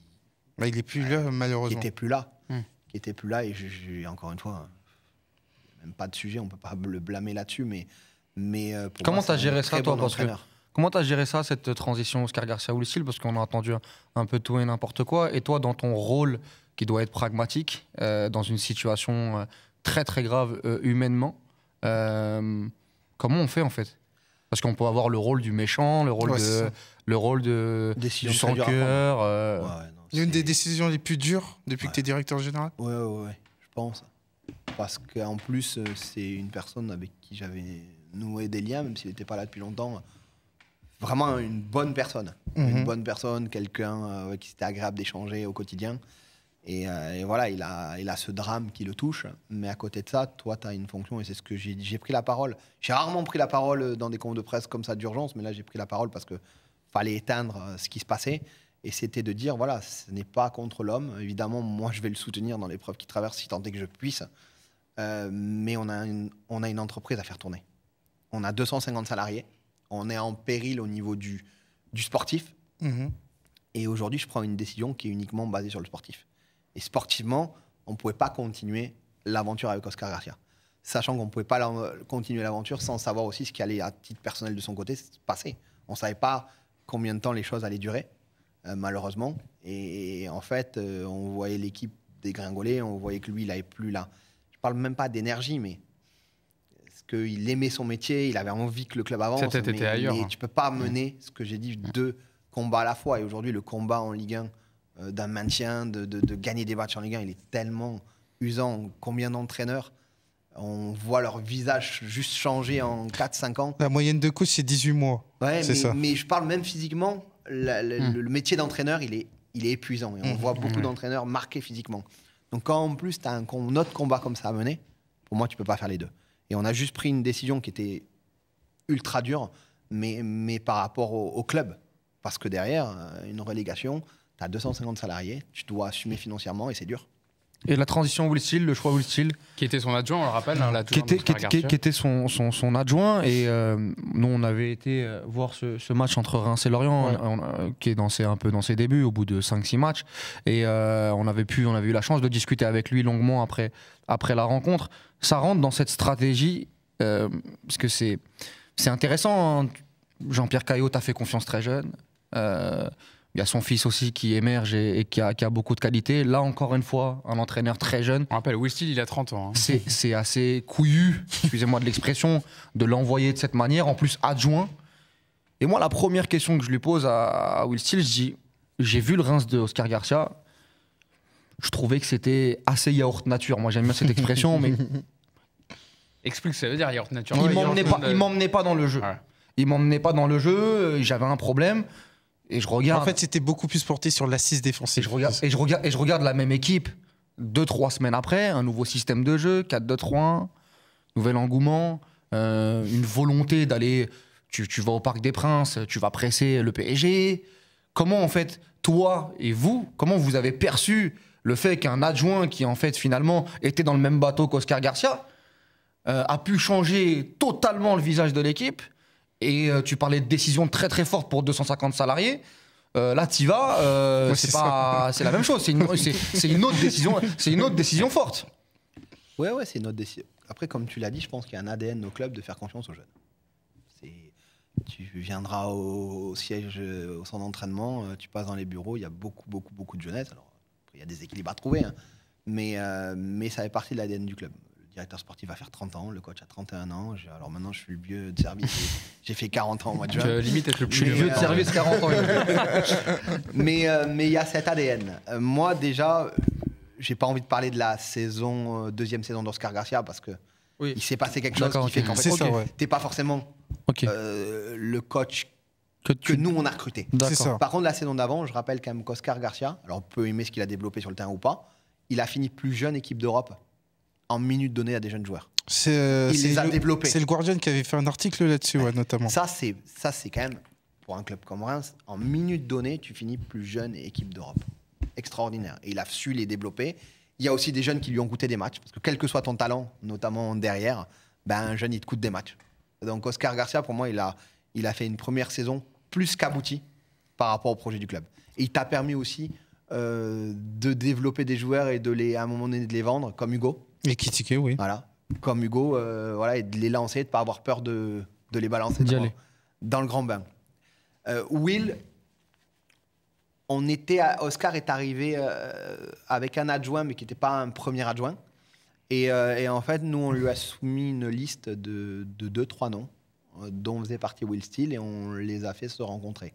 Bah, il est plus là, malheureusement. Qui n'était plus là. Hmm. Qui était plus là, et encore une fois, hein, même pas de sujet, on peut pas le blâmer là-dessus, mais. mais Comment tu as géré ça, toi bon Parce que Comment tu as géré ça, cette transition Oscar Garcia ou Lucille Parce qu'on a entendu un, peu tout et n'importe quoi. Et toi, dans ton rôle qui doit être pragmatique, euh, dans une situation euh, très très grave euh, humainement, comment on fait en fait Parce qu'on peut avoir le rôle du méchant, le rôle de, le rôle de du sans cœur. Une des décisions les plus dures depuis que tu directeur général Oui, ouais, ouais, je pense. Parce qu'en plus, c'est une personne avec qui j'avais noué des liens, même s'il n'était pas là depuis longtemps vraiment une bonne personne. Une mhm. bonne personne, quelqu'un euh, qui c'était agréable d'échanger au quotidien. Euh, et, voilà, il a, il a ce drame qui le touche. Mais à côté de ça, toi, tu as une fonction, et c'est ce que j'ai J'ai pris la parole. J'ai rarement pris la parole euh, dans des comptes de presse comme ça d'urgence, mais là, j'ai pris la parole parce que fallait éteindre ce qui se passait. Et c'était de dire, voilà, ce n'est pas contre l'homme. Évidemment, moi, je vais le soutenir dans l'épreuve qui traverse, si tant est que je puisse. mais on a, on a une entreprise à faire tourner. On a 250 salariés on est en péril au niveau du, sportif. Mhm. Et aujourd'hui, je prends une décision qui est uniquement basée sur le sportif. Et sportivement, on ne pouvait pas continuer l'aventure avec Oscar Garcia. Sachant qu'on ne pouvait pas continuer l'aventure sans savoir aussi ce qui allait, à titre personnel de son côté, se passer. On ne savait pas combien de temps les choses allaient durer, euh, malheureusement. Et, en fait, euh, on voyait l'équipe dégringoler, on voyait que lui, il n'avait plus là. La... Je parle même pas d'énergie, mais qu'il aimait son métier, il avait envie que le club avance. ailleurs. Hein. tu peux pas mener, ce que j'ai dit, deux combats à la fois. Et aujourd'hui, le combat en Ligue 1 euh, d'un maintien, de, gagner des matchs en Ligue 1, il est tellement usant. Combien d'entraîneurs on voit leur visage juste changer en 4-5 ans. La moyenne de coût, c'est 18 mois. Ouais, mais, je parle même physiquement. Hmm. Le métier d'entraîneur, il est, épuisant. Et on hmm. voit beaucoup d'entraîneurs marqués physiquement. Donc quand en plus, tu as un, autre combat comme ça à mener, pour moi, tu peux pas faire les deux. Et on a juste pris une décision qui était ultra dure, mais, mais par rapport au, au club. Parce que derrière, euh, une relégation, tu as 250 salariés, tu dois assumer financièrement et c'est dur. Et la transition Will Steele, le choix Will Steele. Qui était son adjoint, on le rappelle. Hein, qui, était, qui était, son, son, adjoint. Et euh, nous, on avait été euh, voir ce, match entre Reims et Lorient, hein, euh, qui est dans ses, un peu dans ses débuts, au bout de 5-6 matchs. Et on, avait pu, on avait eu la chance de discuter avec lui longuement après, après la rencontre. Ça rentre dans cette stratégie, parce que c'est intéressant. Hein. Jean-Pierre Caillot t'a fait confiance très jeune. Il y a son fils aussi qui émerge et, qui, a, beaucoup de qualité. Là, encore une fois, un entraîneur très jeune. On rappelle, Will Steele, il a 30 ans. Hein. C'est assez couillu, excusez-moi de l'expression, de l'envoyer de cette manière, en plus adjoint. Et moi, la première question que je lui pose à, Will Steele, je dis j'ai vu le Reims de Oscar Garcia. Je trouvais que c'était assez yaourt nature. Moi, j'aime bien cette expression, mais. Explique ce que ça veut dire yaourt nature. Il ne m'emmenait pas, dans le jeu. Il m'emmenait pas dans le jeu, euh, j'avais un problème. Et je regarde. En fait, c'était beaucoup plus porté sur l'assise défensive. Et je regarde, et je regarde, et je regarde la même équipe deux, trois semaines après, un nouveau système de jeu, 4-2-3-1, nouvel engouement, euh, une volonté d'aller. Tu, vas au Parc des Princes, tu vas presser le PSG. Comment, en fait, toi et vous, comment vous avez perçu le fait qu'un adjoint qui, en fait, finalement, était dans le même bateau qu'Oscar Garcia, euh, a pu changer totalement le visage de l'équipe et euh, tu parlais de décision très très forte pour 250 salariés. Euh, là, tu y vas, euh, c'est la même chose. C'est une, autre décision, c'est une autre décision forte. Ouais, ouais, c'est une autre décision. Après, comme tu l'as dit, je pense qu'il y a un ADN au club de faire confiance aux jeunes. Tu viendras au, siège, au centre d'entraînement, tu passes dans les bureaux, il y a beaucoup, beaucoup, beaucoup de jeunesse. Alors, il y a des équilibres à trouver, hein. mais, mais ça fait partie de l'ADN du club directeur sportif va faire 30 ans, le coach a 31 ans. Alors maintenant, je suis le vieux de service. J'ai fait 40 ans moi, vais vois. limite, être le plus vieux de service, 40 ans. mais euh, mais il y a cet ADN. Euh, moi, déjà, j'ai pas envie de parler de la saison, euh, deuxième saison d'Oscar Garcia parce que il s'est passé quelque chose qui fait qu'en fait, tu pas forcément le coach que, nous on a recruté. Par contre, la saison d'avant, je rappelle quand même qu'Oscar Garcia, alors on peut aimer ce qu'il a développé sur le terrain ou pas, il a fini plus jeune équipe d'Europe en minutes données à des jeunes joueurs. C'est, euh, il les a développés. C'est le Guardian qui avait fait un article là-dessus, notamment. Ça, c'est, ça, c'est quand même, pour un club comme Reims, en minutes données, tu finis plus jeune équipe d'Europe. Extraordinaire. Et il a su les développer. Il y a aussi des jeunes qui lui ont coûté des matchs, parce que quel que soit ton talent, notamment derrière, ben, un jeune, il te coûte des matchs. Donc Oscar Garcia, pour moi, il a, il a fait une première saison plus qu'aboutie par rapport au projet du club. Et il t'a permis aussi euh, de développer des joueurs et de les, à un moment donné de les vendre, comme Hugo, et critiquer, oui. Voilà. Comme Hugo, euh, voilà, et de les lancer, de ne pas avoir peur de, de les balancer dans, dans, le grand bain. Euh, Will, on était Oscar est arrivé euh, avec un adjoint, mais qui n'était pas un premier adjoint. Et, en fait, nous, on lui a soumis une liste de, de deux, trois noms, dont faisait partie Will Steele, et on les a fait se rencontrer.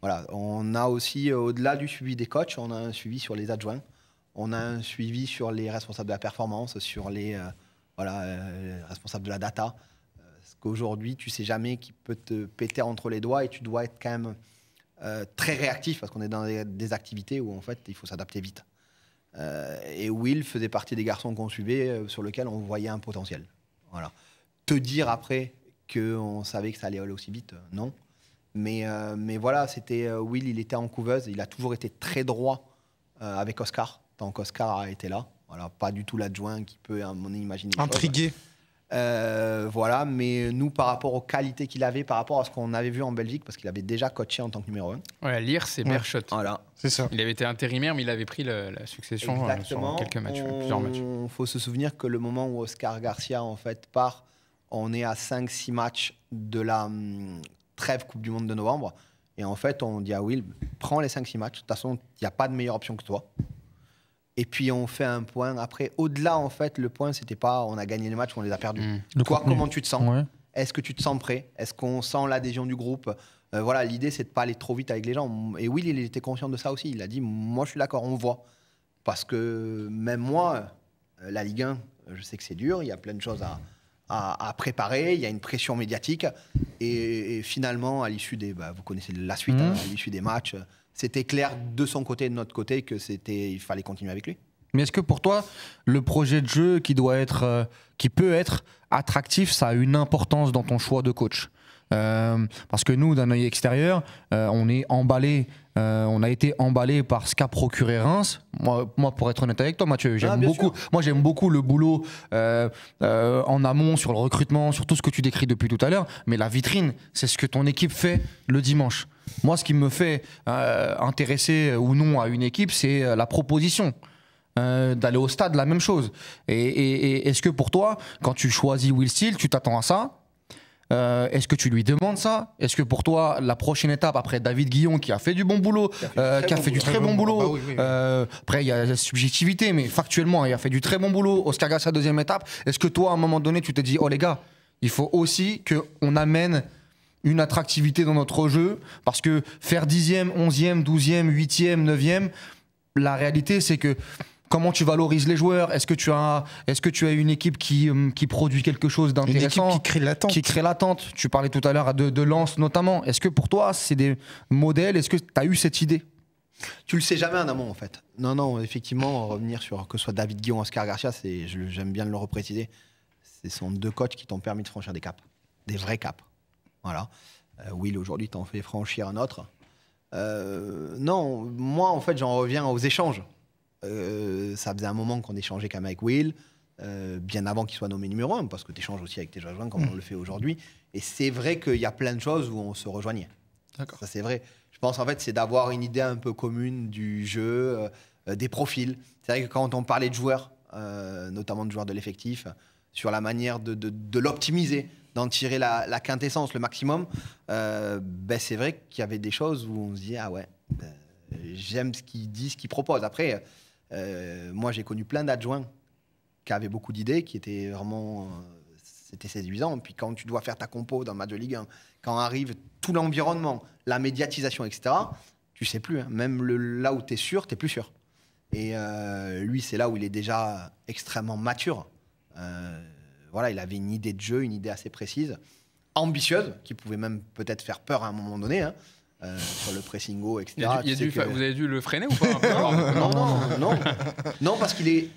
Voilà, on a aussi, au-delà du suivi des coachs, on a un suivi sur les adjoints. On a un suivi sur les responsables de la performance, sur les, euh, euh, responsables de la data. Parce euh, qu'aujourd'hui, tu sais jamais qui peut te péter entre les doigts et tu dois être quand même très réactif parce qu'on est dans des, activités où en fait il faut s'adapter vite. et Will faisait partie des garçons qu'on suivait sur lesquels on voyait un potentiel. Voilà. Te dire après qu'on savait que ça allait aller aussi vite, non. Mais, mais voilà, c'était Will, il était en couveuse, il a toujours été très droit avec Oscar tant qu'Oscar a été là. Voilà, pas du tout l'adjoint qui peut, à mon imaginer. Intrigué. Euh, voilà, mais nous, par rapport aux qualités qu'il avait, par rapport à ce qu'on avait vu en Belgique, parce qu'il avait déjà coaché en tant que numéro 1. Ouais, lire, c'est ouais. Voilà. C'est ça. Il avait été intérimaire, mais il avait pris la succession euh, Exactement. sur quelques matchs, plusieurs matchs. Il faut se souvenir que le moment où Oscar Garcia, en fait, part, on est à 5-6 matchs de la hum, trêve Coupe du Monde de novembre. Et en fait, on dit à Will, prends les 5-6 matchs. De toute façon, il n'y a pas de meilleure option que toi et puis on fait un point. Après, au-delà, en fait, le point, c'était pas on a gagné le match on les a perdus. De mm. quoi mm. comment tu te sens Est-ce que tu te sens prêt Est-ce qu'on sent l'adhésion du groupe euh, Voilà, l'idée, c'est de pas aller trop vite avec les gens. Et oui, il était conscient de ça aussi. Il a dit Moi, je suis d'accord, on voit. Parce que même moi, euh, la Ligue 1, je sais que c'est dur, il y a plein de choses à, préparer, il y a une pression médiatique. Et, finalement, à l'issue des. Bah, vous connaissez la suite, mm. hein, à l'issue des matchs c'était clair de son côté de notre côté que c'était il fallait continuer avec lui. Mais est-ce que pour toi, le projet de jeu qui doit être, euh, qui peut être attractif, ça a une importance dans ton choix de coach euh, Parce que nous, d'un œil extérieur, euh, on est emballé. on a été emballé par ce qu'a procuré Reims. Moi, pour être honnête avec toi, Mathieu, j'aime ah, beaucoup. Moi, j'aime beaucoup le boulot en amont sur le recrutement, sur tout ce que tu décris depuis tout à l'heure. Mais la vitrine, c'est ce que ton équipe fait le dimanche. Moi, ce qui me fait euh, intéresser ou non à une équipe, c'est euh, la proposition. Euh, d'aller au stade, la même chose. Et, est-ce que pour toi, quand tu choisis Will Steele, tu t'attends à ça Est-ce que tu lui demandes ça Est-ce que pour toi, la prochaine étape, après David Guillon, qui a fait du bon boulot, qui a fait du très bon ah bah boulot, après il y a la subjectivité, mais factuellement, il a fait du très bon boulot, Oscar Garcia, deuxième étape, est-ce que toi, à un moment donné, tu t'es dit, oh les gars, il faut aussi qu'on amène une attractivité dans notre jeu, parce que faire dixième, onzième, douzième, huitième, neuvième, la réalité c'est que comment tu valorises les joueurs Est-ce que tu as, est que tu as une équipe qui, euh, produit quelque chose d'intéressant qui crée l'attente Qui l'attente. Tu parlais tout à l'heure de, de Lance notamment. Est-ce que pour toi c'est des modèles Est-ce que tu as eu cette idée tu le sais jamais en amont en fait. Non, non, effectivement, revenir sur que ce soit David Guillaume ou Oscar Garcia, j'aime bien le repréciser. Ce sont deux coachs qui t'ont permis de franchir des caps, des vrais caps. Voilà. Euh, Will, aujourd'hui, t'en fais franchir un autre. Euh, non, moi, en fait, j'en reviens aux échanges. Euh, ça faisait un moment qu'on échangeait quand même avec Will, bien avant qu'il soit nommé numéro 1, parce que tu échanges aussi avec tes joueurs comme mm. on le fait aujourd'hui. Et c'est vrai qu'il y a plein de choses où on se rejoignait. D'accord. Ça, c'est vrai. Je pense, en fait, c'est d'avoir une idée un peu commune du jeu, des profils. C'est vrai que quand on parlait de joueurs, notamment de joueurs de l'effectif, sur la manière de l'optimiser, d'en tirer la, quintessence, le maximum, euh, ben c'est vrai qu'il y avait des choses où on se dit ah ouais, ben, j'aime ce qu'il dit, ce qu'il propose. Après, euh, moi j'ai connu plein d'adjoints qui avaient beaucoup d'idées, qui étaient vraiment euh, c'était séduisant. Puis quand tu dois faire ta compo dans le match de Ligue 1, quand arrive tout l'environnement, la médiatisation, etc., tu sais plus. Hein. même le, là où tu es sûr, tu plus sûr. Et lui, c'est là où il est déjà extrêmement mature. Euh, voilà, il avait une idée de jeu, une idée assez précise, ambitieuse, qui pouvait même peut-être faire peur à un moment donné. Hein, euh, sur le pressing haut, etc. Vous avez dû le freiner ou pas non, non, non, parce qu'il est,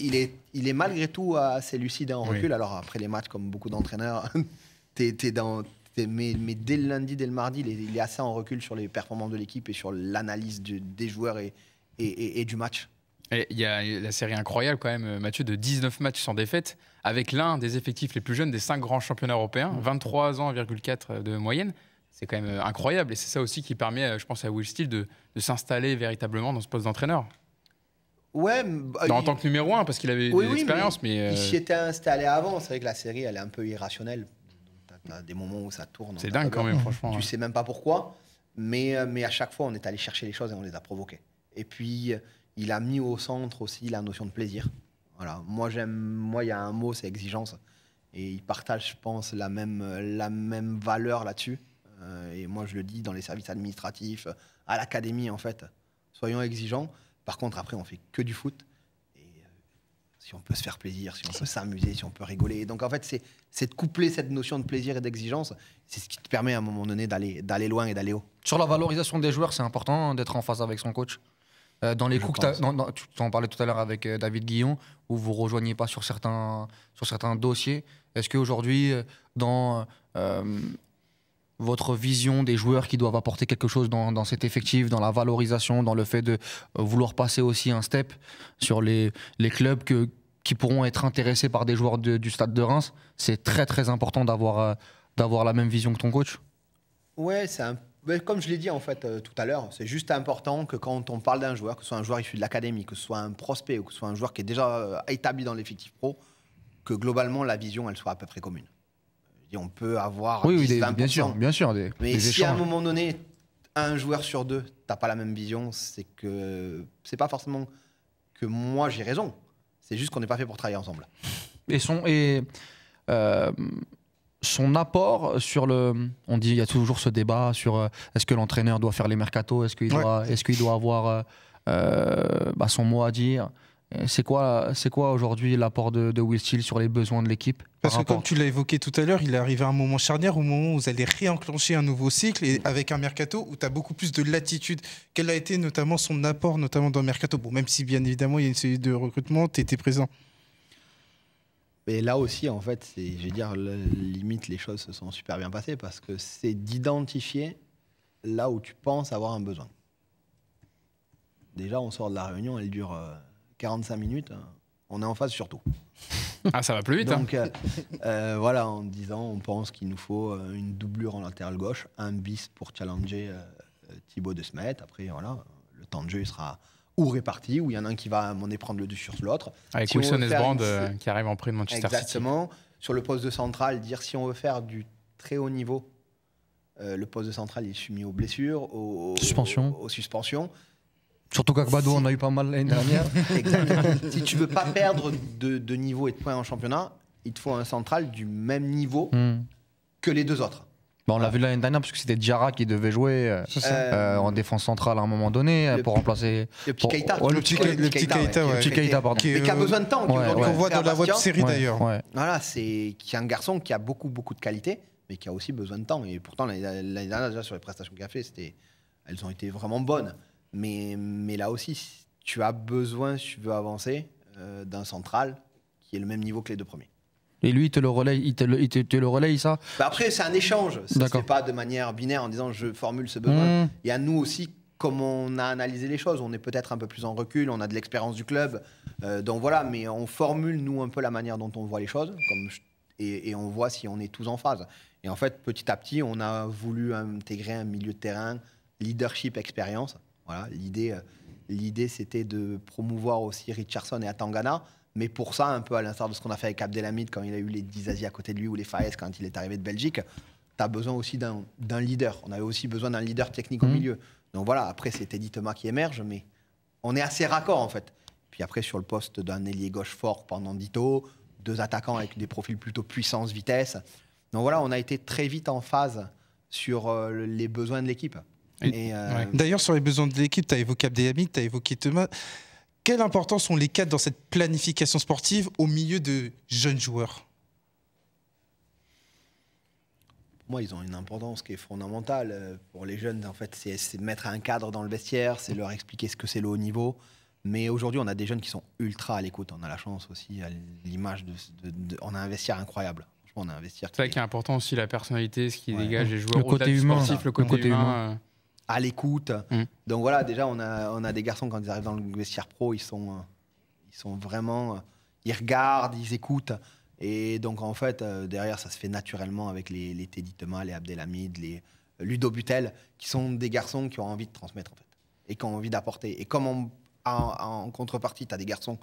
il est, il est malgré tout assez lucide en recul. Alors après les matchs, comme beaucoup d'entraîneurs, dans, mais, dès le lundi, dès le mardi, il est, assez en recul sur les performances de l'équipe et sur l'analyse des joueurs et, et du match. Il y a la série incroyable quand même, euh, Mathieu, de 19 matchs sans défaite, avec l'un des effectifs les plus jeunes des 5 grands championnats européens, 23 mmh. ans, 4 euh, de moyenne. C'est quand même euh, incroyable et c'est ça aussi qui permet, je pense, à Will Steele de, s'installer véritablement dans ce poste d'entraîneur. Ouais, bah, en tant que numéro 1, parce qu'il avait oui, de l'expérience. mais, Il s'y était installé avant. C'est vrai que la série, elle est un peu irrationnelle. Tu des moments où ça tourne. C'est dingue quand même, franchement. Tu ne hein. sais même pas pourquoi. Mais, mais à chaque fois, on est allé chercher les choses et on les a provoquées. Et puis, il a mis au centre aussi la notion de plaisir. Voilà. Moi, j'aime, moi, il y a un mot, c'est exigence. Et il partage, je pense, la même, la même valeur là-dessus. Euh, et moi, je le dis dans les services administratifs, à l'académie, en fait. Soyons exigeants. Par contre, après, on fait que du foot. Et euh, si on peut se faire plaisir, si on peut s'amuser, si on peut rigoler. Donc, en fait, c'est, c'est de coupler cette notion de plaisir et d'exigence. C'est ce qui te permet, à un moment donné, d'aller, d'aller loin et d'aller haut. Sur la valorisation des joueurs, c'est important hein, d'être en phase avec son coach euh, dans les coups que tu en parlais tout à l'heure avec euh, David Guillon, où vous rejoignez pas sur certains, sur certains dossiers. Est-ce qu'aujourd'hui, euh, dans votre vision des joueurs qui doivent apporter quelque chose dans, dans, cet effectif, dans la valorisation, dans le fait de vouloir passer aussi un step sur les, les clubs que, qui pourront être intéressés par des joueurs du stade de Reims, c'est très très important d'avoir d'avoir la même vision que ton coach Ouais, c'est un comme je l'ai dit en fait euh, tout à l'heure, c'est juste important que quand on parle d'un joueur, que ce soit un joueur issu de l'académie, que ce soit un prospect ou que ce soit un joueur qui est déjà euh, établi dans l'effectif pro, que globalement la vision elle soit à peu près commune. Et on peut avoir 10, oui des, 20%, bien sûr, bien sûr. mais si à un moment donné, un joueur sur deux, t'as pas la même vision, c'est que c'est pas forcément que moi j'ai raison. C'est juste qu'on n'est pas fait pour travailler ensemble. Et son et euh, son apport sur le. On dit, il y a toujours ce débat sur euh, est-ce que l'entraîneur doit faire les mercato est-ce qu'il doit, est doit avoir euh, euh, bah, son mot à dire c'est quoi, c'est quoi aujourd'hui l'apport de, Will Steele sur les besoins de l'équipe Parce que comme tu l'as évoqué tout à l'heure, il est arrivé à un moment charnière, au moment où vous allez réenclencher un nouveau cycle mm. avec un mercato où tu as beaucoup plus de latitude. Quel a été notamment son apport, notamment dans le mercato Bon, même si bien évidemment il y a une série de recrutements, tu étais présent. Mais là aussi, en fait, c'est, je vais dire, limite, les choses se sont super bien passées parce que c'est d'identifier là où tu penses avoir un besoin. Déjà, on sort de la réunion, elle dure 45 euh, minutes, hein. on est en phase surtout. Ah, ça va plus vite. Hein. Donc, euh, euh, voilà, en disant, on pense qu'il nous faut une doublure en latéral gauche, un bis pour challenger Thibaut de se Après, voilà, le temps de jeu il sera ou répartis, où il y en a un qui va à prendre le dessus sur l'autre. Avec Wilson et euh, qui arrive en prêt de Manchester Exactement. Sur le poste de central, dire si on veut faire du très haut niveau, euh, le poste de central il est soumis aux blessures, aux, suspensions. Aux, suspensions. Surtout qu'Akbado, on a eu pas mal l'année dernière. si tu veux pas perdre de, niveau et de points en championnat, il te faut un central du même niveau hmm. que les deux autres. Bah, on l'a vu l'année dernière parce que c'était Diarra qui devait jouer euh, euh, euh, en défense centrale à un moment donné pour remplacer. Le petit Keita. le petit Keita, pardon. Mais qui a besoin de temps. Qu'on voit dans la web série d'ailleurs. Voilà, c'est un garçon qui a beaucoup, beaucoup de qualité, mais qui a aussi besoin de temps. Et pourtant, l'année dernière, sur les prestations qu'il a fait, elles ont été vraiment bonnes. Mais, mais là aussi, tu as besoin, si tu veux avancer, d'un central qui est le même niveau que les deux premiers. Et lui, il te le relaye, il te le, il ça bah Après, c'est un échange. n'est pas de manière binaire en disant je formule ce besoin. Mmh. Il y a nous aussi, comme on a analysé les choses, on est peut-être un peu plus en recul, on a de l'expérience du club. Euh, donc voilà, mais on formule, nous, un peu la manière dont on voit les choses. Comme et, on voit si on est tous en phase. Et en fait, petit à petit, on a voulu intégrer un milieu de terrain, leadership, expérience. Voilà, l'idée. Euh, l'idée, c'était de promouvoir aussi Richardson et Atangana, mais pour ça, un peu à l'instar de ce qu'on a fait avec Abdelhamid quand il a eu les 10 Asies à côté de lui ou les Faes quand il est arrivé de Belgique, tu as besoin aussi d'un leader. On avait aussi besoin d'un leader technique au mhm. milieu. Donc voilà, après, c'est Teddy Thomas qui émerge, mais on est assez raccord en fait. Puis après, sur le poste d'un ailier gauche fort pendant Dito, deux attaquants avec des profils plutôt puissance, vitesse. Donc voilà, on a été très vite en phase sur euh, les besoins de l'équipe. Et euh, D'ailleurs, sur les besoins de l'équipe, tu as évoqué Abdelhamid, tu as évoqué Thomas. Quelle importance ont les cadres dans cette planification sportive au milieu de jeunes joueurs moi, ils ont une importance qui est fondamentale euh, pour les jeunes. En fait, c'est mettre un cadre dans le vestiaire, c'est leur expliquer ce que c'est le haut niveau. Mais aujourd'hui, on a des jeunes qui sont ultra à l'écoute. On a la chance aussi, à l'image de, On a un vestiaire incroyable. on a C'est ça qui est important aussi, la personnalité, ce qui dégage les joueurs. Le côté Sportif, le côté, humain. Euh à l'écoute. Mm. Donc voilà, déjà, on a, on a des garçons, quand ils arrivent dans le vestiaire pro, ils sont, euh, ils sont vraiment. Euh, ils regardent, ils écoutent. Et donc, en fait, euh, derrière, ça se fait naturellement avec les, les Teddy Thomas, les Abdelhamid, les Ludo Butel, qui sont des garçons qui ont envie de transmettre, en fait, et qui ont envie d'apporter. Et comme en, en contrepartie, tu as des garçons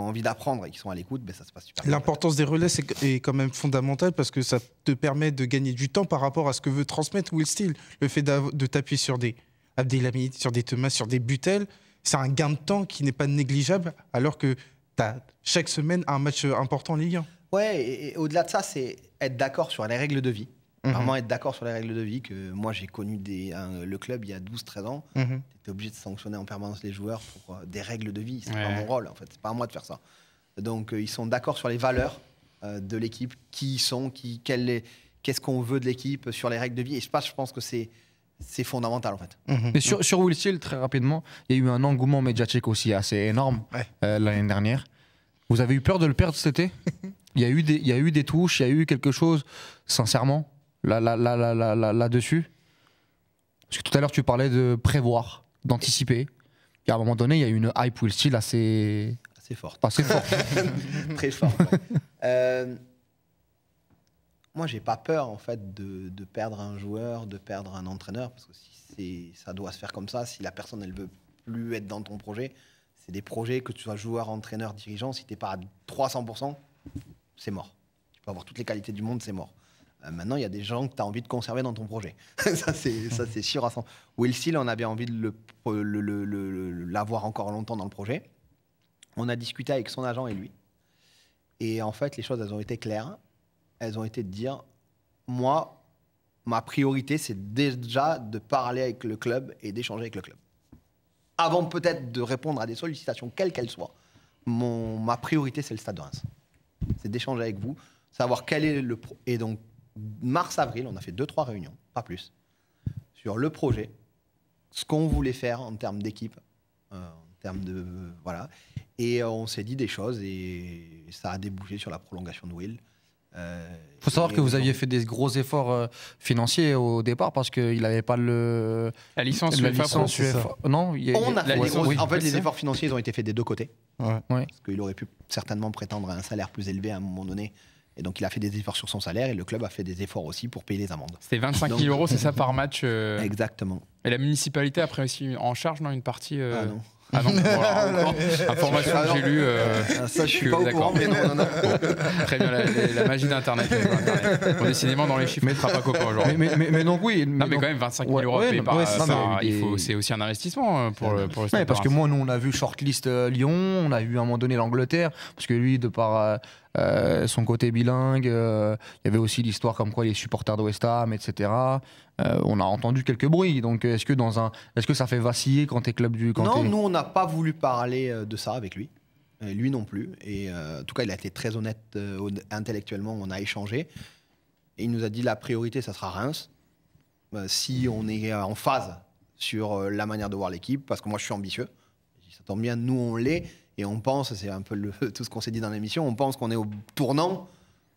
ont envie d'apprendre et qui sont à l'écoute, ben, ça se passe super bien. L'importance des relais est, quand même fondamentale parce que ça te permet de gagner du temps par rapport à ce que veut transmettre Will Steele. Le fait de t'appuyer sur des Abdelhamid, sur des Thomas, sur des Butel, c'est un gain de temps qui n'est pas négligeable alors que tu as chaque semaine un match important en Ligue 1. Ouais, et au-delà de ça, c'est être d'accord sur les règles de vie. Mmh. Vraiment être d'accord sur les règles de vie que moi j'ai connu des, le club il y a 12-13 ans. j'étais mhm. obligé de sanctionner en permanence les joueurs pour euh, des règles de vie. C'est pas mon rôle en fait. C'est pas à moi de faire ça. Donc euh, ils sont d'accord sur les valeurs euh, de l'équipe, qui ils sont, qui, qu'est-ce qu'on veut de l'équipe, sur les règles de vie. Et je pense, je pense que c'est c'est fondamental en fait. Mhm. mais sur, sur Will très rapidement, il y a eu un engouement médiatique aussi assez énorme l'année dernière. Vous avez eu peur de le perdre cet été Il y, a eu il y a eu des touches, il y a eu quelque chose, sincèrement là, là, là, là, là, là, dessus Parce que tout à l'heure, tu parlais de prévoir, d'anticiper. Et à un moment donné, il y a une hype Will Steel assez. Assez forte. Assez forte. Très forte. Euh, moi, j'ai pas peur, en fait, de, de, perdre un joueur, de perdre un entraîneur, parce que si ça doit se faire comme ça, si la personne, elle veut plus être dans ton projet, c'est des projets que tu sois joueur, entraîneur, dirigeant, si t'es pas à 300%, c'est mort. Tu peux avoir toutes les qualités du monde, c'est mort. Euh, maintenant, il y a des gens que tu as envie de conserver dans ton projet. ça, c'est sûr à Will Seal, on avait envie de l'avoir le, le, encore longtemps dans le projet. On a discuté avec son agent et lui. Et en fait, les choses, elles ont été claires. Elles ont été de dire, moi, ma priorité, c'est déjà de parler avec le club et d'échanger avec le club. Avant peut-être de répondre à des sollicitations, quelles qu'elles soient, mon, ma priorité, c'est le Stade de Reims. C'est d'échanger avec vous, savoir quel est le... et donc, mars-avril, on a fait deux, trois réunions, pas plus, sur le projet, ce qu'on voulait faire en termes d'équipe, euh, en termes de. voilà. Et euh, on s'est dit des choses et ça a débouché sur la prolongation de Will. Il euh, faut savoir que vous aviez fait des gros efforts financiers au départ parce qu'il n'avait pas le, La licence UEFA Non, On a En fait, les efforts financiers, ils ont été faits des deux côtés. Parce qu'il aurait pu certainement prétendre à un salaire plus élevé à un moment donné et donc il a fait des efforts sur son salaire et le club a fait des efforts aussi pour payer les amendes. C'est 25 000 euros, c'est ça par match euh, Exactement. Et la municipalité a pris aussi en charge dans une partie. Euh, ah non. Ah non, bon, ah, information que j'ai lue. Euh, ah, ça, je suis pas au courant, mais non, non, non. Très bien, la, la magie d'Internet. Bon, décidément, dans les chiffres, mais, on sera pas copain aujourd'hui. Mais, mais, mais, donc, oui. Mais non, mais quand même, 25 000 ouais, euros ouais, c'est aussi un investissement hein, pour, le, pour le Parce que moi, nous, on a vu shortlist Lyon, on a vu à un moment donné l'Angleterre, parce que lui, de par. Euh, son côté bilingue. Euh, il y avait aussi l'histoire comme quoi les supporters de West Ham, etc. Euh, on a entendu quelques bruits. Donc, est-ce que dans un, est-ce que ça fait vaciller quand t'es club du quand Non, nous on n'a pas voulu parler de ça avec lui. Lui non plus. Et en tout cas, il a été très honnête intellectuellement. On a échangé. Et il nous a dit la priorité, ça sera Reims. si on est en phase sur la manière de voir l'équipe, parce que moi je suis ambitieux. Ça tombe bien, nous on l'est. Et on pense, c'est un peu le, tout ce qu'on s'est dit dans l'émission, on pense qu'on est au tournant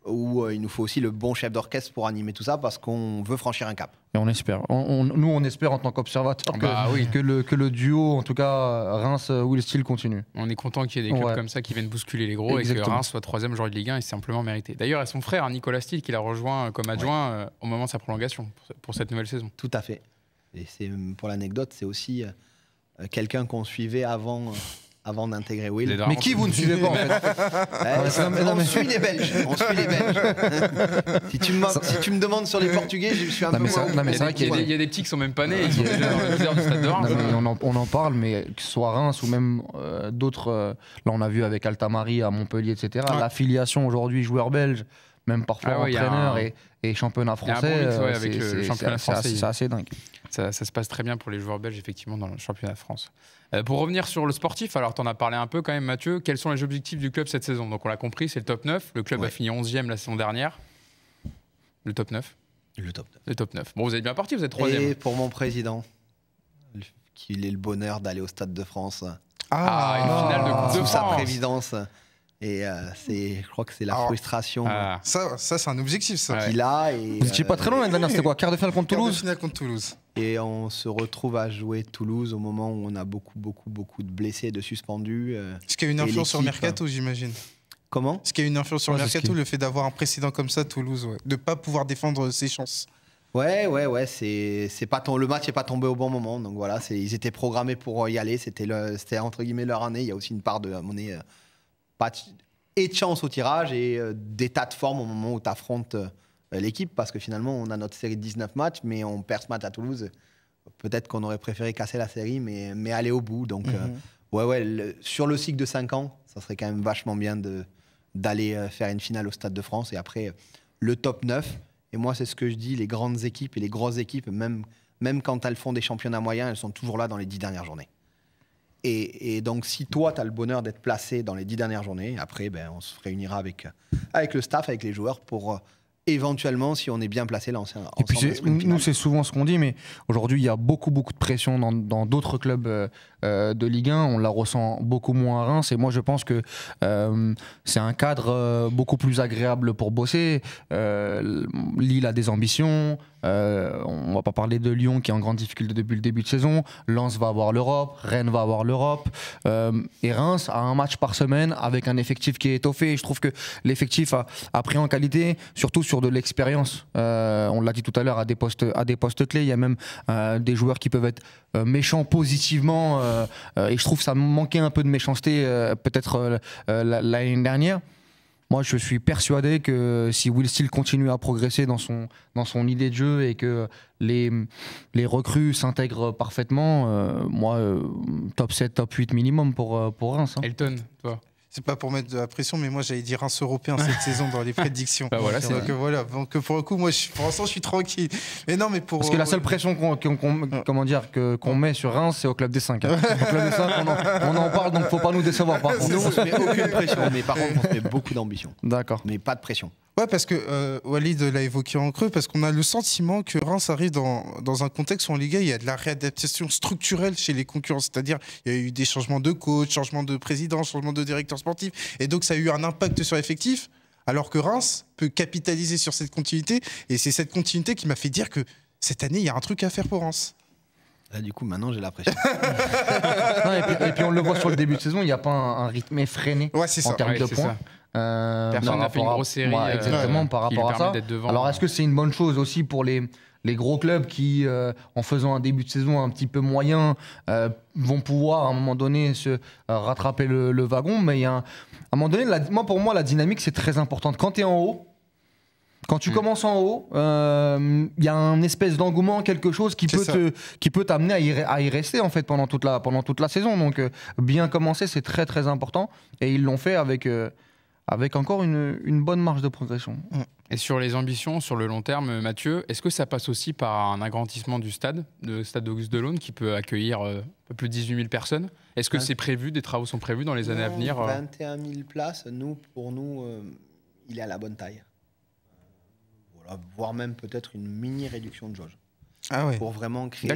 où euh, il nous faut aussi le bon chef d'orchestre pour animer tout ça parce qu'on veut franchir un cap. Et on espère. On, nous, on espère en tant qu'observateur ah bah que, le, duo, en tout cas Reims-Will Steel continue. On est content qu'il y ait des clubs comme ça qui viennent bousculer les gros et que Reims soit troisième joueur de Ligue 1 et c'est simplement mérité. D'ailleurs, à son frère, hein, Nicolas Steel qui l'a rejoint euh, comme adjoint euh, au moment de sa prolongation pour cette nouvelle saison. Tout à fait. Et pour l'anecdote, c'est aussi quelqu'un qu'on suivait avant avant d'intégrer Will. Mais qui vous ne suivez pas en fait ah, On suit les Belges. On suit les Belges. si, tu me, demandes sur les Portugais, je suis un peu Non, mais y, a des, petits qui sont même pas nés. on, en, parle, mais que ce soit Reims ou même euh, d'autres. Euh, là, on a vu avec Altamari à Montpellier, etc. L'affiliation aujourd'hui joueur belge, même parfois ah entraîneur et, et, championnat français. c'est assez, dingue. Ça, ça se passe très bien pour les joueurs belges, effectivement, dans le championnat de France. Euh, pour revenir sur le sportif, alors tu en as parlé un peu quand même, Mathieu. Quels sont les objectifs du club cette saison Donc on l'a compris, c'est le top 9. Le club a fini 11e la saison dernière. Le top 9 Le top 9. Le top 9. Bon, vous êtes bien parti, vous êtes 3 Et pour mon président, qu'il ait le bonheur d'aller au Stade de France. Ah, une finale de Coupe sa présidence. Et euh, c'est, je crois que c'est la ah. frustration. Ah. Ça, ça c'est un objectif, ça. a. vous n'étiez pas très euh, loin l'année dernière, c'était quoi Quart de finale contre Toulouse Quart de finale contre Toulouse. Et on se retrouve à jouer Toulouse au moment où on a beaucoup, beaucoup, beaucoup de blessés, de suspendus. Euh, ce qui a une influence sur Mercato, j'imagine. Comment Ce qui a une influence sur Mercato, le fait d'avoir un précédent comme ça, Toulouse, de ne pas pouvoir défendre ses chances. Ouais, ouais, ouais, c'est, c'est pas le match n'est pas tombé au bon moment. Donc voilà, ils étaient programmés pour y aller. C'était, c'était entre guillemets leur année. Il y a aussi une part de, monnaie euh, pas et de chance au tirage et euh, d'état de forme au moment où tu affrontes euh, l'équipe parce que finalement, on a notre série de 19 matchs, mais on perd ce match à Toulouse. Peut-être qu'on aurait préféré casser la série, mais, mais aller au bout. Donc, euh, mhm. ouais, ouais, sur le cycle de 5 ans, ça serait quand même vachement bien d'aller euh, faire une finale au Stade de France. Et après, le top 9. Et moi, c'est ce que je dis les grandes équipes et les grosses équipes, même, même quand elles font des championnats moyens, elles sont toujours là dans les 10 dernières journées. Et, donc, si toi, tu as le bonheur d'être placé dans les dix dernières journées, après, ben, on se réunira avec, avec le staff, avec les joueurs pour éventuellement, si on est bien placé là, en, Et puis, nous, c'est souvent ce qu'on dit, mais aujourd'hui, il y a beaucoup, beaucoup de pression dans d'autres clubs euh, euh, de Ligue 1, on la ressent beaucoup moins à Reims. Et moi, je pense que euh, c'est un cadre euh, beaucoup plus agréable pour bosser. Lille a des ambitions. on va pas parler de Lyon qui est en grande difficulté depuis le début de saison. Lens va avoir l'Europe, Rennes va avoir l'Europe. et Reims a un match par semaine avec un effectif qui est étoffé. Et je trouve que l'effectif a, pris en qualité, surtout sur de l'expérience. on l'a dit tout à l'heure, à des postes, à des postes clés. Il y a même des joueurs qui peuvent être méchants positivement euh, euh, et je trouve ça manquait un peu de méchanceté euh, peut-être l'année dernière. Moi, je suis persuadé que si Will Steele continue à progresser dans son, dans son idée de jeu et que les, les recrues s'intègrent parfaitement, moi, top 7, top 8 minimum pour, pour Reims. Hein. Elton, toi c'est pas pour mettre de la pression, mais moi j'allais dire un européen cette saison dans les prédictions. Bah voilà, c'est vrai. voilà, donc pour le coup, moi, je, pour l'instant, je suis tranquille. Mais non, mais pour parce que la euh, seule pression qu'on, comment dire, met sur Reims, c'est au club des 5. Hein. on, en, on en, parle, donc faut pas nous décevoir. Par nous, on se met aucune pression, mais par contre, on se met beaucoup d'ambition. D'accord. Mais pas de pression parce que euh, Walid l'a évoqué en creux, parce qu'on a le sentiment que Reims arrive dans, dans un contexte où en Ligue 1 il y a de la réadaptation structurelle chez les concurrents. C'est-à-dire, il y a eu des changements de coach, changements de président, changements de directeur sportif. Et donc, ça a eu un impact sur l'effectif. Alors que Reims peut capitaliser sur cette continuité. Et c'est cette continuité qui m'a fait dire que cette année, il y a un truc à faire pour Reims. Là, du coup, maintenant, j'ai l'impression et, puis, on le voit sur le début de saison, il n'y a pas un, rythme effréné ouais, en termes de points. Ça. Euh, Personne n'a fait une grosse série. Euh, exactement, par rapport à ça. Alors, hein. est-ce que c'est une bonne chose aussi pour les, les gros clubs qui, euh, en faisant un début de saison un petit peu moyen, vont pouvoir à un moment donné se rattraper le, wagon. Mais il à un moment donné, moi, pour moi, la dynamique, c'est très importante. Quand tu es en haut, quand tu mm. commences en haut, il y a un espèce d'engouement, quelque chose qui peut, qui peut t'amener à y, à y, rester en fait pendant toute la, pendant toute la saison. Donc bien commencer, c'est très très important. Et ils l'ont fait avec avec encore une, bonne marge de progression. Mm. Et sur les ambitions sur le long terme, Mathieu, est-ce que ça passe aussi par un agrandissement du stade, le stade Auguste Delon, qui peut accueillir euh, peu plus de 18 000 personnes Est-ce que c'est prévu, des travaux sont prévus dans les années à venir 21 euh? 000 places, nous, pour nous, euh, il est à la bonne taille. Voilà, voire même peut-être une mini réduction de jauge. Ah pour vraiment créer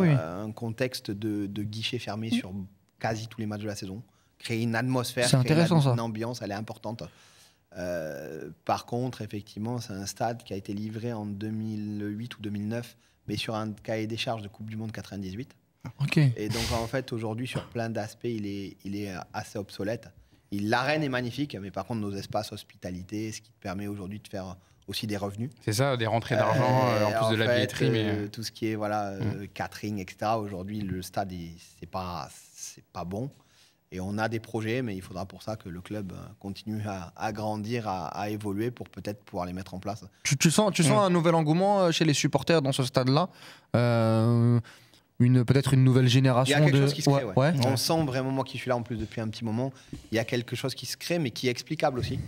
ah un contexte de, guichet fermé mm. sur quasi tous les matchs de la saison créer une atmosphère, créer une, ambiance, elle est importante. Euh, par contre, effectivement, c'est un stade qui a été livré en 2008 ou 2009, mais sur un cahier des charges de Coupe du Monde 98. Ok. Et donc, en fait, aujourd'hui, sur plein d'aspects, il est, il est assez obsolète. L'arène est magnifique, mais par contre, nos espaces hospitalité, ce qui te permet aujourd'hui de faire aussi des revenus. C'est ça, des rentrées euh, d'argent euh, en plus de la billetterie. mais... tout ce qui est voilà, mm. catering, etc. Aujourd'hui, le stade, c'est pas, pas bon. Et on a des projets, mais il faudra pour ça que le club euh, continue à, grandir, à, évoluer pour peut-être pouvoir les mettre en place. Tu, sens, tu sens mm. un nouvel engouement euh, chez les supporters dans ce stade-là euh, une Peut-être une nouvelle génération. Il y a quelque chose qui se crée, ouais. On sent vraiment, moi qui suis là en plus depuis un petit moment, il y a quelque chose qui se crée, mais qui est explicable aussi,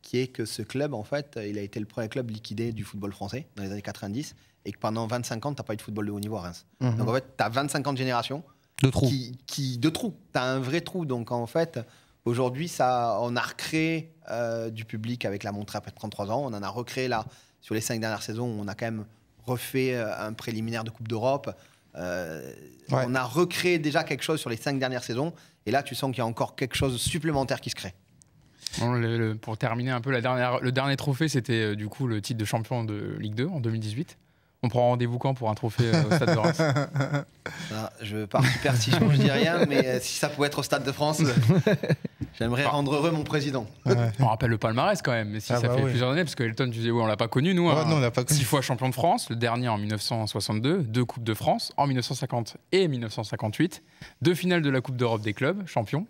qui est que ce club, en fait, il a été le premier club liquidé du football français dans les années 90, et que pendant 25 ans, tu n'as pas eu de football de haut niveau à Reims. Mhm. Donc en fait, tu as 25 ans de génération de trous. Qui, de trous Tu as un vrai trou. Donc en fait, aujourd'hui, ça, on a recréé euh, du public avec la montrée après 33 ans. On en a recréé là, sur les cinq dernières saisons, on a quand même refait euh, un préliminaire de Coupe d'Europe. Euh, on a recréé déjà quelque chose sur les cinq dernières saisons. Et là, tu sens qu'il y a encore quelque chose supplémentaire qui se crée. pour terminer un peu, le dernier trophée, c'était du coup le titre de champion de Ligue 2 en 2018. On prend rendez-vous quand pour un trophée euh, au Stade de France. Ah, je pars si je dis rien, mais euh, si ça pouvait être au Stade de France, euh, j'aimerais ah. rendre heureux mon président. On rappelle le palmarès quand même, mais si ah ça bah fait plusieurs années, parce que Elton, tu disais, oui, on l'a pas connu, nous. Hein. pas connu. Six fois champion de France, le dernier en 1962, deux Coupes de France en 1950 et 1958, deux finales de la Coupe d'Europe des clubs, champion,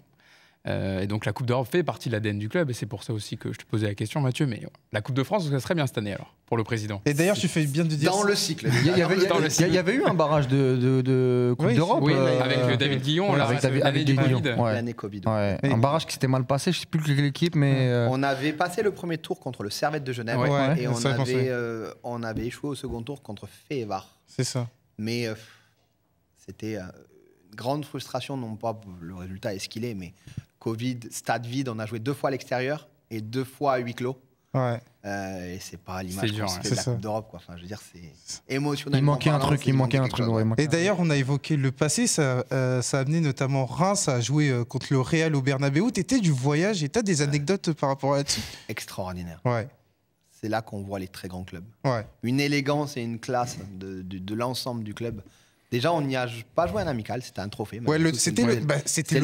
euh, et donc la Coupe d'Europe fait partie de l'ADN du club, et c'est pour ça aussi que je te posais la question, Mathieu. Mais la Coupe de France, ça serait bien cette année alors, pour le président. Et d'ailleurs, tu fais bien de dire. Dans le cycle. Il y, avait, avait, eu un barrage de, Coupe d'Europe. Oui, euh, avec David Guillon, Covid. L'année Covid. Un barrage qui s'était mal passé, je ne sais plus quelle équipe, mais. Euh, on avait passé le premier tour contre le Servette de Genève, et on avait, on avait, échoué au second tour contre Févar. C'est ça. Mais c'était une grande frustration, non pas le résultat est ce qu'il est, mais Covid, stade vide, on a joué deux fois à l'extérieur et deux fois à huis clos. Ouais. Euh, et c'est pas l'image Coupe d'Europe quoi. Enfin, je veux dire, c'est émotionnel. Il manquait un truc, il manquait un truc. et d'ailleurs, on a évoqué le passé, ça, euh, a amené notamment Reims à jouer euh, contre le Real au Bernabeu. T'étais du voyage et t'as des anecdotes par rapport à ça. Extraordinaire. Ouais. C'est là qu'on voit les très grands clubs. Ouais. Une élégance et une classe de l'ensemble du club. Déjà, on n'y a pas joué un amical, c'était un trophée. c'était le, bah,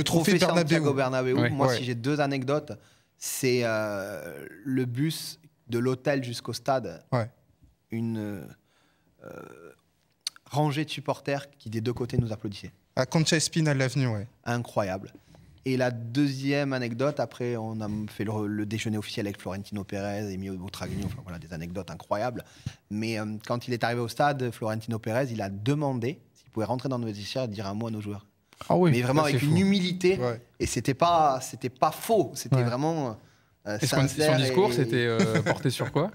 trophée, Bernabeu. Moi, si j'ai deux anecdotes, c'est euh, le bus de l'hôtel jusqu'au stade. Une euh, euh, rangée de supporters qui, des deux côtés, nous applaudissaient. À Concha Espina, l'avenue, ouais. Incroyable. Et la deuxième anecdote, après, on a fait le, déjeuner officiel avec Florentino Pérez, et Mio enfin voilà, des anecdotes incroyables. Mais quand il est arrivé au stade, Florentino Pérez, il a demandé vous pouvez rentrer dans nos vestiaires et dire un mot à nos joueurs. Ah oui, mais vraiment avec une humilité. Et c'était pas, c'était pas faux. C'était vraiment. Euh, sincère. son, discours, c'était euh, porté sur quoi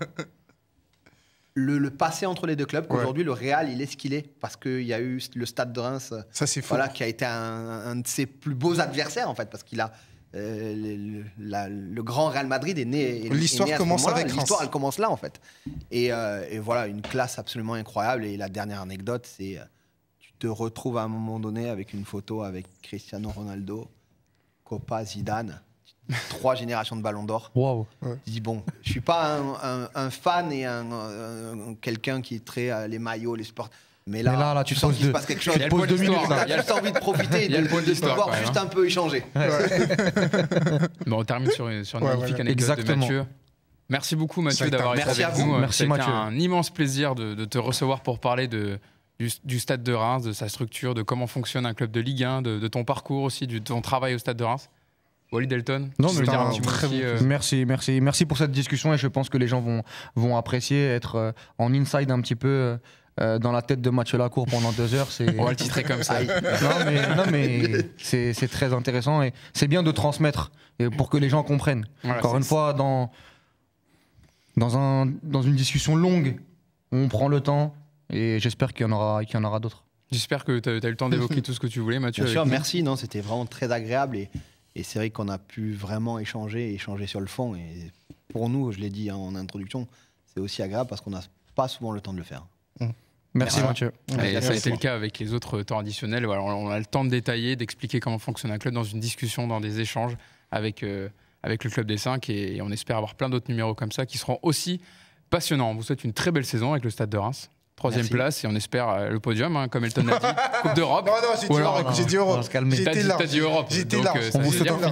le, passé entre les deux clubs. Aujourd'hui, le Real, il est ce qu'il est parce qu'il y a eu le Stade de Reims. Euh, ça, c'est Voilà, qui a été un, de ses plus beaux adversaires en fait, parce qu'il a. le, grand Real Madrid est né. L'histoire commence avec Reims. L'histoire, elle commence là, en fait. et, voilà, une classe absolument incroyable. Et la dernière anecdote, c'est te retrouves à un moment donné avec une photo avec Cristiano Ronaldo, Copa, Zidane, trois générations de Ballon d'Or. Waouh. Je dis bon, je suis pas un, un, fan et un, quelqu'un qui traite euh, les maillots, les sports. Mais là, là, là, tu, sens qu'il se passe quelque chose. Tu y a minutes. Là, a envie de profiter d'avoir de juste hein. un peu échanger. bon, on termine sur une, sur magnifique anecdote Exactement. de Mathieu. Merci beaucoup Mathieu d'avoir été avec nous. Merci un immense plaisir de, de te recevoir pour parler de, du, stade de Reims, de sa structure, de comment fonctionne un club de Ligue 1, de, ton parcours aussi, de ton travail au stade de Reims Wally Delton euh, Merci, merci, merci pour cette discussion et je pense que les gens vont, vont apprécier être euh, en inside un petit peu. Euh, dans la tête de Mathieu Lacour pendant deux heures, c'est. On va le titrer comme ça. non, mais, c'est très intéressant et c'est bien de transmettre pour que les gens comprennent. Encore une fois, dans, dans, un, dans une discussion longue, on prend le temps, et j'espère qu'il y en aura, qu'il en aura d'autres. J'espère que tu as, eu le temps d'évoquer tout ce que tu voulais, Mathieu. Bien sûr, merci. Non, c'était vraiment très agréable et, et c'est vrai qu'on a pu vraiment échanger, échanger sur le fond. Et pour nous, je l'ai dit hein, en introduction, c'est aussi agréable parce qu'on n'a pas souvent le temps de le faire. Mmh. Merci Mathieu. Et ça a été le cas avec les autres temps additionnels. on a le temps de détailler, d'expliquer comment fonctionne un club dans une discussion, dans des échanges avec, euh, avec le Club des 5 et, et on espère avoir plein d'autres numéros comme ça qui seront aussi passionnants. On vous souhaite une très belle saison avec le Stade de Reims troisième place et on espère euh, le podium, hein, comme Elton a dit. Coupe d'Europe. Non, non, j'ai dit, Europe. J'ai dit Europe. J'étais là. dit Europe. J'étais On vous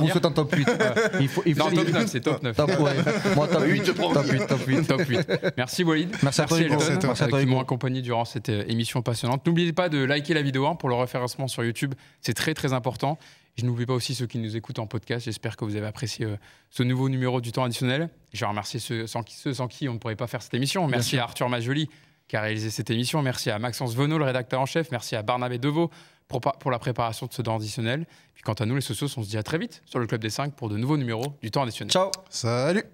souhaite un top 8. Il faut, il faut, non, top 9, c'est top 9. Top, Moi, top 8, prends. Top 8, top 8. top Merci, Walid. Merci, à Elton. Merci à toi, euh, qui m'ont accompagné durant cette euh, émission passionnante. N'oubliez pas de liker la vidéo hein, pour le référencement sur YouTube. C'est très, très important. Je n'oublie pas aussi ceux qui nous écoutent en podcast. J'espère que vous avez apprécié ce nouveau numéro du temps additionnel. Je remercie ceux qui, ceux sans qui on ne pourrait pas faire cette émission. Merci à Arthur Majoli, qui a réalisé cette émission. Merci à Maxence Venot, le rédacteur en chef. Merci à Barnabé Deveau pour, la préparation de ce temps additionnel. Puis quant à nous, les socios, on se dit à très vite sur le Club des 5 pour de nouveaux numéros du temps additionnel. Ciao Salut